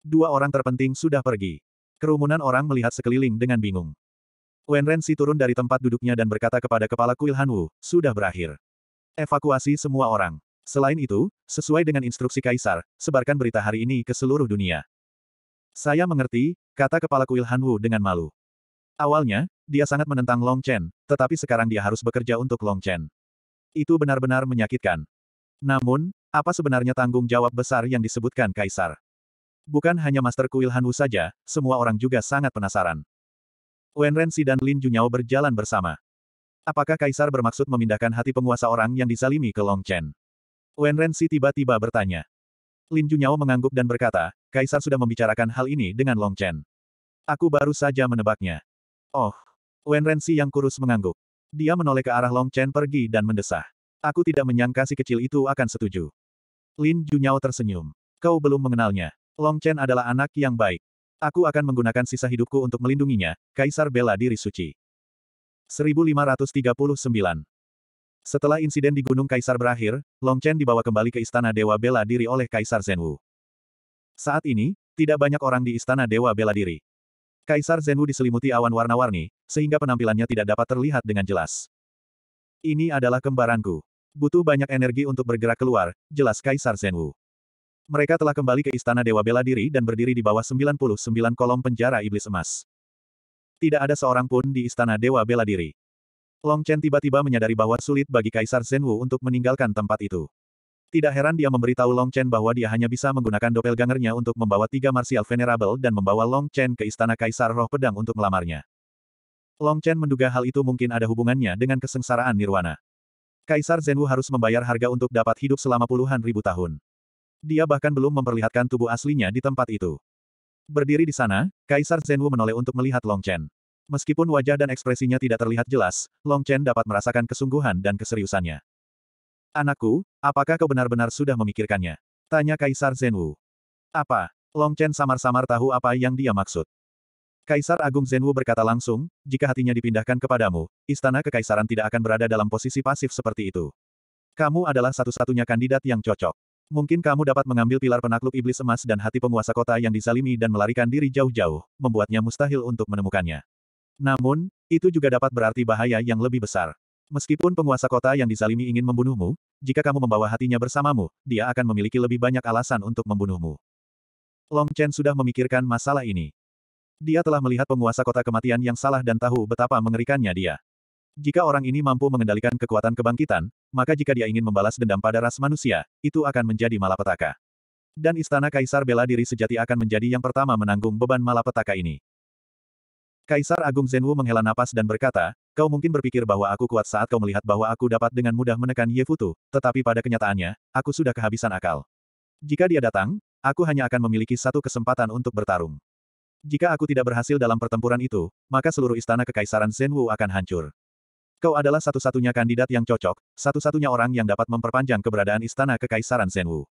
Dua orang terpenting sudah pergi. Kerumunan orang melihat sekeliling dengan bingung. Wenren Si turun dari tempat duduknya dan berkata kepada kepala kuil Hanwu, sudah berakhir. Evakuasi semua orang. Selain itu, sesuai dengan instruksi Kaisar, sebarkan berita hari ini ke seluruh dunia. Saya mengerti, kata kepala kuil Hanwu dengan malu. Awalnya, dia sangat menentang Long Chen, tetapi sekarang dia harus bekerja untuk Long Chen. Itu benar-benar menyakitkan. Namun, apa sebenarnya tanggung jawab besar yang disebutkan Kaisar? Bukan hanya Master Kuil Hanwu saja, semua orang juga sangat penasaran. Wen Renxi dan Lin Junyao berjalan bersama. Apakah Kaisar bermaksud memindahkan hati penguasa orang yang disalimi ke Long Chen? Wen Renxi tiba-tiba bertanya. Lin Junyao mengangguk dan berkata, Kaisar sudah membicarakan hal ini dengan Long Chen. Aku baru saja menebaknya. Oh. Wen Renzi yang kurus mengangguk. Dia menoleh ke arah Long Chen pergi dan mendesah. Aku tidak menyangka si kecil itu akan setuju. Lin Junyao tersenyum. Kau belum mengenalnya. Long Chen adalah anak yang baik. Aku akan menggunakan sisa hidupku untuk melindunginya, Kaisar bela diri suci. 1539 Setelah insiden di Gunung Kaisar berakhir, Long Chen dibawa kembali ke Istana Dewa Bela Diri oleh Kaisar Zhenwu. Saat ini, tidak banyak orang di Istana Dewa Bela Diri. Kaisar Zenwu diselimuti awan warna-warni, sehingga penampilannya tidak dapat terlihat dengan jelas. Ini adalah kembaranku. Butuh banyak energi untuk bergerak keluar, jelas Kaisar Zenwu. Mereka telah kembali ke Istana Dewa Bela Diri dan berdiri di bawah 99 kolom penjara iblis emas. Tidak ada seorang pun di Istana Dewa Bela Diri. Long Chen tiba-tiba menyadari bahwa sulit bagi Kaisar Zenwu untuk meninggalkan tempat itu. Tidak heran dia memberitahu Long Chen bahwa dia hanya bisa menggunakan gangernya untuk membawa tiga Martial Venerable dan membawa Long Chen ke Istana Kaisar Roh Pedang untuk melamarnya. Long Chen menduga hal itu mungkin ada hubungannya dengan kesengsaraan Nirwana. Kaisar Zenwu harus membayar harga untuk dapat hidup selama puluhan ribu tahun. Dia bahkan belum memperlihatkan tubuh aslinya di tempat itu. Berdiri di sana, Kaisar Zenwu menoleh untuk melihat Long Chen. Meskipun wajah dan ekspresinya tidak terlihat jelas, Long Chen dapat merasakan kesungguhan dan keseriusannya. Anakku, apakah kau benar-benar sudah memikirkannya? Tanya Kaisar Zenwu. Apa? Long Chen samar-samar tahu apa yang dia maksud. Kaisar Agung Zenwu berkata langsung, jika hatinya dipindahkan kepadamu, istana kekaisaran tidak akan berada dalam posisi pasif seperti itu. Kamu adalah satu-satunya kandidat yang cocok. Mungkin kamu dapat mengambil pilar penakluk iblis emas dan hati penguasa kota yang dizalimi dan melarikan diri jauh-jauh, membuatnya mustahil untuk menemukannya. Namun, itu juga dapat berarti bahaya yang lebih besar. Meskipun penguasa kota yang dizalimi ingin membunuhmu, jika kamu membawa hatinya bersamamu, dia akan memiliki lebih banyak alasan untuk membunuhmu. Long Chen sudah memikirkan masalah ini. Dia telah melihat penguasa kota kematian yang salah dan tahu betapa mengerikannya dia. Jika orang ini mampu mengendalikan kekuatan kebangkitan, maka jika dia ingin membalas dendam pada ras manusia, itu akan menjadi malapetaka. Dan istana Kaisar bela diri sejati akan menjadi yang pertama menanggung beban malapetaka ini. Kaisar Agung Zhenwu menghela napas dan berkata, Kau mungkin berpikir bahwa aku kuat saat kau melihat bahwa aku dapat dengan mudah menekan Ye Futu, tetapi pada kenyataannya, aku sudah kehabisan akal. Jika dia datang, aku hanya akan memiliki satu kesempatan untuk bertarung. Jika aku tidak berhasil dalam pertempuran itu, maka seluruh istana kekaisaran Zhenwu akan hancur. Kau adalah satu-satunya kandidat yang cocok, satu-satunya orang yang dapat memperpanjang keberadaan istana kekaisaran Zhenwu.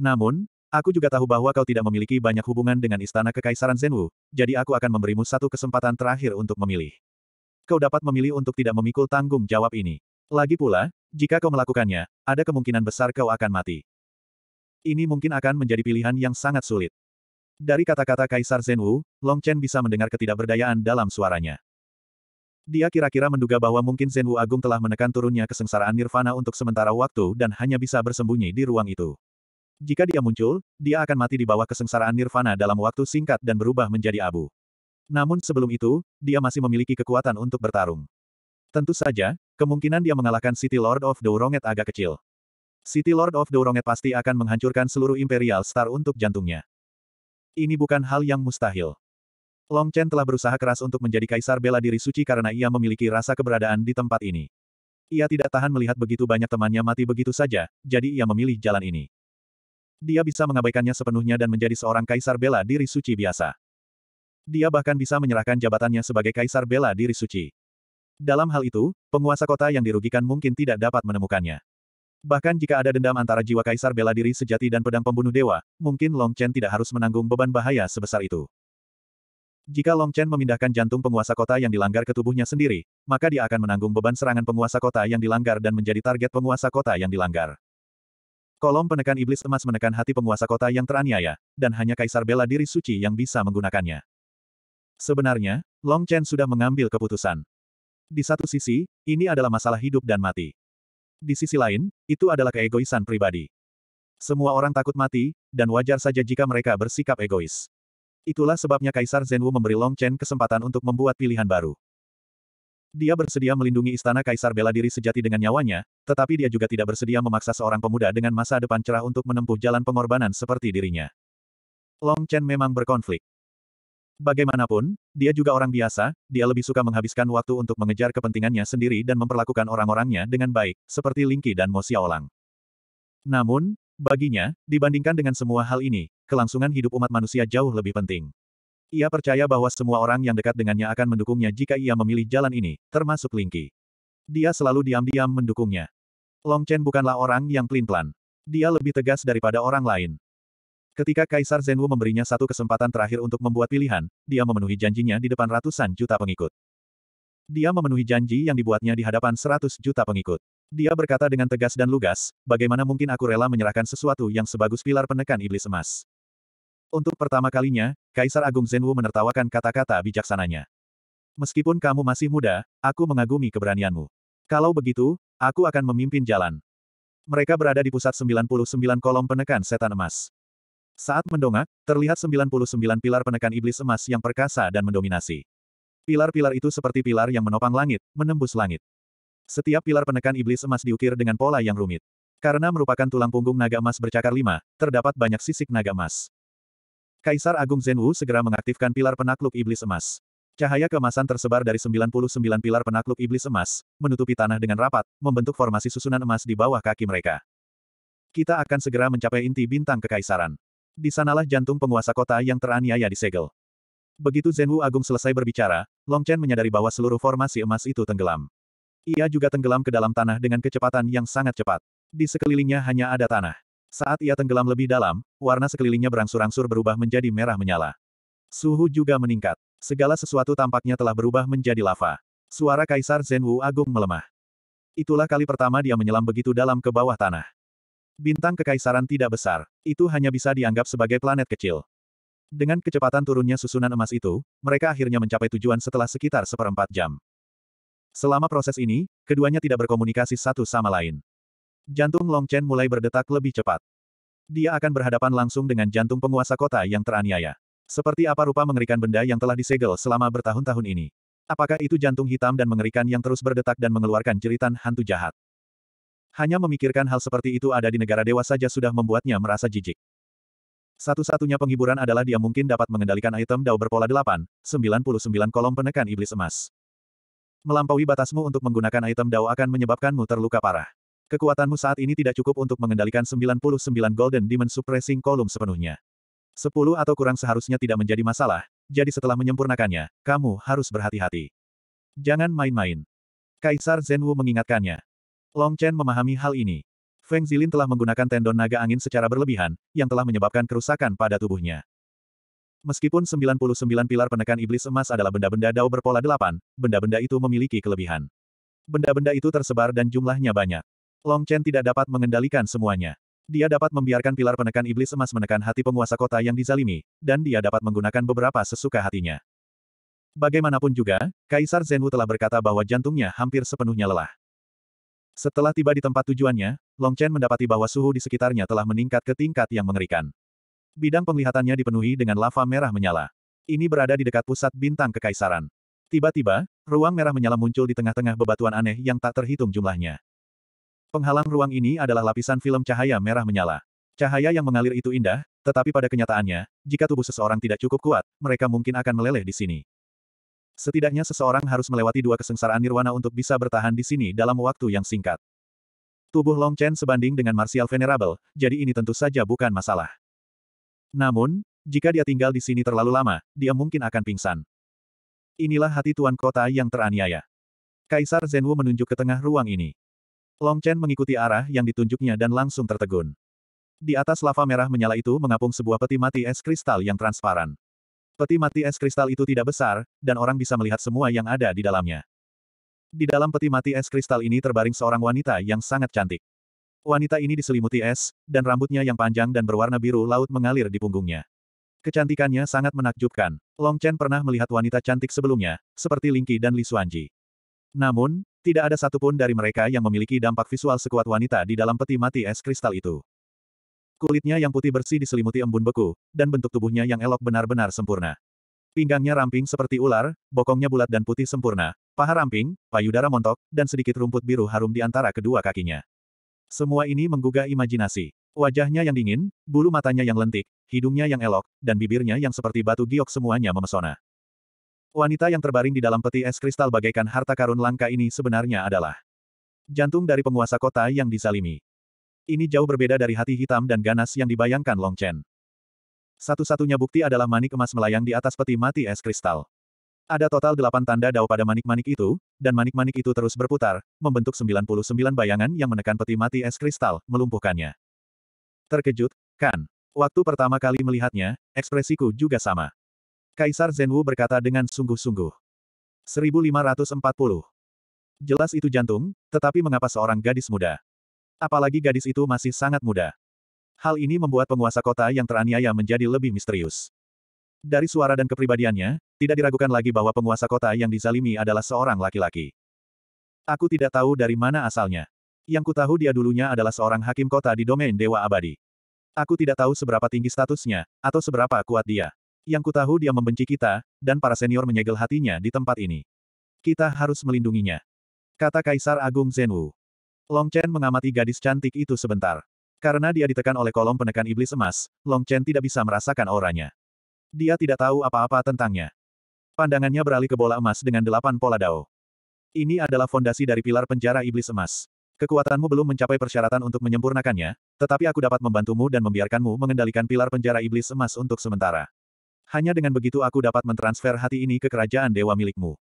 Namun, aku juga tahu bahwa kau tidak memiliki banyak hubungan dengan istana kekaisaran Zhenwu, jadi aku akan memberimu satu kesempatan terakhir untuk memilih kau dapat memilih untuk tidak memikul tanggung jawab ini. Lagi pula, jika kau melakukannya, ada kemungkinan besar kau akan mati. Ini mungkin akan menjadi pilihan yang sangat sulit. Dari kata-kata Kaisar Zhenwu, Long Chen bisa mendengar ketidakberdayaan dalam suaranya. Dia kira-kira menduga bahwa mungkin Zhenwu Agung telah menekan turunnya kesengsaraan Nirvana untuk sementara waktu dan hanya bisa bersembunyi di ruang itu. Jika dia muncul, dia akan mati di bawah kesengsaraan Nirvana dalam waktu singkat dan berubah menjadi abu. Namun sebelum itu, dia masih memiliki kekuatan untuk bertarung. Tentu saja, kemungkinan dia mengalahkan City Lord of Ronget agak kecil. City Lord of Ronget pasti akan menghancurkan seluruh Imperial Star untuk jantungnya. Ini bukan hal yang mustahil. Long Chen telah berusaha keras untuk menjadi kaisar bela diri suci karena ia memiliki rasa keberadaan di tempat ini. Ia tidak tahan melihat begitu banyak temannya mati begitu saja, jadi ia memilih jalan ini. Dia bisa mengabaikannya sepenuhnya dan menjadi seorang kaisar bela diri suci biasa. Dia bahkan bisa menyerahkan jabatannya sebagai kaisar bela diri suci. Dalam hal itu, penguasa kota yang dirugikan mungkin tidak dapat menemukannya. Bahkan jika ada dendam antara jiwa kaisar bela diri sejati dan pedang pembunuh dewa, mungkin Long Chen tidak harus menanggung beban bahaya sebesar itu. Jika Long Chen memindahkan jantung penguasa kota yang dilanggar ke tubuhnya sendiri, maka dia akan menanggung beban serangan penguasa kota yang dilanggar dan menjadi target penguasa kota yang dilanggar. Kolom penekan iblis emas menekan hati penguasa kota yang teraniaya, dan hanya kaisar bela diri suci yang bisa menggunakannya. Sebenarnya, Long Chen sudah mengambil keputusan. Di satu sisi, ini adalah masalah hidup dan mati. Di sisi lain, itu adalah keegoisan pribadi. Semua orang takut mati, dan wajar saja jika mereka bersikap egois. Itulah sebabnya Kaisar Zhenwu memberi Long Chen kesempatan untuk membuat pilihan baru. Dia bersedia melindungi istana Kaisar bela diri sejati dengan nyawanya, tetapi dia juga tidak bersedia memaksa seorang pemuda dengan masa depan cerah untuk menempuh jalan pengorbanan seperti dirinya. Long Chen memang berkonflik. Bagaimanapun, dia juga orang biasa, dia lebih suka menghabiskan waktu untuk mengejar kepentingannya sendiri dan memperlakukan orang-orangnya dengan baik, seperti Lingqi dan Mo Xiaolang. Namun, baginya, dibandingkan dengan semua hal ini, kelangsungan hidup umat manusia jauh lebih penting. Ia percaya bahwa semua orang yang dekat dengannya akan mendukungnya jika ia memilih jalan ini, termasuk Lingqi. Dia selalu diam-diam mendukungnya. Long Chen bukanlah orang yang pelin-pelan. Dia lebih tegas daripada orang lain. Ketika Kaisar Zhenwu memberinya satu kesempatan terakhir untuk membuat pilihan, dia memenuhi janjinya di depan ratusan juta pengikut. Dia memenuhi janji yang dibuatnya di hadapan seratus juta pengikut. Dia berkata dengan tegas dan lugas, bagaimana mungkin aku rela menyerahkan sesuatu yang sebagus pilar penekan iblis emas. Untuk pertama kalinya, Kaisar Agung Zhenwu menertawakan kata-kata bijaksananya. Meskipun kamu masih muda, aku mengagumi keberanianmu. Kalau begitu, aku akan memimpin jalan. Mereka berada di pusat 99 kolom penekan setan emas. Saat mendongak, terlihat 99 pilar penekan iblis emas yang perkasa dan mendominasi. Pilar-pilar itu seperti pilar yang menopang langit, menembus langit. Setiap pilar penekan iblis emas diukir dengan pola yang rumit. Karena merupakan tulang punggung naga emas bercakar lima, terdapat banyak sisik naga emas. Kaisar Agung Zhenwu segera mengaktifkan pilar penakluk iblis emas. Cahaya kemasan tersebar dari 99 pilar penakluk iblis emas, menutupi tanah dengan rapat, membentuk formasi susunan emas di bawah kaki mereka. Kita akan segera mencapai inti bintang kekaisaran. Di sanalah jantung penguasa kota yang teraniaya disegel. Begitu Zhenwu Agung selesai berbicara, Long Chen menyadari bahwa seluruh formasi emas itu tenggelam. Ia juga tenggelam ke dalam tanah dengan kecepatan yang sangat cepat. Di sekelilingnya hanya ada tanah. Saat ia tenggelam lebih dalam, warna sekelilingnya berangsur-angsur berubah menjadi merah menyala. Suhu juga meningkat. Segala sesuatu tampaknya telah berubah menjadi lava. Suara Kaisar Zhenwu Agung melemah. Itulah kali pertama dia menyelam begitu dalam ke bawah tanah. Bintang kekaisaran tidak besar, itu hanya bisa dianggap sebagai planet kecil. Dengan kecepatan turunnya susunan emas itu, mereka akhirnya mencapai tujuan setelah sekitar seperempat jam. Selama proses ini, keduanya tidak berkomunikasi satu sama lain. Jantung Long Chen mulai berdetak lebih cepat. Dia akan berhadapan langsung dengan jantung penguasa kota yang teraniaya. Seperti apa rupa mengerikan benda yang telah disegel selama bertahun-tahun ini. Apakah itu jantung hitam dan mengerikan yang terus berdetak dan mengeluarkan jeritan hantu jahat? Hanya memikirkan hal seperti itu ada di negara dewa saja sudah membuatnya merasa jijik. Satu-satunya penghiburan adalah dia mungkin dapat mengendalikan item dao berpola 8, 99 kolom penekan iblis emas. Melampaui batasmu untuk menggunakan item dao akan menyebabkanmu terluka parah. Kekuatanmu saat ini tidak cukup untuk mengendalikan 99 Golden Demon Suppressing kolom sepenuhnya. 10 atau kurang seharusnya tidak menjadi masalah, jadi setelah menyempurnakannya, kamu harus berhati-hati. Jangan main-main. Kaisar Zenwu mengingatkannya. Long Chen memahami hal ini. Feng Zilin telah menggunakan tendon naga angin secara berlebihan, yang telah menyebabkan kerusakan pada tubuhnya. Meskipun 99 pilar penekan iblis emas adalah benda-benda dao berpola delapan, benda-benda itu memiliki kelebihan. Benda-benda itu tersebar dan jumlahnya banyak. Long Chen tidak dapat mengendalikan semuanya. Dia dapat membiarkan pilar penekan iblis emas menekan hati penguasa kota yang dizalimi, dan dia dapat menggunakan beberapa sesuka hatinya. Bagaimanapun juga, Kaisar Zhenwu telah berkata bahwa jantungnya hampir sepenuhnya lelah. Setelah tiba di tempat tujuannya, Long Chen mendapati bahwa suhu di sekitarnya telah meningkat ke tingkat yang mengerikan. Bidang penglihatannya dipenuhi dengan lava merah menyala. Ini berada di dekat pusat bintang kekaisaran. Tiba-tiba, ruang merah menyala muncul di tengah-tengah bebatuan aneh yang tak terhitung jumlahnya. Penghalang ruang ini adalah lapisan film cahaya merah menyala. Cahaya yang mengalir itu indah, tetapi pada kenyataannya, jika tubuh seseorang tidak cukup kuat, mereka mungkin akan meleleh di sini. Setidaknya seseorang harus melewati dua kesengsaraan nirwana untuk bisa bertahan di sini dalam waktu yang singkat. Tubuh Long Chen sebanding dengan Martial Venerable, jadi ini tentu saja bukan masalah. Namun, jika dia tinggal di sini terlalu lama, dia mungkin akan pingsan. Inilah hati tuan kota yang teraniaya. Kaisar Zhenwu menunjuk ke tengah ruang ini. Long Chen mengikuti arah yang ditunjuknya dan langsung tertegun. Di atas lava merah menyala itu mengapung sebuah peti mati es kristal yang transparan. Peti mati es kristal itu tidak besar, dan orang bisa melihat semua yang ada di dalamnya. Di dalam peti mati es kristal ini terbaring seorang wanita yang sangat cantik. Wanita ini diselimuti es, dan rambutnya yang panjang dan berwarna biru laut mengalir di punggungnya. Kecantikannya sangat menakjubkan. Long Chen pernah melihat wanita cantik sebelumnya, seperti Lingqi dan Li Xuanji. Namun, tidak ada satupun dari mereka yang memiliki dampak visual sekuat wanita di dalam peti mati es kristal itu. Kulitnya yang putih bersih diselimuti embun beku, dan bentuk tubuhnya yang elok benar-benar sempurna. Pinggangnya ramping seperti ular, bokongnya bulat dan putih sempurna, paha ramping, payudara montok, dan sedikit rumput biru harum di antara kedua kakinya. Semua ini menggugah imajinasi. Wajahnya yang dingin, bulu matanya yang lentik, hidungnya yang elok, dan bibirnya yang seperti batu giok semuanya memesona. Wanita yang terbaring di dalam peti es kristal bagaikan harta karun langka ini sebenarnya adalah jantung dari penguasa kota yang disalimi. Ini jauh berbeda dari hati hitam dan ganas yang dibayangkan Long Chen. Satu-satunya bukti adalah manik emas melayang di atas peti mati es kristal. Ada total delapan tanda dao pada manik-manik itu, dan manik-manik itu terus berputar, membentuk 99 bayangan yang menekan peti mati es kristal, melumpuhkannya. Terkejut, kan? Waktu pertama kali melihatnya, ekspresiku juga sama. Kaisar Zhenwu berkata dengan sungguh-sungguh. 1540. Jelas itu jantung, tetapi mengapa seorang gadis muda? Apalagi gadis itu masih sangat muda. Hal ini membuat penguasa kota yang teraniaya menjadi lebih misterius. Dari suara dan kepribadiannya, tidak diragukan lagi bahwa penguasa kota yang dizalimi adalah seorang laki-laki. Aku tidak tahu dari mana asalnya. Yang kutahu dia dulunya adalah seorang hakim kota di domain Dewa Abadi. Aku tidak tahu seberapa tinggi statusnya, atau seberapa kuat dia. Yang kutahu dia membenci kita, dan para senior menyegel hatinya di tempat ini. Kita harus melindunginya. Kata Kaisar Agung Zenwu. Long Chen mengamati gadis cantik itu sebentar. Karena dia ditekan oleh kolom penekan iblis emas, Long Chen tidak bisa merasakan auranya. Dia tidak tahu apa-apa tentangnya. Pandangannya beralih ke bola emas dengan delapan pola dao. Ini adalah fondasi dari pilar penjara iblis emas. Kekuatanmu belum mencapai persyaratan untuk menyempurnakannya, tetapi aku dapat membantumu dan membiarkanmu mengendalikan pilar penjara iblis emas untuk sementara. Hanya dengan begitu aku dapat mentransfer hati ini ke kerajaan dewa milikmu.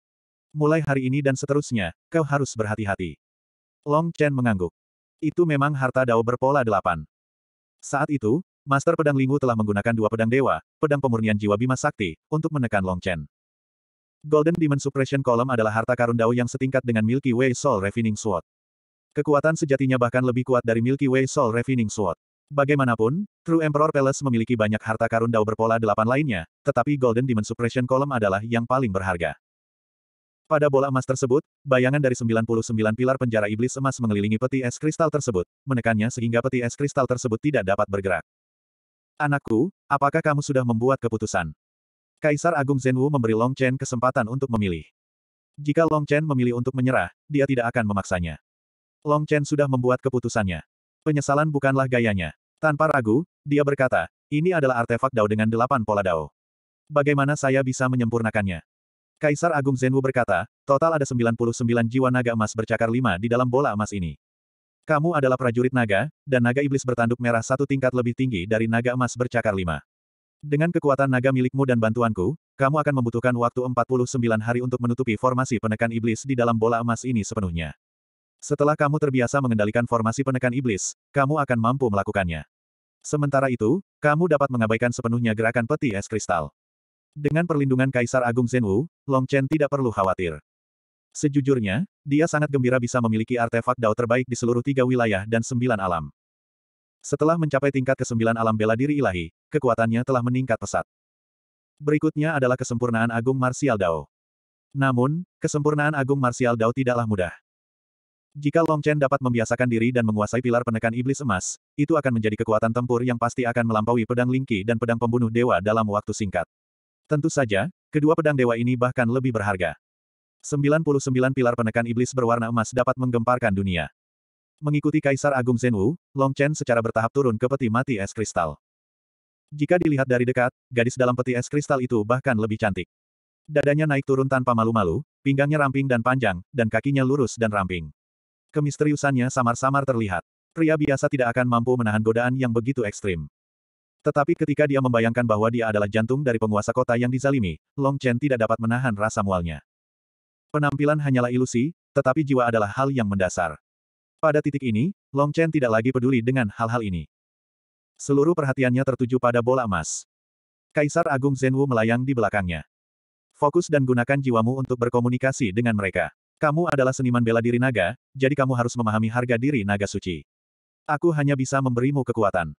Mulai hari ini dan seterusnya, kau harus berhati-hati. Long Chen mengangguk. Itu memang harta dao berpola delapan. Saat itu, Master Pedang Linggu telah menggunakan dua pedang dewa, pedang pemurnian jiwa Bima Sakti, untuk menekan Long Chen. Golden Demon Suppression Column adalah harta karun dao yang setingkat dengan Milky Way Soul Refining Sword. Kekuatan sejatinya bahkan lebih kuat dari Milky Way Soul Refining Sword. Bagaimanapun, True Emperor Palace memiliki banyak harta karun dao berpola delapan lainnya, tetapi Golden Demon Suppression Column adalah yang paling berharga. Pada bola emas tersebut, bayangan dari 99 pilar penjara iblis emas mengelilingi peti es kristal tersebut, menekannya sehingga peti es kristal tersebut tidak dapat bergerak. Anakku, apakah kamu sudah membuat keputusan? Kaisar Agung Zhenwu memberi Long Chen kesempatan untuk memilih. Jika Long Chen memilih untuk menyerah, dia tidak akan memaksanya. Long Chen sudah membuat keputusannya. Penyesalan bukanlah gayanya. Tanpa ragu, dia berkata, ini adalah artefak Dao dengan delapan pola Dao. Bagaimana saya bisa menyempurnakannya? Kaisar Agung Zenwu berkata, total ada 99 jiwa naga emas bercakar lima di dalam bola emas ini. Kamu adalah prajurit naga, dan naga iblis bertanduk merah satu tingkat lebih tinggi dari naga emas bercakar lima. Dengan kekuatan naga milikmu dan bantuanku, kamu akan membutuhkan waktu 49 hari untuk menutupi formasi penekan iblis di dalam bola emas ini sepenuhnya. Setelah kamu terbiasa mengendalikan formasi penekan iblis, kamu akan mampu melakukannya. Sementara itu, kamu dapat mengabaikan sepenuhnya gerakan peti es kristal. Dengan perlindungan Kaisar Agung Zhenwu, Long Chen tidak perlu khawatir. Sejujurnya, dia sangat gembira bisa memiliki artefak Dao terbaik di seluruh tiga wilayah dan sembilan alam. Setelah mencapai tingkat kesembilan alam bela diri ilahi, kekuatannya telah meningkat pesat. Berikutnya adalah kesempurnaan Agung Martial Dao. Namun, kesempurnaan Agung Martial Dao tidaklah mudah. Jika Long Chen dapat membiasakan diri dan menguasai pilar penekan iblis emas, itu akan menjadi kekuatan tempur yang pasti akan melampaui pedang lingki dan pedang pembunuh dewa dalam waktu singkat. Tentu saja, kedua pedang dewa ini bahkan lebih berharga. 99 pilar penekan iblis berwarna emas dapat menggemparkan dunia. Mengikuti Kaisar Agung Zenwu, Long Chen secara bertahap turun ke peti mati es kristal. Jika dilihat dari dekat, gadis dalam peti es kristal itu bahkan lebih cantik. Dadanya naik turun tanpa malu-malu, pinggangnya ramping dan panjang, dan kakinya lurus dan ramping. Kemisteriusannya samar-samar terlihat. Pria biasa tidak akan mampu menahan godaan yang begitu ekstrim. Tetapi ketika dia membayangkan bahwa dia adalah jantung dari penguasa kota yang dizalimi, Long Chen tidak dapat menahan rasa mualnya. Penampilan hanyalah ilusi, tetapi jiwa adalah hal yang mendasar. Pada titik ini, Long Chen tidak lagi peduli dengan hal-hal ini. Seluruh perhatiannya tertuju pada bola emas. Kaisar Agung Zhenwu melayang di belakangnya. Fokus dan gunakan jiwamu untuk berkomunikasi dengan mereka. Kamu adalah seniman bela diri naga, jadi kamu harus memahami harga diri naga suci. Aku hanya bisa memberimu kekuatan.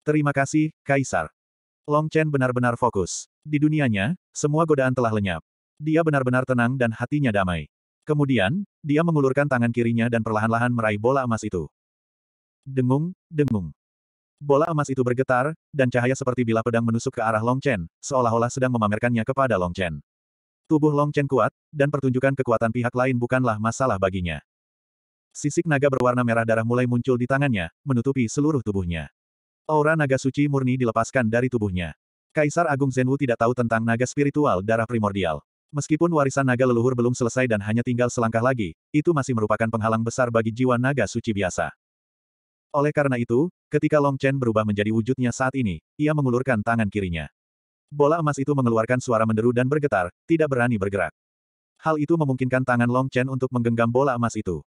Terima kasih, Kaisar. Long Chen benar-benar fokus. Di dunianya, semua godaan telah lenyap. Dia benar-benar tenang dan hatinya damai. Kemudian, dia mengulurkan tangan kirinya dan perlahan-lahan meraih bola emas itu. Dengung, dengung. Bola emas itu bergetar, dan cahaya seperti bilah pedang menusuk ke arah Long Chen, seolah-olah sedang memamerkannya kepada Long Chen. Tubuh Long Chen kuat, dan pertunjukan kekuatan pihak lain bukanlah masalah baginya. Sisik naga berwarna merah darah mulai muncul di tangannya, menutupi seluruh tubuhnya. Aura naga suci murni dilepaskan dari tubuhnya. Kaisar Agung Zenwu tidak tahu tentang naga spiritual darah primordial. Meskipun warisan naga leluhur belum selesai dan hanya tinggal selangkah lagi, itu masih merupakan penghalang besar bagi jiwa naga suci biasa. Oleh karena itu, ketika Long Chen berubah menjadi wujudnya saat ini, ia mengulurkan tangan kirinya. Bola emas itu mengeluarkan suara menderu dan bergetar, tidak berani bergerak. Hal itu memungkinkan tangan Long Chen untuk menggenggam bola emas itu.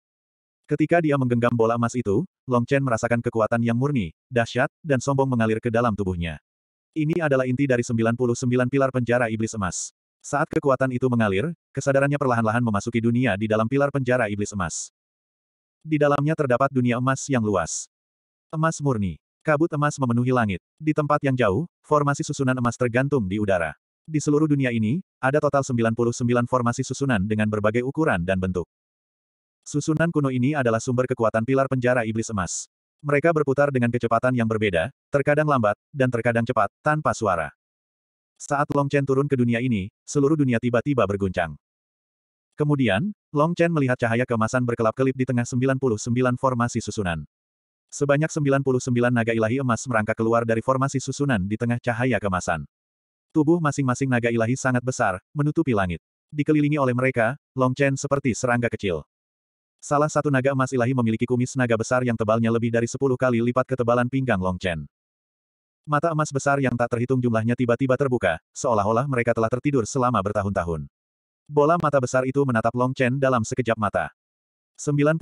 Ketika dia menggenggam bola emas itu, Long Chen merasakan kekuatan yang murni, dahsyat, dan sombong mengalir ke dalam tubuhnya. Ini adalah inti dari 99 pilar penjara iblis emas. Saat kekuatan itu mengalir, kesadarannya perlahan-lahan memasuki dunia di dalam pilar penjara iblis emas. Di dalamnya terdapat dunia emas yang luas. Emas murni. Kabut emas memenuhi langit. Di tempat yang jauh, formasi susunan emas tergantung di udara. Di seluruh dunia ini, ada total 99 formasi susunan dengan berbagai ukuran dan bentuk. Susunan kuno ini adalah sumber kekuatan pilar penjara iblis emas. Mereka berputar dengan kecepatan yang berbeda, terkadang lambat, dan terkadang cepat, tanpa suara. Saat Long Chen turun ke dunia ini, seluruh dunia tiba-tiba berguncang. Kemudian, Long Chen melihat cahaya kemasan berkelap-kelip di tengah 99 formasi susunan. Sebanyak 99 naga ilahi emas merangkak keluar dari formasi susunan di tengah cahaya kemasan. Tubuh masing-masing naga ilahi sangat besar, menutupi langit. Dikelilingi oleh mereka, Long Chen seperti serangga kecil. Salah satu naga emas ilahi memiliki kumis naga besar yang tebalnya lebih dari sepuluh kali lipat ketebalan pinggang Long Chen. Mata emas besar yang tak terhitung jumlahnya tiba-tiba terbuka, seolah-olah mereka telah tertidur selama bertahun-tahun. Bola mata besar itu menatap Long Chen dalam sekejap mata. 99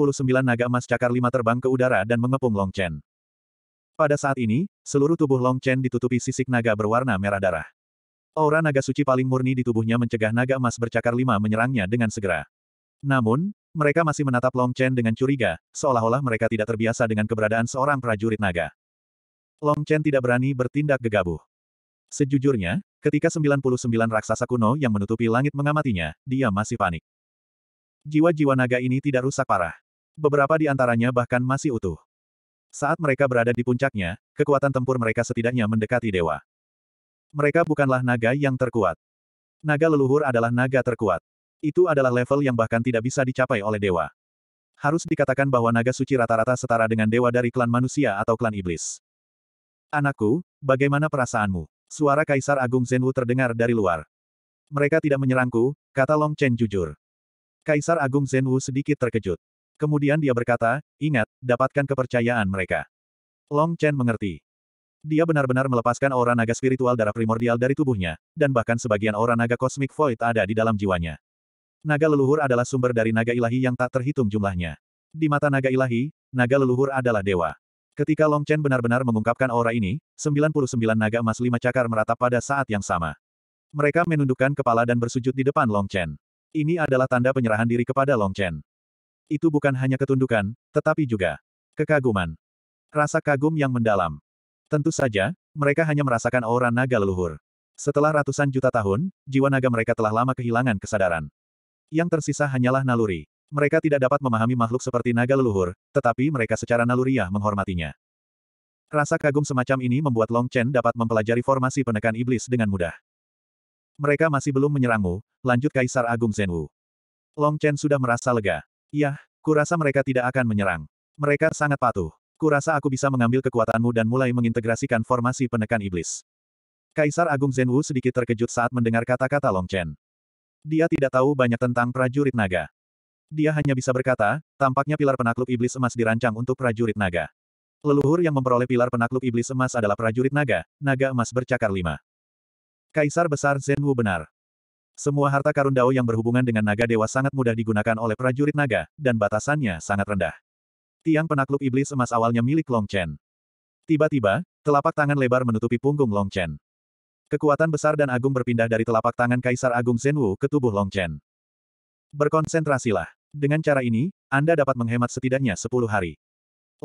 naga emas cakar lima terbang ke udara dan mengepung Long Chen. Pada saat ini, seluruh tubuh Long Chen ditutupi sisik naga berwarna merah darah. Aura naga suci paling murni di tubuhnya mencegah naga emas bercakar lima menyerangnya dengan segera. Namun, mereka masih menatap Long Chen dengan curiga, seolah-olah mereka tidak terbiasa dengan keberadaan seorang prajurit naga. Long Chen tidak berani bertindak gegabah. Sejujurnya, ketika 99 raksasa kuno yang menutupi langit mengamatinya, dia masih panik. Jiwa-jiwa naga ini tidak rusak parah. Beberapa di antaranya bahkan masih utuh. Saat mereka berada di puncaknya, kekuatan tempur mereka setidaknya mendekati dewa. Mereka bukanlah naga yang terkuat. Naga leluhur adalah naga terkuat. Itu adalah level yang bahkan tidak bisa dicapai oleh dewa. Harus dikatakan bahwa naga suci rata-rata setara dengan dewa dari klan manusia atau klan iblis. Anakku, bagaimana perasaanmu? Suara Kaisar Agung Zenwu terdengar dari luar. Mereka tidak menyerangku, kata Long Chen jujur. Kaisar Agung Zenwu sedikit terkejut. Kemudian dia berkata, ingat, dapatkan kepercayaan mereka. Long Chen mengerti. Dia benar-benar melepaskan aura naga spiritual darah primordial dari tubuhnya, dan bahkan sebagian aura naga kosmik void ada di dalam jiwanya. Naga leluhur adalah sumber dari naga ilahi yang tak terhitung jumlahnya. Di mata naga ilahi, naga leluhur adalah dewa. Ketika Long Chen benar-benar mengungkapkan aura ini, 99 naga emas lima cakar meratap pada saat yang sama. Mereka menundukkan kepala dan bersujud di depan Long Chen. Ini adalah tanda penyerahan diri kepada Long Chen. Itu bukan hanya ketundukan, tetapi juga kekaguman. Rasa kagum yang mendalam. Tentu saja, mereka hanya merasakan aura naga leluhur. Setelah ratusan juta tahun, jiwa naga mereka telah lama kehilangan kesadaran. Yang tersisa hanyalah naluri. Mereka tidak dapat memahami makhluk seperti naga leluhur, tetapi mereka secara naluriah menghormatinya. Rasa kagum semacam ini membuat Long Chen dapat mempelajari formasi penekan iblis dengan mudah. Mereka masih belum menyerangmu, lanjut Kaisar Agung Zhenwu. Long Chen sudah merasa lega. Yah, kurasa mereka tidak akan menyerang. Mereka sangat patuh. Kurasa aku bisa mengambil kekuatanmu dan mulai mengintegrasikan formasi penekan iblis. Kaisar Agung Zhenwu sedikit terkejut saat mendengar kata-kata Long Chen. Dia tidak tahu banyak tentang prajurit naga. Dia hanya bisa berkata, tampaknya pilar penakluk iblis emas dirancang untuk prajurit naga. Leluhur yang memperoleh pilar penakluk iblis emas adalah prajurit naga, naga emas bercakar lima. Kaisar Besar Zenwu benar. Semua harta karun Dao yang berhubungan dengan naga dewa sangat mudah digunakan oleh prajurit naga, dan batasannya sangat rendah. Tiang penakluk iblis emas awalnya milik Long Chen. Tiba-tiba, telapak tangan lebar menutupi punggung Long Chen. Kekuatan besar dan agung berpindah dari telapak tangan Kaisar Agung Zenwu ke tubuh Long Chen. Berkonsentrasilah. Dengan cara ini, Anda dapat menghemat setidaknya 10 hari.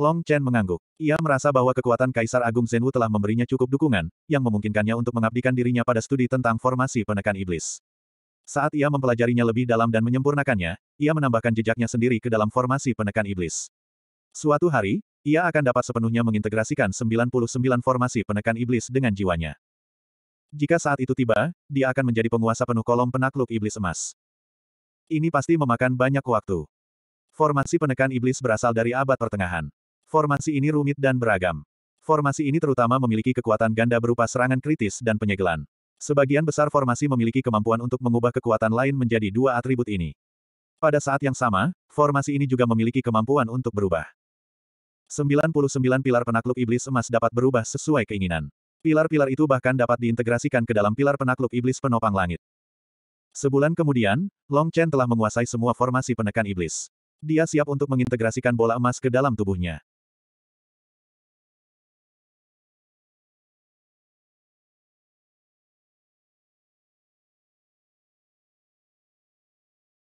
Long Chen mengangguk. Ia merasa bahwa kekuatan Kaisar Agung Zenwu telah memberinya cukup dukungan, yang memungkinkannya untuk mengabdikan dirinya pada studi tentang formasi penekan iblis. Saat ia mempelajarinya lebih dalam dan menyempurnakannya, ia menambahkan jejaknya sendiri ke dalam formasi penekan iblis. Suatu hari, ia akan dapat sepenuhnya mengintegrasikan 99 formasi penekan iblis dengan jiwanya. Jika saat itu tiba, dia akan menjadi penguasa penuh kolom penakluk iblis emas. Ini pasti memakan banyak waktu. Formasi penekan iblis berasal dari abad pertengahan. Formasi ini rumit dan beragam. Formasi ini terutama memiliki kekuatan ganda berupa serangan kritis dan penyegelan. Sebagian besar formasi memiliki kemampuan untuk mengubah kekuatan lain menjadi dua atribut ini. Pada saat yang sama, formasi ini juga memiliki kemampuan untuk berubah. 99 pilar penakluk iblis emas dapat berubah sesuai keinginan. Pilar-pilar itu bahkan dapat diintegrasikan ke dalam pilar penakluk iblis penopang langit. Sebulan kemudian, Long Chen telah menguasai semua formasi penekan iblis. Dia siap untuk mengintegrasikan bola emas ke dalam tubuhnya.